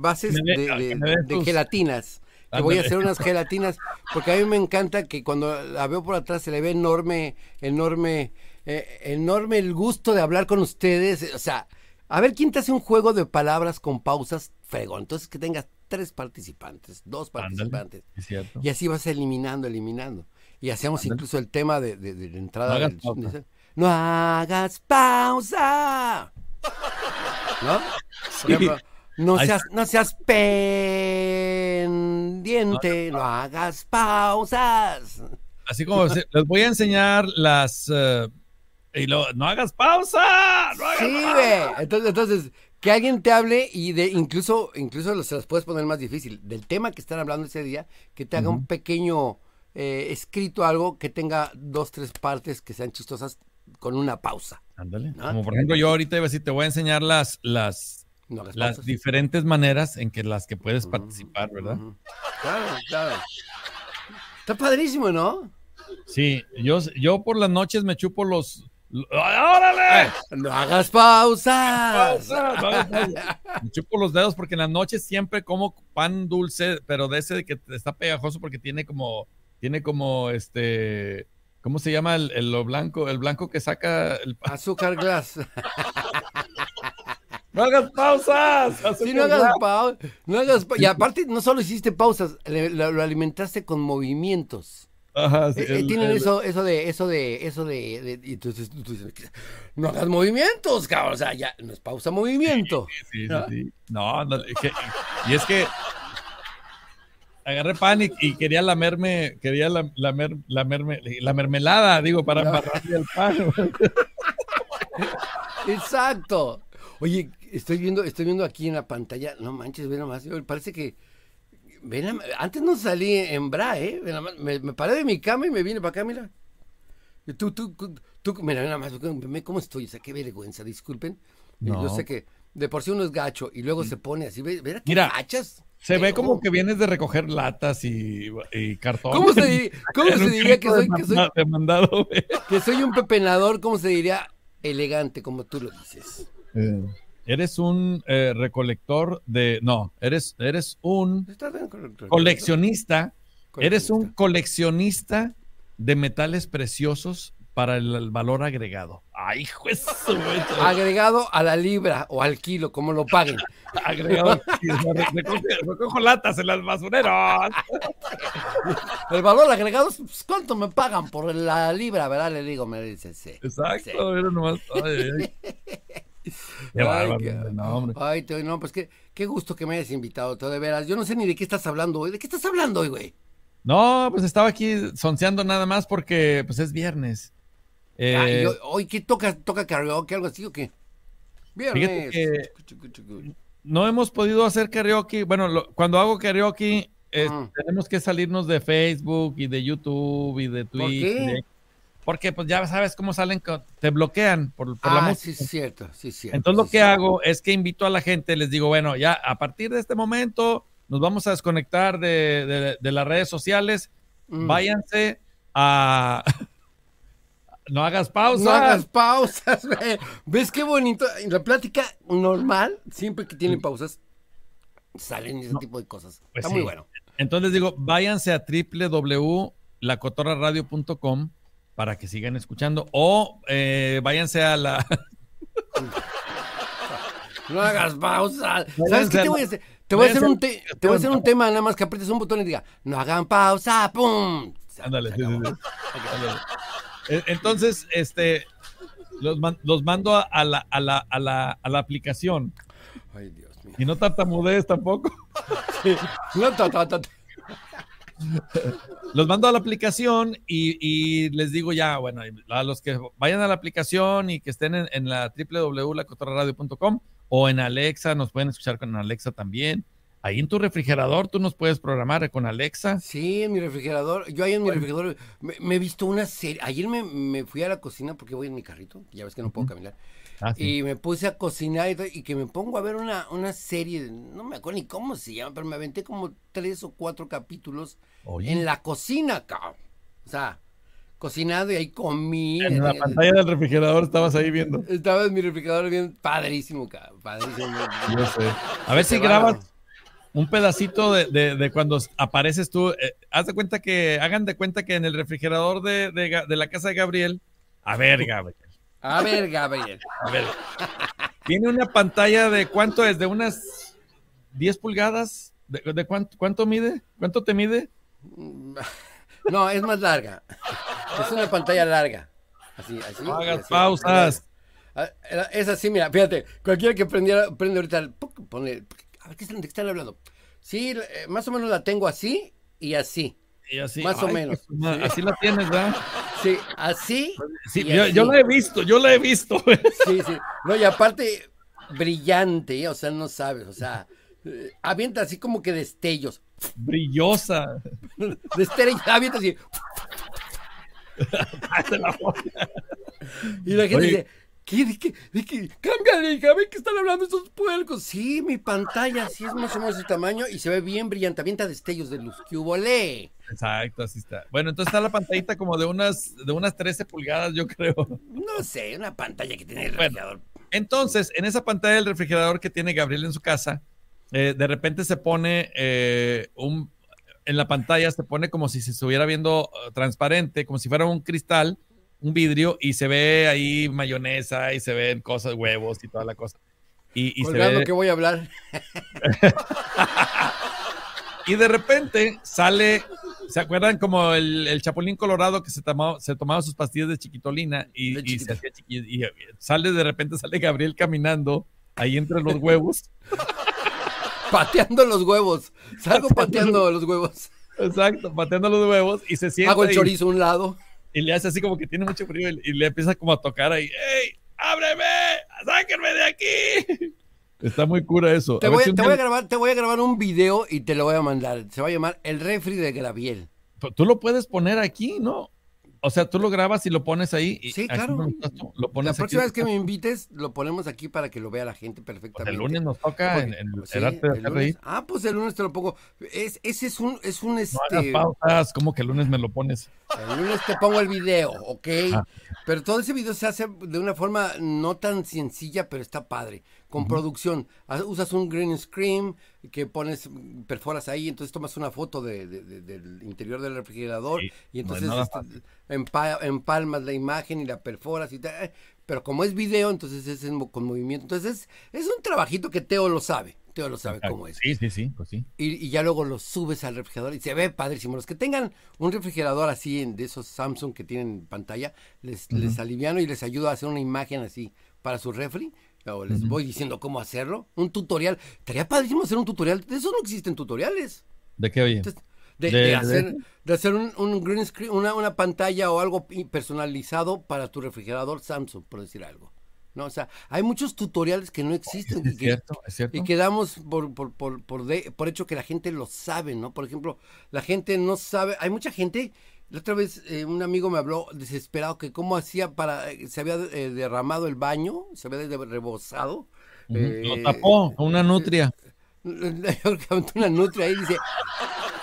bases de gelatinas. Te voy a hacer unas <laughs> gelatinas, porque a mí me encanta que cuando la veo por atrás se le ve enorme, enorme, eh, enorme el gusto de hablar con ustedes. O sea, a ver quién te hace un juego de palabras con pausas fregón. Entonces que tengas tres participantes, dos participantes. y así vas eliminando, eliminando. Y hacemos incluso el tema de, la entrada. No hagas, del, hagas pausa. <laughs> ¿No? No seas, no seas pendiente, no, hagas pausas. Así como les voy a enseñar las... Eh, y no hagas pausas! sí, pausa. Entonces, entonces, que alguien te hable y de incluso, incluso se las puedes poner más difícil. Del tema que están hablando ese día, que te haga un pequeño eh, escrito, algo que tenga dos, tres partes que sean chistosas con una pausa. Ándale. Como por ejemplo, yo ahorita iba a decir, te voy a enseñar las, las las diferentes maneras en que las que puedes participar, ¿verdad? Claro, claro. Está padrísimo, ¿no? Sí, yo, yo por las noches me chupo los... ¡Órale! Eh, no hagas pausa. pausa. me chupo los dedos porque en las noches siempre como pan dulce, pero de ese que está pegajoso porque tiene como... Tiene como este... ¿Cómo se llama el, lo blanco? El blanco que saca el... Azúcar glass. <laughs> No hagas pausas. si no hagas pausas. No hagas y aparte, no solo hiciste pausas, lo, alimentaste con movimientos. Ajá, sí, eh, eh, tienen eso, eso de, eso de, eso de, de entonces tú dices, no hagas movimientos, cabrón. O sea, ya no es pausa movimiento. Sí, sí, sí No, no que, y es que agarré panic y quería lamerme, quería lamerme, la mermelada, digo, para no. el pan. <laughs> Exacto. Oye, estoy viendo, estoy viendo aquí en la pantalla, no manches, ve nomás, parece que antes no salí en bra, eh, me, paré de mi cama y me vine para acá, mira. Tú, tú, tú, mira, nada más, ¿cómo estoy? O sea, qué vergüenza, disculpen. Eh, no. Yo sé que de por sí uno es gacho y luego mm. se pone así, ¿ve, mira, gachas? Se ve como que vienes de recoger latas y, cartón. ¿Cómo se, <laughs> diría, que soy, que soy, <laughs> que soy un pepenador? ¿Cómo se diría elegante, como tú lo dices? Eh eres un eh, recolector de, no, eres, eres un coleccionista, eres un coleccionista de metales preciosos para el, valor agregado. Ay, juez. agregado a la libra o al kilo, como lo paguen. <laughs> agregado Recojo, latas en las basureras. <laughs> el valor agregado es pues, cuánto me pagan por la libra, ¿verdad? Le digo, me dice, sí. Exacto, <laughs> Ay, pues qué, gusto que me hayas invitado, de veras. Yo no sé ni de qué estás hablando hoy. ¿De qué estás hablando hoy, güey? No, pues estaba aquí sonceando nada más porque pues es viernes. Ay, eh, hoy qué toca, toca karaoke, algo así o qué? Viernes. no hemos podido hacer karaoke. Bueno, cuando hago karaoke, eh, tenemos que salirnos de Facebook y de YouTube y de Twitter porque pues ya sabes cómo salen, te bloquean por, la ah, música. Sí, es cierto, sí, cierto. Entonces lo que hago es que invito a la gente, les digo, bueno, ya a partir de este momento nos vamos a desconectar de, las redes sociales, mm. váyanse a... <laughs> no hagas pausas. No hagas pausas. <laughs> güey. ¿Ves qué bonito? la plática normal, siempre que tienen pausas, salen ese tipo de cosas. Pues Está muy bueno. Entonces digo, váyanse a www.lacotorraradio.com para que sigan escuchando o eh, váyanse a la... No hagas pausa. ¿Sabes qué te voy a hacer? Te voy a hacer, un, te, voy a hacer un tema nada más que aprietes un botón y diga, no hagan pausa, ¡pum! Ándale. E, entonces, este, los, mando a la, a, la, a, la, a la aplicación. Ay, Dios mío. Y no tartamudees tampoco. <laughs> No, tartamudees. <laughs> los mando a la aplicación y, les digo ya, bueno, a los que vayan a la aplicación y que estén en, la www.lacotorradio.com o en Alexa, nos pueden escuchar con Alexa también. Ahí en tu refrigerador tú nos puedes programar con Alexa. Sí, en mi refrigerador. Yo ahí en mi refrigerador me he visto una serie. Ayer me, fui a la cocina porque voy en mi carrito, ya ves que no puedo caminar. Ah, y me puse a cocinar y, y, que me pongo a ver una, una serie, no me acuerdo ni cómo se llama, pero me aventé como tres o cuatro capítulos en la cocina, cabrón. O sea, cocinado y ahí comí. En la pantalla del refrigerador estabas ahí viendo. Estaba en mi refrigerador viendo. Padrísimo, cabrón. Padrísimo. sé. A ver si grabas un pedacito de, cuando apareces tú. Eh, haz de cuenta que, hagan de cuenta que en el refrigerador de, la casa de Gabriel. A ver, Gabriel. A ver, Gabriel. A ver. Tiene una pantalla de cuánto es, de unas 10 pulgadas. ¿De, cuánto, cuánto mide? ¿Cuánto te mide? No, es más larga. Es una pantalla larga. Así, así. pausas. Es así, mira, fíjate. Cualquiera que prendiera, prende ahorita, a ver, ¿qué están, qué están hablando? Sí, eh, más o menos la tengo así y así. Más o menos. Así la tienes, ¿verdad? Sí, así. yo, la he visto, yo la he visto. <laughs> Sí, sí. No, y aparte, brillante, o sea, no sabes, o sea. Eh, avienta así como que destellos. Brillosa. <laughs> avienta así. y la gente dice, ¿qué, qué, de qué? hija, que están hablando esos puercos. Sí, mi pantalla, sí es más o menos de tamaño y se ve bien brillante, avienta destellos de luz. ¡Qué volé! Exacto, así está. Bueno, entonces está la pantallita como de unas, de unas 13 pulgadas, yo creo. No sé, una pantalla que tiene el refrigerador. Entonces, en esa pantalla del refrigerador que tiene Gabriel en su casa, eh, de repente se pone eh, un, en la pantalla, se pone como si se estuviera viendo eh, transparente, como si fuera un cristal, un vidrio, y se ve ahí mayonesa y se ven cosas, huevos y toda la cosa. Y, y se que voy a hablar. <laughs> y de repente sale, ¿se acuerdan como el, el chapulín colorado que se tomaba, se tomaba sus pastillas de chiquitolina y, y, sale de repente, sale Gabriel caminando ahí entre los huevos. <laughs> pateando los huevos. Salgo pateando los huevos. Exacto, pateando los huevos y se siente Hago el chorizo a un lado. Y le hace así como que tiene mucho frío y, le empieza como a tocar ahí. ¡Ey! ¡Ábreme! ¡Sáquenme de aquí! Está muy cura eso. Te, voy a, grabar, te voy a grabar un video y te lo voy a mandar. Se va a llamar El Refri de Graviel. Tú lo puedes poner aquí, ¿no? O sea, tú lo grabas y lo pones ahí. sí, claro. la próxima vez que me invites, lo ponemos aquí para que lo vea la gente pues perfectamente. el lunes nos toca en, pues el arte de Ah, pues el lunes te lo pongo. ese es un, es un No este pausas, como que el lunes me lo pones. El lunes te pongo el video, ¿ok? Ah. Pero todo ese video se hace de una forma no tan sencilla, pero está padre con producción. Usas un green screen que pones, perforas ahí, entonces tomas una foto del interior del refrigerador y entonces este, empalmas la imagen y la perforas y eh, Pero como es video, entonces es con movimiento. Entonces es, un trabajito que Teo lo sabe. Teo lo sabe cómo es. Sí, sí, sí, pues Y, ya luego lo subes al refrigerador y se ve padrísimo. Los que tengan un refrigerador así de esos Samsung que tienen pantalla, les, les aliviano y les ayudo a hacer una imagen así para su refri les voy diciendo cómo hacerlo, un tutorial. Estaría padrísimo hacer un tutorial. De eso no existen tutoriales. ¿De qué, oye? de, hacer, un, green screen, una, pantalla o algo personalizado para tu refrigerador Samsung, por decir algo. ¿No? O sea, hay muchos tutoriales que no existen. y, quedamos por, por, por, por hecho que la gente lo sabe, ¿no? Por ejemplo, la gente no sabe, hay mucha gente la otra vez eh, un amigo me habló desesperado que cómo hacía para... Eh, se había eh, derramado el baño, se había rebosado. Lo tapó a una nutria. <laughs> una nutria ahí dice,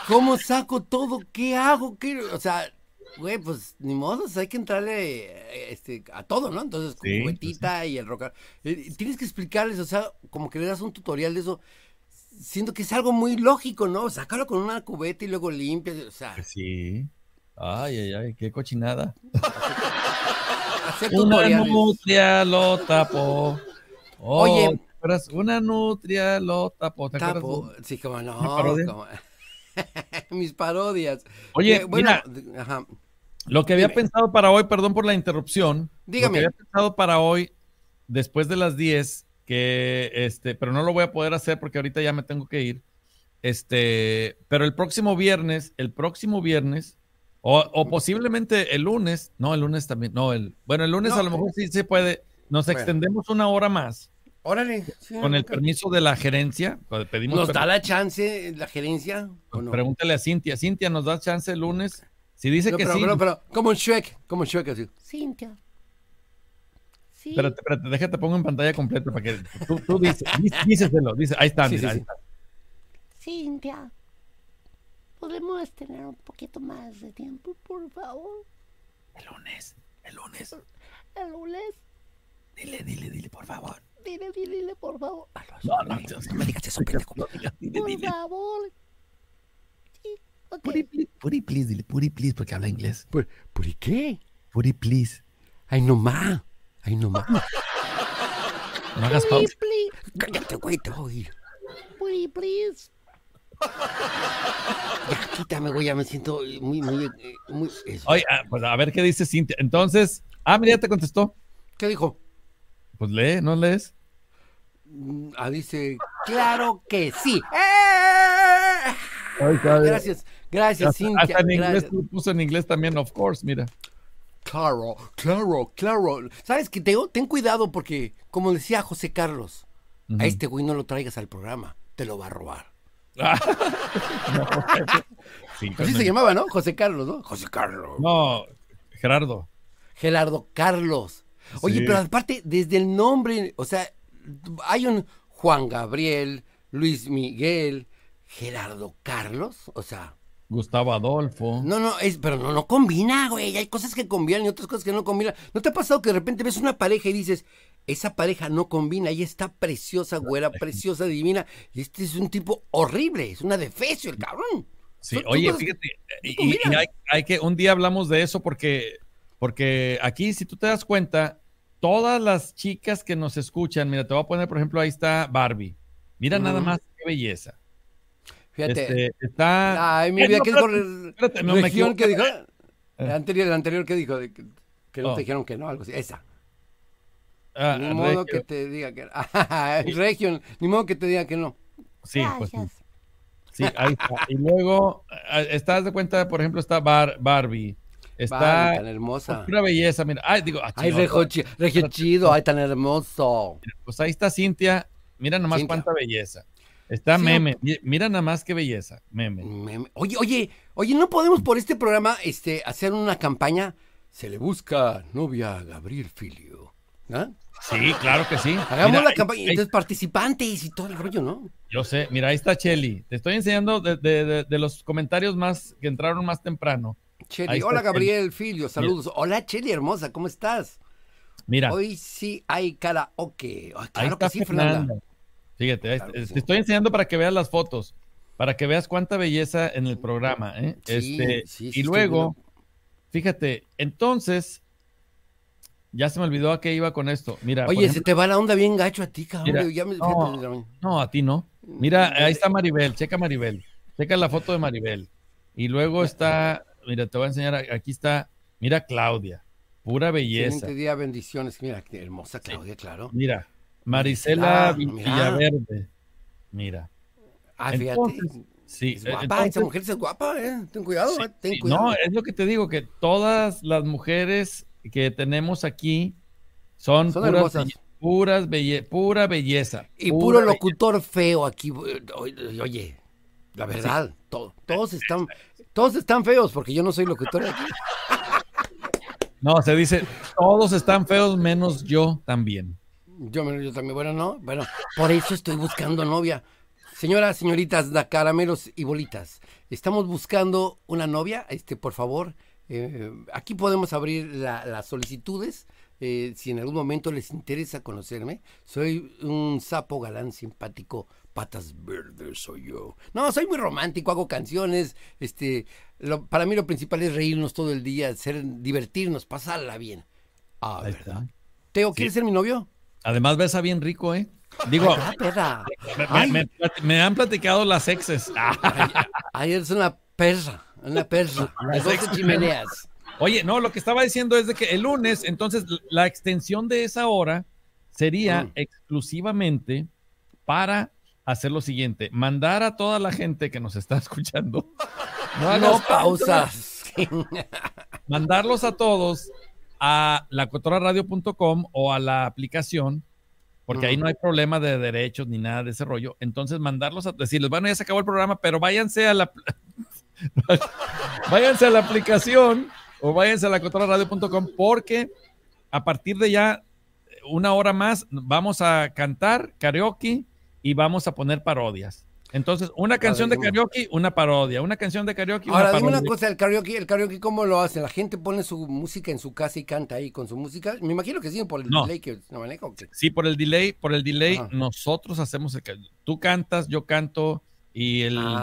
¿cómo saco todo? ¿Qué hago? ¿Qué? O sea, güey, pues ni modo, hay que entrarle este, a todo, ¿no? Entonces, con cubetita pues y el rocar. tienes que explicarles, o sea, como que le das un tutorial de eso siento que es algo muy lógico, ¿no? Sácalo con una cubeta y luego limpia, o sea. Pues sí. Ay, ay, ay, qué cochinada. Oh, una nutria lo tapó. Oye, una nutria lo tapó. Sí, como no. Mis parodias. Oye, bueno, ajá. lo que había pensado para hoy, perdón por la interrupción. Dígame. Lo que había pensado para hoy, después de las 10, que este, pero no lo voy a poder hacer porque ahorita ya me tengo que ir. Este, pero el próximo viernes, el próximo viernes o, posiblemente el lunes, no, el lunes también, no, el, bueno, el lunes a lo mejor sí se puede, nos extendemos una hora más. Órale. con el permiso de la gerencia, pues, pedimos. ¿Nos da la chance la gerencia? Pues, Pregúntale a Cintia, Cintia, ¿nos da chance el lunes? Si dice que sí. Pero, pero, como un como un así. Cintia. Sí. Pero, déjate, pongo en pantalla completa para que tú, dices, díceselo, dice, ahí está, ahí está. Cintia podemos tener un poquito más de tiempo, por favor. El lunes, el lunes. El lunes. Dile, dile, dile, por favor. Dile, dile, dile, por favor. No, no, no, me digas eso, pendejo. Por favor. Sí, okay. Puri, please, dile, puri, please, porque habla inglés. ¿Puri qué? Puri, please. Ay, no más. Ay, no más. No hagas pausa. Cállate, güey, te voy. Puri, please. Ya, quítame, güey, ya me siento muy, muy, eh, muy... Oye, ah, pues a ver qué dice Cintia. Entonces, ah, mira, ya te contestó. ¿Qué dijo? Pues lee, ¿no lees? Mm, ah, dice, claro que sí. ¡Eh! gracias, gracias, Cintia. Hasta en inglés, puso en inglés también, of course, mira. Claro, claro, claro. ¿Sabes que Ten cuidado porque, como decía José Carlos, a este güey no lo traigas al programa, te lo va a robar. <laughs> Así se llamaba, ¿no? José Carlos, ¿no? José Carlos. No, Gerardo. Gerardo Carlos. Oye, pero aparte, desde el nombre, o sea, hay un Juan Gabriel, Luis Miguel, Gerardo Carlos, o sea. Gustavo Adolfo. No, no, es, pero no, no combina, güey. Hay cosas que combinan y otras cosas que no combinan. ¿No te ha pasado que de repente ves una pareja y dices, esa pareja no combina, y está preciosa, güera, preciosa, divina, y este es un tipo horrible, es una defecio el cabrón. Sí, oye, fíjate, y, hay, que, un día hablamos de eso porque, porque aquí, si tú te das cuenta, todas las chicas que nos escuchan, mira, te voy a poner, por ejemplo, ahí está Barbie. Mira nada más qué belleza. Fíjate. está. Ay, mi vida, región que dijo. El anterior, el anterior que dijo. que, no te oh. dijeron que no, algo así. Esa. Ah, ni modo que te diga que. no. <laughs> Ah, región, ni modo que te diga que no. Sí, pues. Sí, ahí está. y luego, ah, estás de cuenta, por ejemplo, está Barbie. Está tan hermosa. Una pues, belleza, mira. Ay, digo, ay, regio, chido, ay, tan hermoso. Pues ahí está Cintia. Mira nomás cuánta belleza. Está meme. Mira nada más qué belleza. Meme. Oye, oye, oye, no podemos por este programa este, hacer una campaña. Se le busca novia a Gabriel Filio. ¿ah? Sí, claro que sí. Hagamos la campaña. entonces, participantes y todo el rollo, ¿no? Yo sé. Mira, ahí está Chelly. Te estoy enseñando de, los comentarios más que entraron más temprano. Chelly. Hola, Gabriel Filio. Saludos. Hola, Chelly, hermosa. ¿Cómo estás? Mira. Hoy sí hay karaoke. Ah, claro que sí, Fernanda. Fíjate, te estoy enseñando para que veas las fotos, para que veas cuánta belleza en el programa. ¿eh? este, y luego, fíjate, entonces, ya se me olvidó a qué iba con esto. Mira, Oye, se te va la onda bien gacho a ti, cabrón. ya me... no, a ti no. Mira, ahí está Maribel, checa Maribel, checa la foto de Maribel. Y luego está, mira, te voy a enseñar, aquí está, mira Claudia, pura belleza. día, bendiciones, mira, qué hermosa Claudia, claro. Mira, Marisela ah, Villaverde. Mira. Ah, fíjate. Sí, es eh, guapa, esa mujer es guapa, eh. ten cuidado, eh, ten cuidado. No, es lo que te digo, que todas las mujeres que tenemos aquí son, puras, pura belleza. Y puro locutor feo aquí, oye, la verdad, todos están, todos están feos porque yo no soy locutor aquí. <laughs> No, se dice, todos están feos menos yo también. Yo, también, bueno, no, bueno, por eso estoy buscando novia. Señoras, señoritas, da caramelos y bolitas. Estamos buscando una novia, este, por favor. Eh, aquí podemos abrir las solicitudes. Eh, si en algún momento les interesa conocerme, soy un sapo galán simpático, patas verdes soy yo. No, soy muy romántico, hago canciones, este, para mí lo principal es reírnos todo el día, ser, divertirnos, pasarla bien. Ah, ¿verdad? Teo, ¿quieres ser mi novio? Además, a bien rico, ¿eh? Digo, me, han platicado las exes. Ay, es una perra, una perra. Ah, las chimeneas. Oye, no, lo que estaba diciendo es de que el lunes, entonces, la extensión de esa hora sería mm. exclusivamente para hacer lo siguiente: mandar a toda la gente que nos está <laughs> escuchando. No, no pausas. <laughs> Mandarlos a todos a lacotoraradio.com o a la aplicación, porque ahí no hay problema de derechos ni nada de ese rollo. Entonces, mandarlos a decirles, bueno, ya se acabó el programa, pero váyanse a la <laughs> váyanse a la aplicación o váyanse a lacotoraradio.com porque a partir de ya una hora más vamos a cantar karaoke y vamos a poner parodias. Entonces, una canción de karaoke, una parodia, una canción de karaoke. Ahora, dime una cosa, el karaoke, el karaoke, ¿cómo lo hacen? La gente pone su música en su casa y canta ahí con su música. Me imagino que sí, por el delay que no manejo. Sí, por el delay, por el delay, nosotros hacemos el Tú cantas, yo canto, y el ah,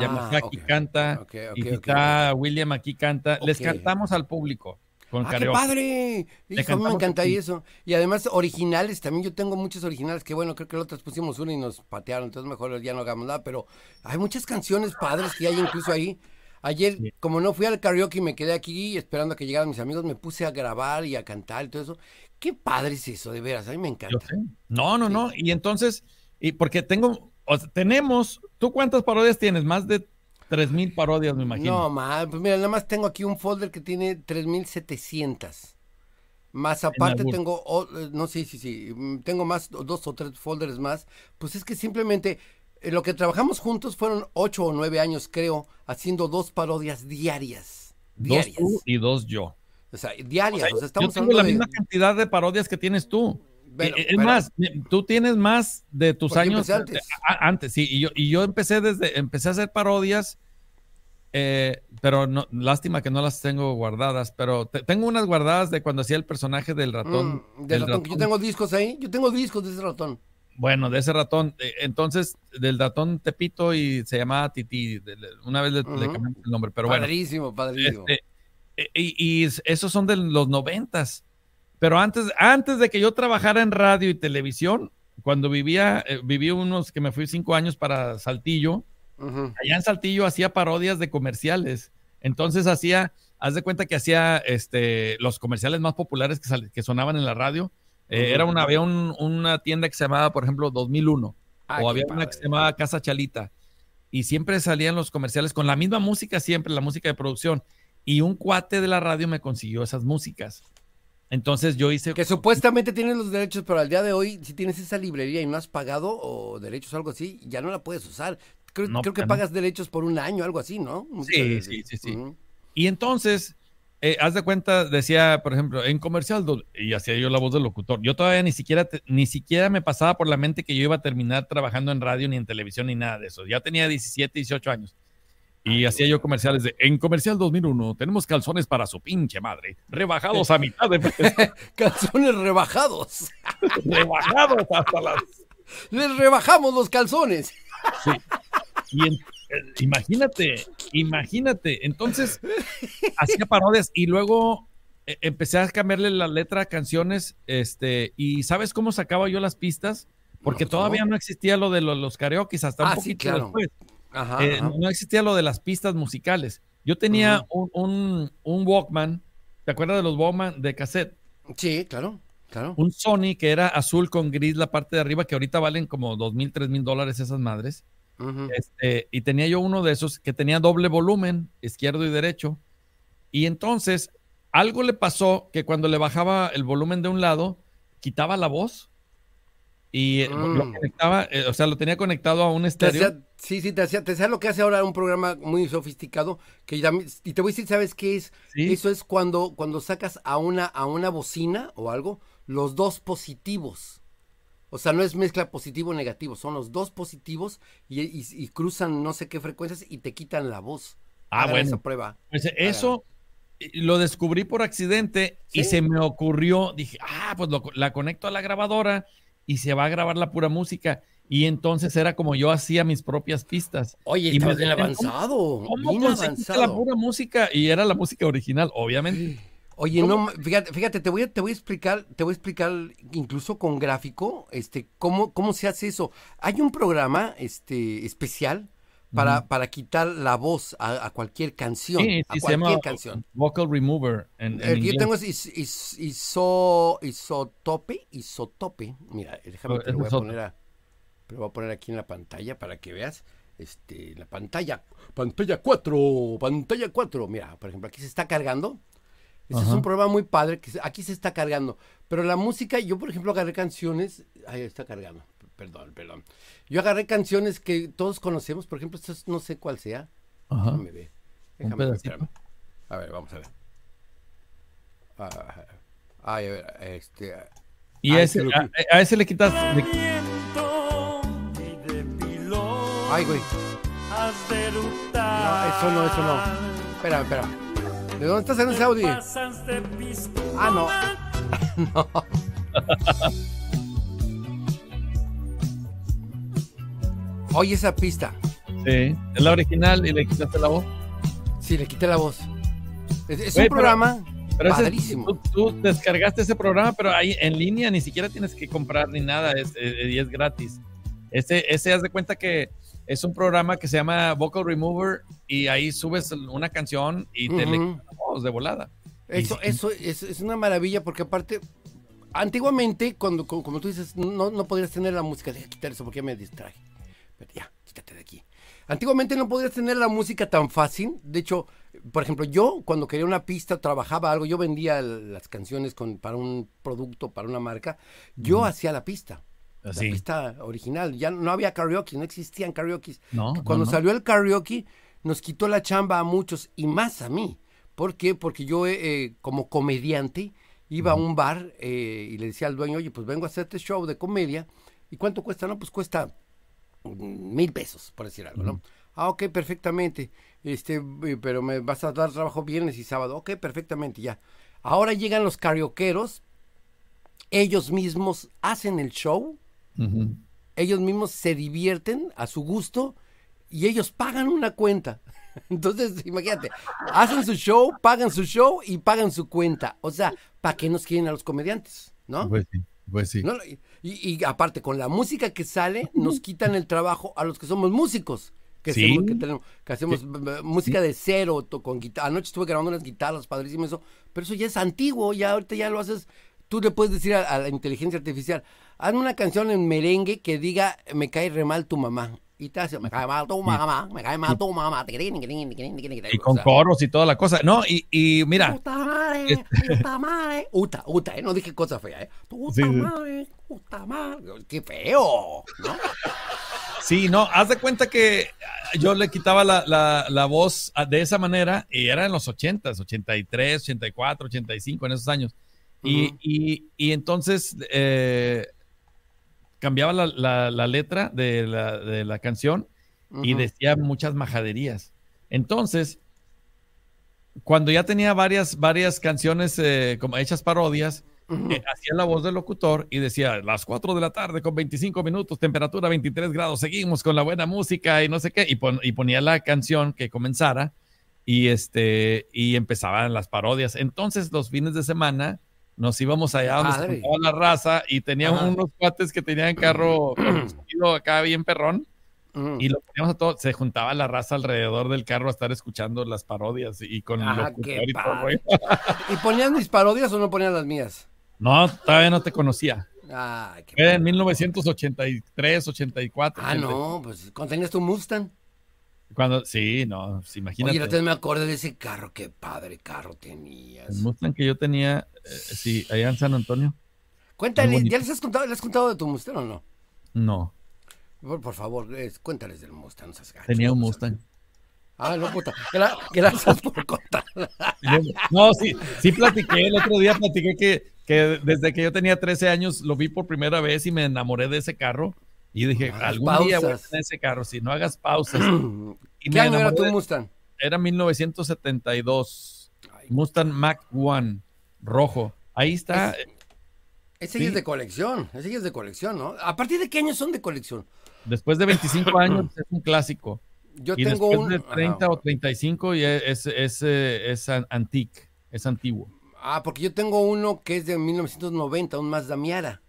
canta, y está William aquí canta. Les cantamos al público ah, ¡Qué padre! a mí me encantaría eso. Y además, originales también. Yo tengo muchos originales que, bueno, creo que otros pusimos uno y nos patearon. Entonces, mejor ya no hagamos nada. Pero hay muchas canciones padres que hay incluso ahí. Ayer, como no fui al karaoke y me quedé aquí esperando a que llegaran mis amigos, me puse a grabar y a cantar y todo eso. Qué padre es eso, de veras. A mí me encanta. No, no, no. Y entonces, y porque tengo, o sea, tenemos, ¿tú cuántas parodias tienes? Más de mil parodias, me imagino. No, pues mira, nada más tengo aquí un folder que tiene mil 3700. Más aparte tengo, eh, no, sé, sí, sí, mm, tengo más, dos o tres folders más. Pues es que simplemente eh, lo que trabajamos juntos fueron ocho o nueve años, creo, haciendo dos parodias diarias. Dos tú y dos yo. O sea, diarias. O sea, estamos yo la misma cantidad de parodias que tienes tú. Eh, es más, tú tienes más de tus años antes. antes. sí, y yo, y yo empecé desde, empecé a hacer parodias eh, pero no, lástima que no las tengo guardadas, pero tengo unas guardadas de cuando hacía el personaje del ratón. Mm, del ratón, Yo tengo discos ahí, yo tengo discos de ese ratón. Bueno, de ese ratón, eh, entonces del ratón Tepito y se llamaba Titi, una vez le, cambié el nombre, pero bueno. Padrísimo, padrísimo. Este, eh, y, esos son de los noventas, pero antes, antes de que yo trabajara en radio y televisión, cuando vivía, viví unos que me fui cinco años para Saltillo, Allá en Saltillo hacía parodias de comerciales. Entonces hacía, haz de cuenta que hacía este, los comerciales más populares que, sonaban en la radio. Eh, era una, había una tienda que se llamaba, por ejemplo, 2001. Ah, o había una que se llamaba Casa Chalita. Y siempre salían los comerciales con la misma música, siempre la música de producción. Y un cuate de la radio me consiguió esas músicas. Entonces yo hice. Que supuestamente tienes los derechos, pero al día de hoy, si tienes esa librería y no has pagado o derechos o algo así, ya no la puedes usar. Creo, que pues, pagas derechos por un año, algo así, ¿no? sí, sí, sí, sí. Y entonces, eh, haz de cuenta, decía, por ejemplo, en comercial, y hacía yo la voz del locutor, yo todavía ni siquiera, ni siquiera me pasaba por la mente que yo iba a terminar trabajando en radio, ni en televisión, ni nada de eso. Ya tenía 17, 18 años. Y hacía yo comerciales de, en Comercial 2001 tenemos calzones para su pinche madre, rebajados a mitad de <laughs> calzones rebajados. <laughs> rebajados hasta las... Les rebajamos los calzones. Sí. Y imagínate, imagínate. Entonces, hacía parodias y luego eh, empecé a cambiarle la letra a canciones. Este, y ¿sabes cómo sacaba yo las pistas? Porque todavía no existía lo de los, hasta un ah, poquito después. Eh, no existía lo de las pistas musicales. Yo tenía un, un, Walkman, ¿te acuerdas de los Walkman de cassette? Sí, claro, claro. Un Sony que era azul con gris la parte de arriba, que ahorita valen como dos mil, tres mil dólares esas madres. Este, y tenía yo uno de esos que tenía doble volumen, izquierdo y derecho. Y entonces algo le pasó que cuando le bajaba el volumen de un lado, quitaba la voz y eh, lo mm. conectaba, eh, o sea, lo tenía conectado a un estéreo. sí, sí, te hacía, te lo que hace ahora un programa muy sofisticado, que ya, y te voy a decir, ¿sabes qué es? Eso es cuando, cuando sacas a una, a una bocina o algo, los dos positivos. O sea, no es mezcla positivo o negativo, son los dos positivos y, cruzan no sé qué frecuencias y te quitan la voz. Ah, bueno. Esa prueba. Pues, eso eh, lo descubrí por accidente y se me ocurrió, dije, ah, pues la conecto a la grabadora y se va a grabar la pura música. Y entonces era como yo hacía mis propias pistas. Oye, y bien avanzado. ¿Cómo, avanzado. la pura música? Y era la música original, obviamente. Oye, no, fíjate, fíjate, te voy a, te voy a explicar, te voy a explicar incluso con gráfico, este, cómo, cómo se hace eso. Hay un programa, este, especial para, para quitar la voz a, cualquier canción, a cualquier canción. Vocal remover. En, que eh, yo tengo es isotope, Mira, eh, déjame oh, te lo voy a poner, poner aquí en la pantalla para que veas este, la pantalla, pantalla 4, pantalla 4. Mira, por ejemplo, aquí se está cargando ese es un programa muy padre que aquí se está cargando. Pero la música, yo por ejemplo agarré canciones. Ahí está cargando. Perdón, perdón. Yo agarré canciones que todos conocemos. Por ejemplo, esto no sé cuál sea. Ajá. Déjame ver. Déjame ver. A ver, vamos a ver. Ah, a ver, este. Y a ese, a, le quitas. Ay, güey. No, eso no, eso no. Espera, espera dónde estás en ese audio? Ah, no. <laughs> Oye esa pista. Sí, es la original y le quitaste la voz. Sí, le quité la voz. Es, un programa pero, es padrísimo. tú, descargaste ese programa, pero ahí en línea ni siquiera tienes que comprar ni nada eh, eh, y es, gratis. Ese, ese, haz de cuenta que es un programa que se llama Vocal Remover y ahí subes una canción y te le de volada. Eso, eso es, una maravilla porque aparte, antiguamente, cuando como, tú dices, no, no podrías tener la música, de quitar eso porque me distraje. Pero ya, quítate de aquí. Antiguamente no podrías tener la música tan fácil. De hecho, por ejemplo, yo cuando quería una pista, trabajaba algo, yo vendía las canciones para un producto, para una marca, yo hacía la pista. La pista original. Ya no había karaoke, no existían karaoke. cuando salió el karaoke, nos quitó la chamba a muchos y más a mí. ¿Por qué? Porque yo, eh, eh, como comediante, iba a un bar eh, y le decía al dueño, oye, pues vengo a hacerte este show de comedia. ¿Y cuánto cuesta? No, pues cuesta mm, mil pesos, por decir algo, ¿no? Ah, ok, perfectamente. Este, pero me vas a dar trabajo viernes y sábado. Ok, perfectamente, ya. Ahora llegan los carioqueros ellos mismos hacen el show, ellos mismos se divierten a su gusto y ellos pagan una cuenta. <laughs> Entonces, imagínate, hacen su show, pagan su show y pagan su cuenta. O sea, ¿para qué nos quieren a los comediantes? ¿No? Pues sí, pues sí. Y, aparte, con la música que sale, nos quitan el trabajo a los que somos músicos. Que, hacemos, hacemos música de cero, con guitarra. Anoche estuve grabando unas guitarras, padrísimo eso. Pero eso ya es antiguo, ya ahorita ya lo haces. Tú le puedes decir a, a la inteligencia artificial, hazme una canción en merengue que diga, me cae re mal tu mamá me cae mal me cae mal mamá. Y con coros y toda la cosa. No, y, y mira. Puta madre, puta no dije cosas feas, eh. Qué feo, ¿no? Sí, no, haz de cuenta que ah, yo le quitaba la, voz ah, de esa manera y era en los 80s, 83, 84, 85, en esos años. Y, y, y entonces eh, cambiaba la, letra de la, canción y decía muchas majaderías. Entonces, cuando ya tenía varias, varias canciones eh, como hechas parodias, eh, hacía la voz del locutor y decía, las 4 de la tarde con 25 minutos, temperatura 23 grados, seguimos con la buena música y no sé qué, y, ponía la canción que comenzara y, este, y empezaban las parodias. Entonces los fines de semana nos íbamos allá donde juntaba la raza y teníamos unos cuates que tenían carro <clears throat> acá bien perrón mm. y lo poníamos a todo, se juntaba la raza alrededor del carro a estar escuchando las parodias y con ah, y, todo, y, ponían mis parodias o no ponían las mías? No, todavía no te conocía. Ah, Era en 1983, 84. Ah, no, pues cuando tu Mustang? Cuando, sí, no, imagínate. Y no me acuerdo de ese carro, qué padre carro tenías. El Mustang que yo tenía, eh, sí, allá en San Antonio. Cuéntale, ¿ya les has contado, ¿les has contado de tu Mustang o no? No. Por, favor, cuéntales del Mustang, no seas Tenía un Mustang. Ah, no, puta. Gracias por contar. No, sí, sí platiqué. El otro día platiqué que, que desde que yo tenía 13 años lo vi por primera vez y me enamoré de ese carro. Y dije, algún día voy ese carro, si no hagas pausas. <clears throat> ¿Qué año era tu Mustang? Era 1972. Mustang Mac 1, rojo. Ahí está. ese es de colección, ese es de colección, ¿no? ¿A partir de qué años son de colección? Después de 25 <clears throat> años es un clásico. Yo tengo después de 30 o 35 y es, es, eh, antique, es antiguo. Ah, porque yo tengo uno que es de 1990, un Mazda Damiara.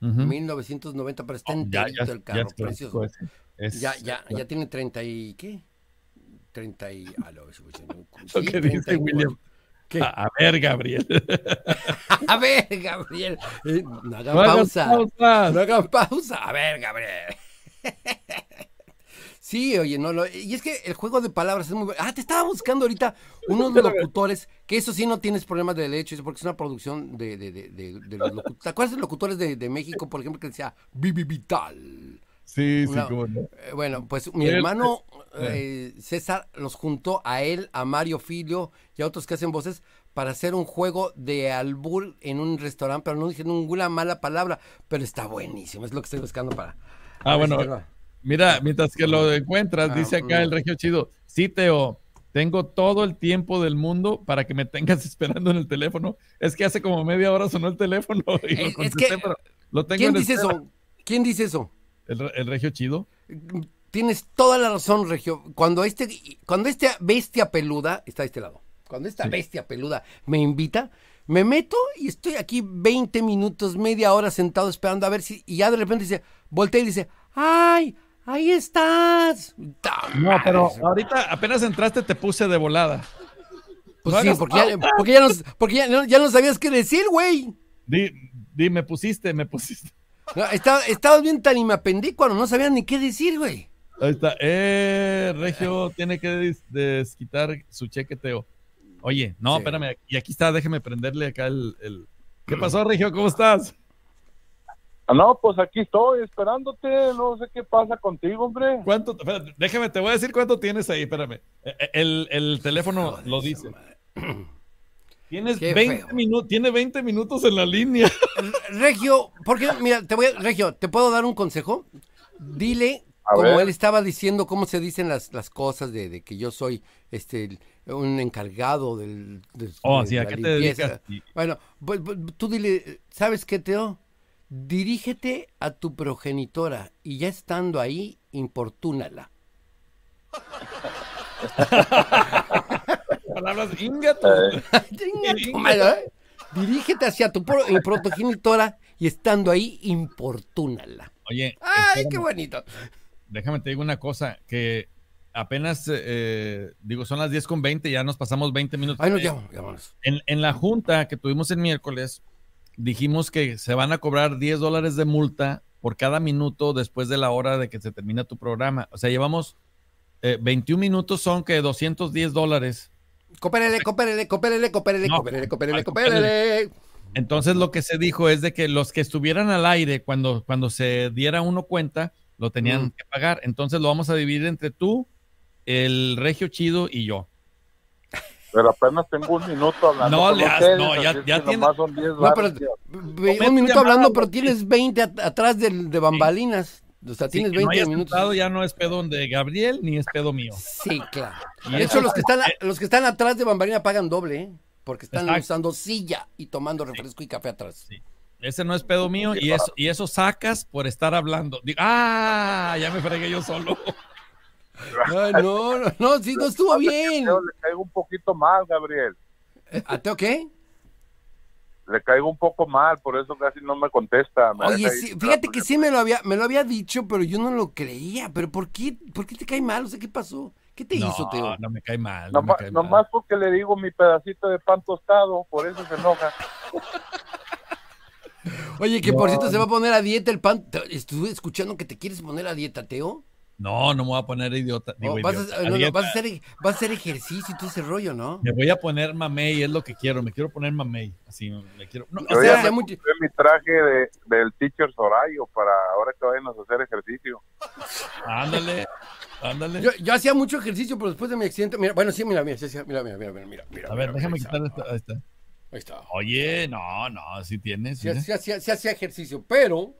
1990, pero está enterito oh, ya, el carro, ya ya, ya, ya tiene 30 y ¿qué? 30 y. A lo, William. ¿Qué? A, ver, Gabriel. <laughs> a ver, Gabriel. Eh, no hagan pausa. Hagan No hagan pausa. A ver, Gabriel. <laughs> Sí, oye, no, lo, y es que el juego de palabras es muy bueno. Ah, te estaba buscando ahorita unos locutores, que eso sí no tienes problemas de derecho, porque es una producción de, de, de, los locutores. ¿Te acuerdas de locutores de, México, por ejemplo, que decía Bibi Vital? Sí, sí, eh, Bueno, pues mi hermano eh, eh. César los juntó a él, a Mario Filio y a otros que hacen voces para hacer un juego de albur en un restaurante, pero no dije ninguna mala palabra, pero está buenísimo, es lo que estoy buscando para... Ah, bueno. Mira, ah, mientras que lo ah, encuentras, dice ah, acá el regio chido, sí, Teo, tengo todo el tiempo del mundo para que me tengas <laughs> esperando en el teléfono. Es que hace como media hora sonó el teléfono <laughs> y lo eh, lo tengo ¿Quién dice eso? ¿Quién dice eso? El, regio chido. Tienes toda la razón, regio. Cuando este, cuando esta bestia peluda está de este lado, cuando esta bestia peluda me invita, me meto y estoy aquí 20 minutos, media hora sentado esperando a ver si, y ya de repente dice, voltea y dice, ay, ¡Ahí estás! No, pero ahorita apenas entraste te puse de volada. Pues sí, porque, ya, porque, ya, no, ya, no sabías qué decir, güey. Di, me pusiste, me pusiste. estaba, estabas bien tan cuando no sabías ni qué decir, güey. Ahí está. Eh, Regio tiene que desquitar su chequeteo. Oye, no, espérame. Y aquí está, déjeme prenderle acá el, el... ¿Qué <clears throat> pasó, Regio? ¿Cómo estás? Ah, no, pues aquí estoy esperándote, no sé qué pasa contigo, hombre. ¿Cuánto? déjame, te voy a decir cuánto tienes ahí, espérame. E, e, el, teléfono lo dice. <clears throat> Tienes 20 minutos, tiene 20 minutos en la línea. <laughs> Regio, porque mira, te voy a, Regio, ¿te puedo dar un consejo? Dile como él estaba diciendo cómo se dicen las, cosas de, que yo soy este un encargado del, oh, sí, ¿a qué te dedicas? Bueno, pues, pues, tú dile, ¿sabes qué, Teo? dirígete a tu progenitora y ya estando ahí, importúnala. <laughs> Palabras eh. <laughs> ¿eh? Dirígete hacia tu eh, progenitora y estando ahí, importúnala. Oye. ¡Ay, qué bonito! Déjame te digo una cosa, que apenas, digo, son las 10 con 20, ya nos pasamos 20 minutos. Ay, no, ya, en, la junta que tuvimos el miércoles, dijimos que se van a cobrar 10 dólares de multa por cada minuto después de la hora de que se termina tu programa. O sea, llevamos 21 eh, minutos, son que 210 dólares. Cóperele, cóperele, cópérele, cópérele, cópérele, cóperele, cóperele, Entonces lo que se dijo es de que los que estuvieran al aire cuando, cuando se diera uno cuenta, lo tenían mm. que pagar. Entonces lo vamos a dividir entre tú, el Regio Chido y yo. Pero apenas tengo un minuto hablando. No, le has, no ya, tienes. pero, un minuto hablando, pero tienes 20 atrás de, bambalinas. O sea, tienes 20 minutos. minutos. ya no es pedo de Gabriel ni es pedo mío. Sí, claro. Y de hecho, los que, están, los que están atrás de bambalina pagan doble, ¿eh? porque están usando silla y tomando refresco y café atrás. Ese no es pedo mío y eso, y eso sacas por estar hablando. ah, ya me fregué yo solo. <laughs> Ah, no, no, no, sí, no estuvo bien. le caigo un poquito mal, Gabriel. Eh, Teo qué? Le caigo un poco mal, por eso casi no me contesta. Oye, fíjate que sí me lo había me lo había dicho, pero yo no lo creía. ¿Pero por qué, por te cae mal? O sea, ¿qué pasó? ¿Qué te hizo, Teo? No me cae mal. nomás porque le digo mi pedacito de pan tostado, por eso se enoja. Oye, que por cierto se va a poner a dieta el pan. Estuve escuchando que te quieres poner a dieta, Teo. No, no me voy a poner idiota. Oh, vas, A, no, vas, a hacer, vas, a hacer, ejercicio y todo ese rollo, ¿no? Me voy a poner mamey, es lo que quiero. Me quiero poner mamey. Así me quiero. No, o sea, me mucho... mi traje de, del teacher Sorayo para ahora que vayan a hacer ejercicio. Ándale. Ándale. Yo, yo, hacía mucho ejercicio, pero después de mi accidente. Mira, bueno, sí, mira, mira, mira, mira, mira, mira, mira. A ver, déjame quitar esta, está. Ahí está. Oye, no, no, sí tienes. Sí, sí hacía ejercicio, pero.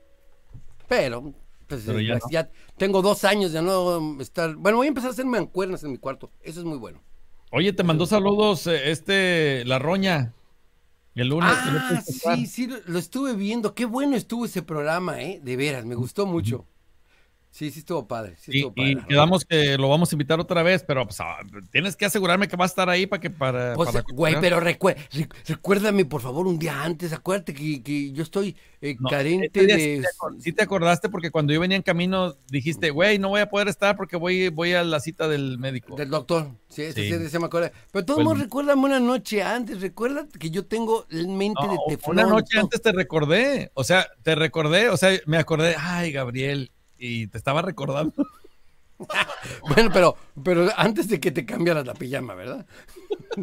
Pero pues, ya, tengo dos años de no estar. Bueno, voy a empezar a hacerme mancuernas en mi cuarto. Eso es muy bueno. Oye, te mandó saludos eh, este La Roña. El lunes. Ah, sí, sí, lo estuve viendo. Qué bueno estuvo ese programa, ¿eh? De veras, me gustó mucho. Sí, sí estuvo padre. Sí estuvo y, padre, y quedamos que lo vamos a invitar otra vez, pero pues, ah, tienes que asegurarme que va a estar ahí para que para. Pues, güey, pero recuérdame por favor un día antes. Acuérdate que, que yo estoy eh, carente de. Sí te, acordaste porque cuando yo venía en camino dijiste, güey, no voy a poder estar porque voy voy a la cita del médico. Del doctor. Sí, sí, sí. me acuerda. Pero todos pues mundo recuérdame una noche antes. Recuerda que yo tengo en mente de teflón. Una noche antes te recordé. O sea, te recordé. O sea, me acordé. Ay, Gabriel y te estaba recordando. <laughs> bueno, pero, pero antes de que te cambiaras la pijama, ¿verdad?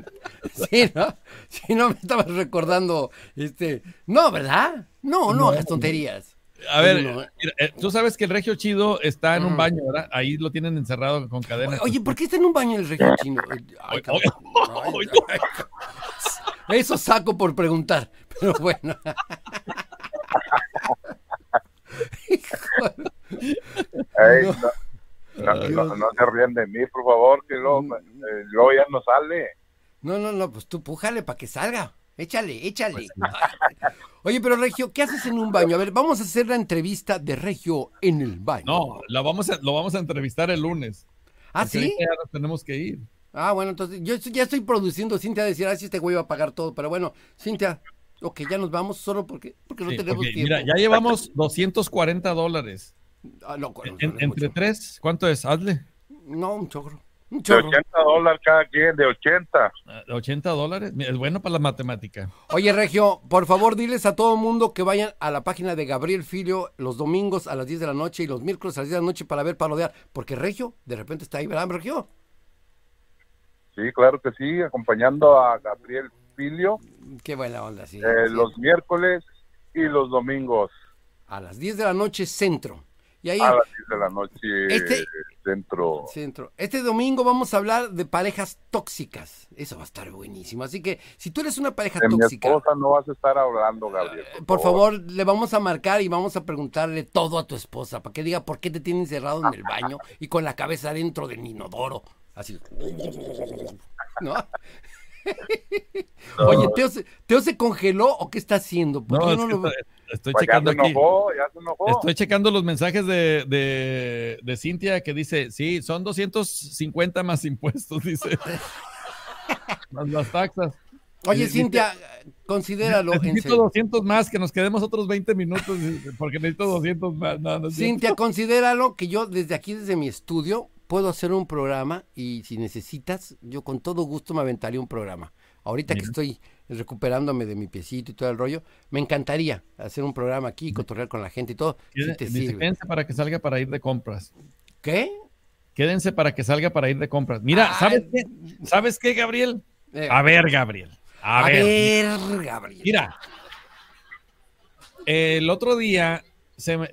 <laughs> sí, ¿no? Si no me estabas recordando, este, no, ¿verdad? No, no, las tonterías. A ver, eh, tú sabes que el regio chido está en un baño, ¿verdad? Ahí lo tienen encerrado con cadenas. Oye, ¿por qué está en un baño el regio chino? eso saco por preguntar, pero bueno. Híjole. <laughs> no, se rían de mí, por favor, que mm, eh, luego, ya no sale. No, no, no, pues tú pújale para que salga. Échale, échale. Pues Oye, pero Regio, ¿qué haces en un baño? A ver, vamos a hacer la entrevista de Regio en el baño. No, la vamos a, lo vamos a entrevistar el lunes. ¿Ah, sí? tenemos que ir. Ah, bueno, entonces yo ya estoy produciendo. Cintia a decir, ah, si este güey va a pagar todo. Pero bueno, Cintia, ok, ya nos vamos solo porque, no tenemos tiempo. Mira, ya llevamos 240 dólares. Ah, entre tres, ¿cuánto es? Hazle. No, un chorro. De 80 dólares cada quien, de 80. 80 ah, dólares? Es bueno para la matemática. Oye, Regio, por favor, diles a todo el mundo que vayan a la página de Gabriel Filio los domingos a las 10 de la noche y los miércoles a las 10 de la noche para ver palodear, Porque Regio, de repente está ahí, ¿verdad, Regio? Sí, claro que sí, acompañando a Gabriel Filio. Qué buena onda, eh, Los miércoles y los domingos. A las 10 de la noche, centro a las 10 de la noche, este, centro. Este domingo vamos a hablar de parejas tóxicas. Eso va a estar buenísimo. Así que si tú eres una pareja tóxica. Mi esposa no vas a estar hablando, Gabriel. Ah, por, favor. le vamos a marcar y vamos a preguntarle todo a tu esposa para que diga por qué te tienen encerrado en el baño y con la cabeza dentro del inodoro. Así. ¿No? <laughs> Oye, Teo se, congeló o qué está haciendo? estoy checando Estoy checando los mensajes de, de, Cintia que dice, sí, son 250 más impuestos, <laughs> dice. las taxas. Oye, Cintia, considéralo. Necesito 200 más, que nos quedemos otros 20 minutos, porque necesito 200 más. Cintia, considéralo que yo desde aquí, desde mi estudio, puedo hacer un programa y si necesitas, yo con todo gusto me aventaría un programa. Ahorita que estoy recuperándome de mi piecito y todo el rollo, me encantaría hacer un programa aquí, y cotorrear con la gente y todo. Quédense, para que salga para ir de compras. ¿Qué? Quédense para que salga para ir de compras. Mira, ah, ¿sabes qué? ¿Sabes qué, Gabriel? Eh. a ver, Gabriel. A, ver. Gabriel. Mira, el otro día se me,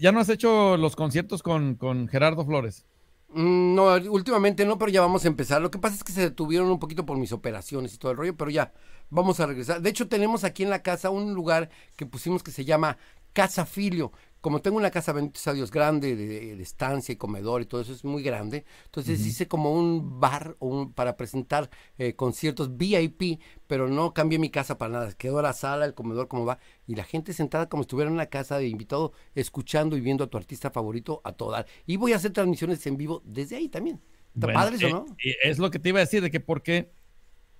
¿ya no has hecho los conciertos con, con Gerardo Flores? Mm, no, últimamente no, pero ya vamos a empezar. Lo que pasa es que se detuvieron un poquito por mis operaciones y todo el rollo, pero ya vamos a regresar. De hecho, tenemos aquí en la casa un lugar que pusimos que se llama Casa Filio, como tengo una casa, bendito sea Dios, grande, de, estancia y comedor y todo eso, es muy grande. Entonces hice como un bar un, para presentar eh, conciertos VIP, pero no cambié mi casa para nada. Quedó la sala, el comedor como va, y la gente sentada como si estuviera en una casa de invitado, escuchando y viendo a tu artista favorito a toda. Y voy a hacer transmisiones en vivo desde ahí también. ¿Está padre eh, no? Es lo que te iba a decir, de que porque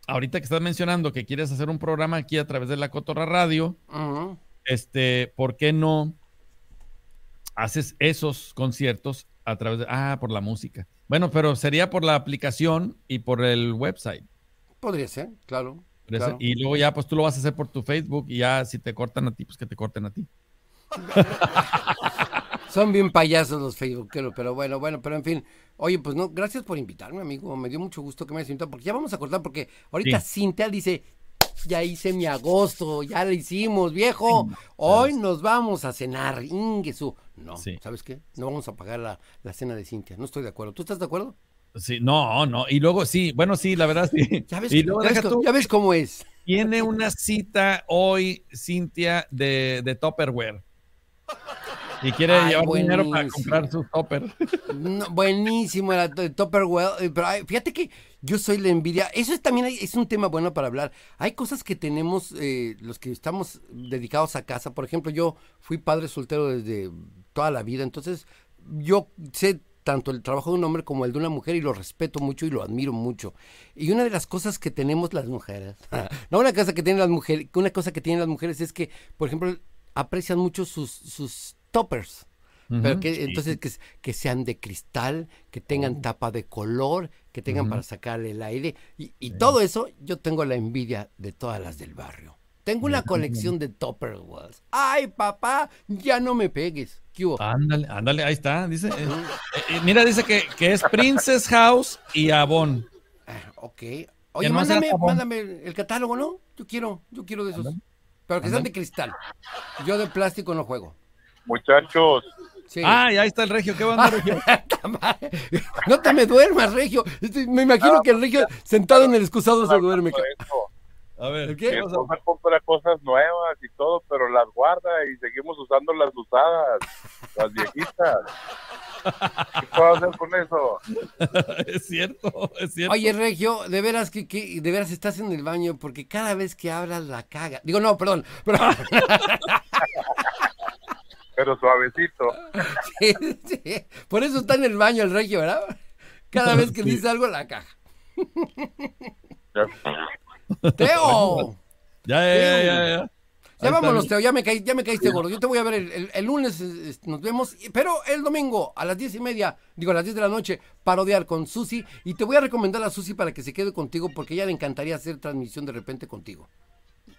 ahorita que estás mencionando que quieres hacer un programa aquí a través de la Cotorra Radio, este, ¿por qué no? haces esos conciertos a través de, ah, por la música. Bueno, pero sería por la aplicación y por el website. Podría ser, claro. Y luego ya, pues tú lo vas a hacer por tu Facebook y ya si te cortan a ti, pues que te corten a ti. <laughs> Son bien payasos los facebookeros, pero bueno, bueno, pero en fin. Oye, pues no, gracias por invitarme, amigo. Me dio mucho gusto que me hayas invitado, porque ya vamos a cortar, porque ahorita Cintia dice, ya hice mi agosto, ya lo hicimos, viejo. Hoy nos vamos a cenar, Ingesu. No, ¿sabes qué? No vamos a pagar la, cena de Cintia, no estoy de acuerdo. ¿Tú estás de acuerdo? Sí, no, no. Y luego sí, bueno, sí, la verdad sí. Ya ves, cómo es. Tiene una cita hoy, Cintia, de, Topperware. Y quiere llevar dinero para comprar su topper. buenísimo era Topperware. Eh, pero fíjate que yo soy la envidia. Eso también es un tema bueno para hablar. Hay cosas que tenemos eh, los que estamos dedicados a casa. Por ejemplo, yo fui padre soltero desde toda la vida, entonces yo sé tanto el trabajo de un hombre como el de una mujer y lo respeto mucho y lo admiro mucho. Y una de las cosas que tenemos las mujeres, <laughs> no una cosa que tienen las mujeres, una cosa que tienen las mujeres es que, por ejemplo, aprecian mucho sus, sus toppers. entonces que, sean de cristal, que tengan oh. tapa de color, que tengan para sacarle el aire. Y, todo eso, yo tengo la envidia de todas las del barrio. Tengo una colección de topper walls. Ay, papá, ya no me pegues. ¿Qué Ándale, ahí está. Dice, <laughs> eh, eh, mira, dice que, es Princess House y Avon. Ah, ok. Oye, mándame, mándame el catálogo, ¿no? Yo quiero, yo quiero de esos. Pero que sean de cristal. Yo de plástico no juego. Muchachos, Ah, ahí está el regio, qué banda <laughs> regio. <laughs> no te me duermas, regio. Este, me imagino ah, que el regio sentado en el excusado se duerme. A ver, ¿qué? compra cosas nuevas y todo, pero las guarda y seguimos usando las usadas, las viejitas. ¿Qué puedo hacer con eso? <laughs> es cierto, es cierto. Oye, Regio, de veras de veras estás en el baño porque cada vez que hablas la caga. Digo, no, perdón. Pero pero suavecito. <laughs> Por eso está en el baño el regio, ¿verdad? Cada vez que dice algo la caja. Teo. Ya, ya, ya, vámonos, Teo, ya me, caí, ya me caíste gordo. Yo te voy a ver el, lunes, nos vemos, pero el domingo a las diez y media, digo a las 10 de la noche, parodiar con Susi. Y te voy a recomendar a Susi para que se quede contigo porque ella le encantaría hacer transmisión de repente contigo.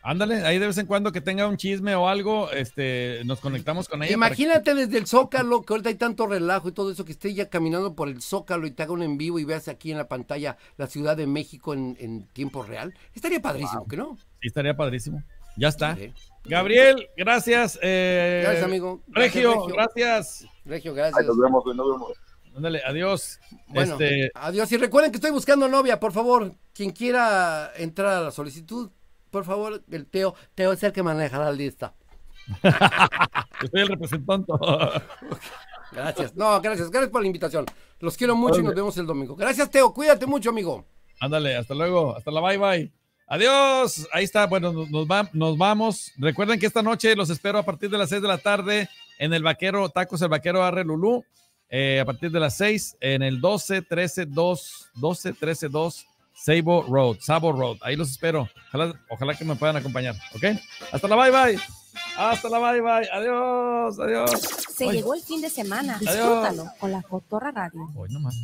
Ándale, ahí de vez en cuando que tenga un chisme o algo, este, nos conectamos con ella. Imagínate desde el Zócalo, que ahorita hay tanto relajo y todo eso, que esté ya caminando por el Zócalo y te haga un en vivo y veas aquí en la pantalla la Ciudad de México en, tiempo real. Estaría padrísimo, no? Sí, estaría padrísimo. Ya está. Gabriel, gracias. Eh, gracias, amigo. Regio, gracias. Regio, gracias. nos vemos, nos vemos. Ándale, adiós. Bueno, este, adiós. Y recuerden que estoy buscando novia, por favor. Quien quiera entrar a la solicitud, por favor, el Teo, Teo es el que maneja la lista. <laughs> Soy el representante. Gracias. No, gracias. Gracias por la invitación. Los quiero mucho y nos vemos el domingo. Gracias, Teo. Cuídate mucho, amigo. Ándale, hasta luego. Hasta la bye bye. Adiós. Ahí está. Bueno, nos, vamos. Recuerden que esta noche los espero a partir de las 6 de la tarde en el Vaquero, Tacos el Vaquero Arre Lulú. Eh, a partir de las 6 en el 12, 13, 2, 12, 13, 2 Sabo Road, Sabo Road. Ahí los espero. Ojalá, que me puedan acompañar, ¿ok? Hasta la bye bye. Hasta la bye bye. Adiós, adiós. Se llegó el fin de semana. con la Cotorra Radio. Hoy nomás.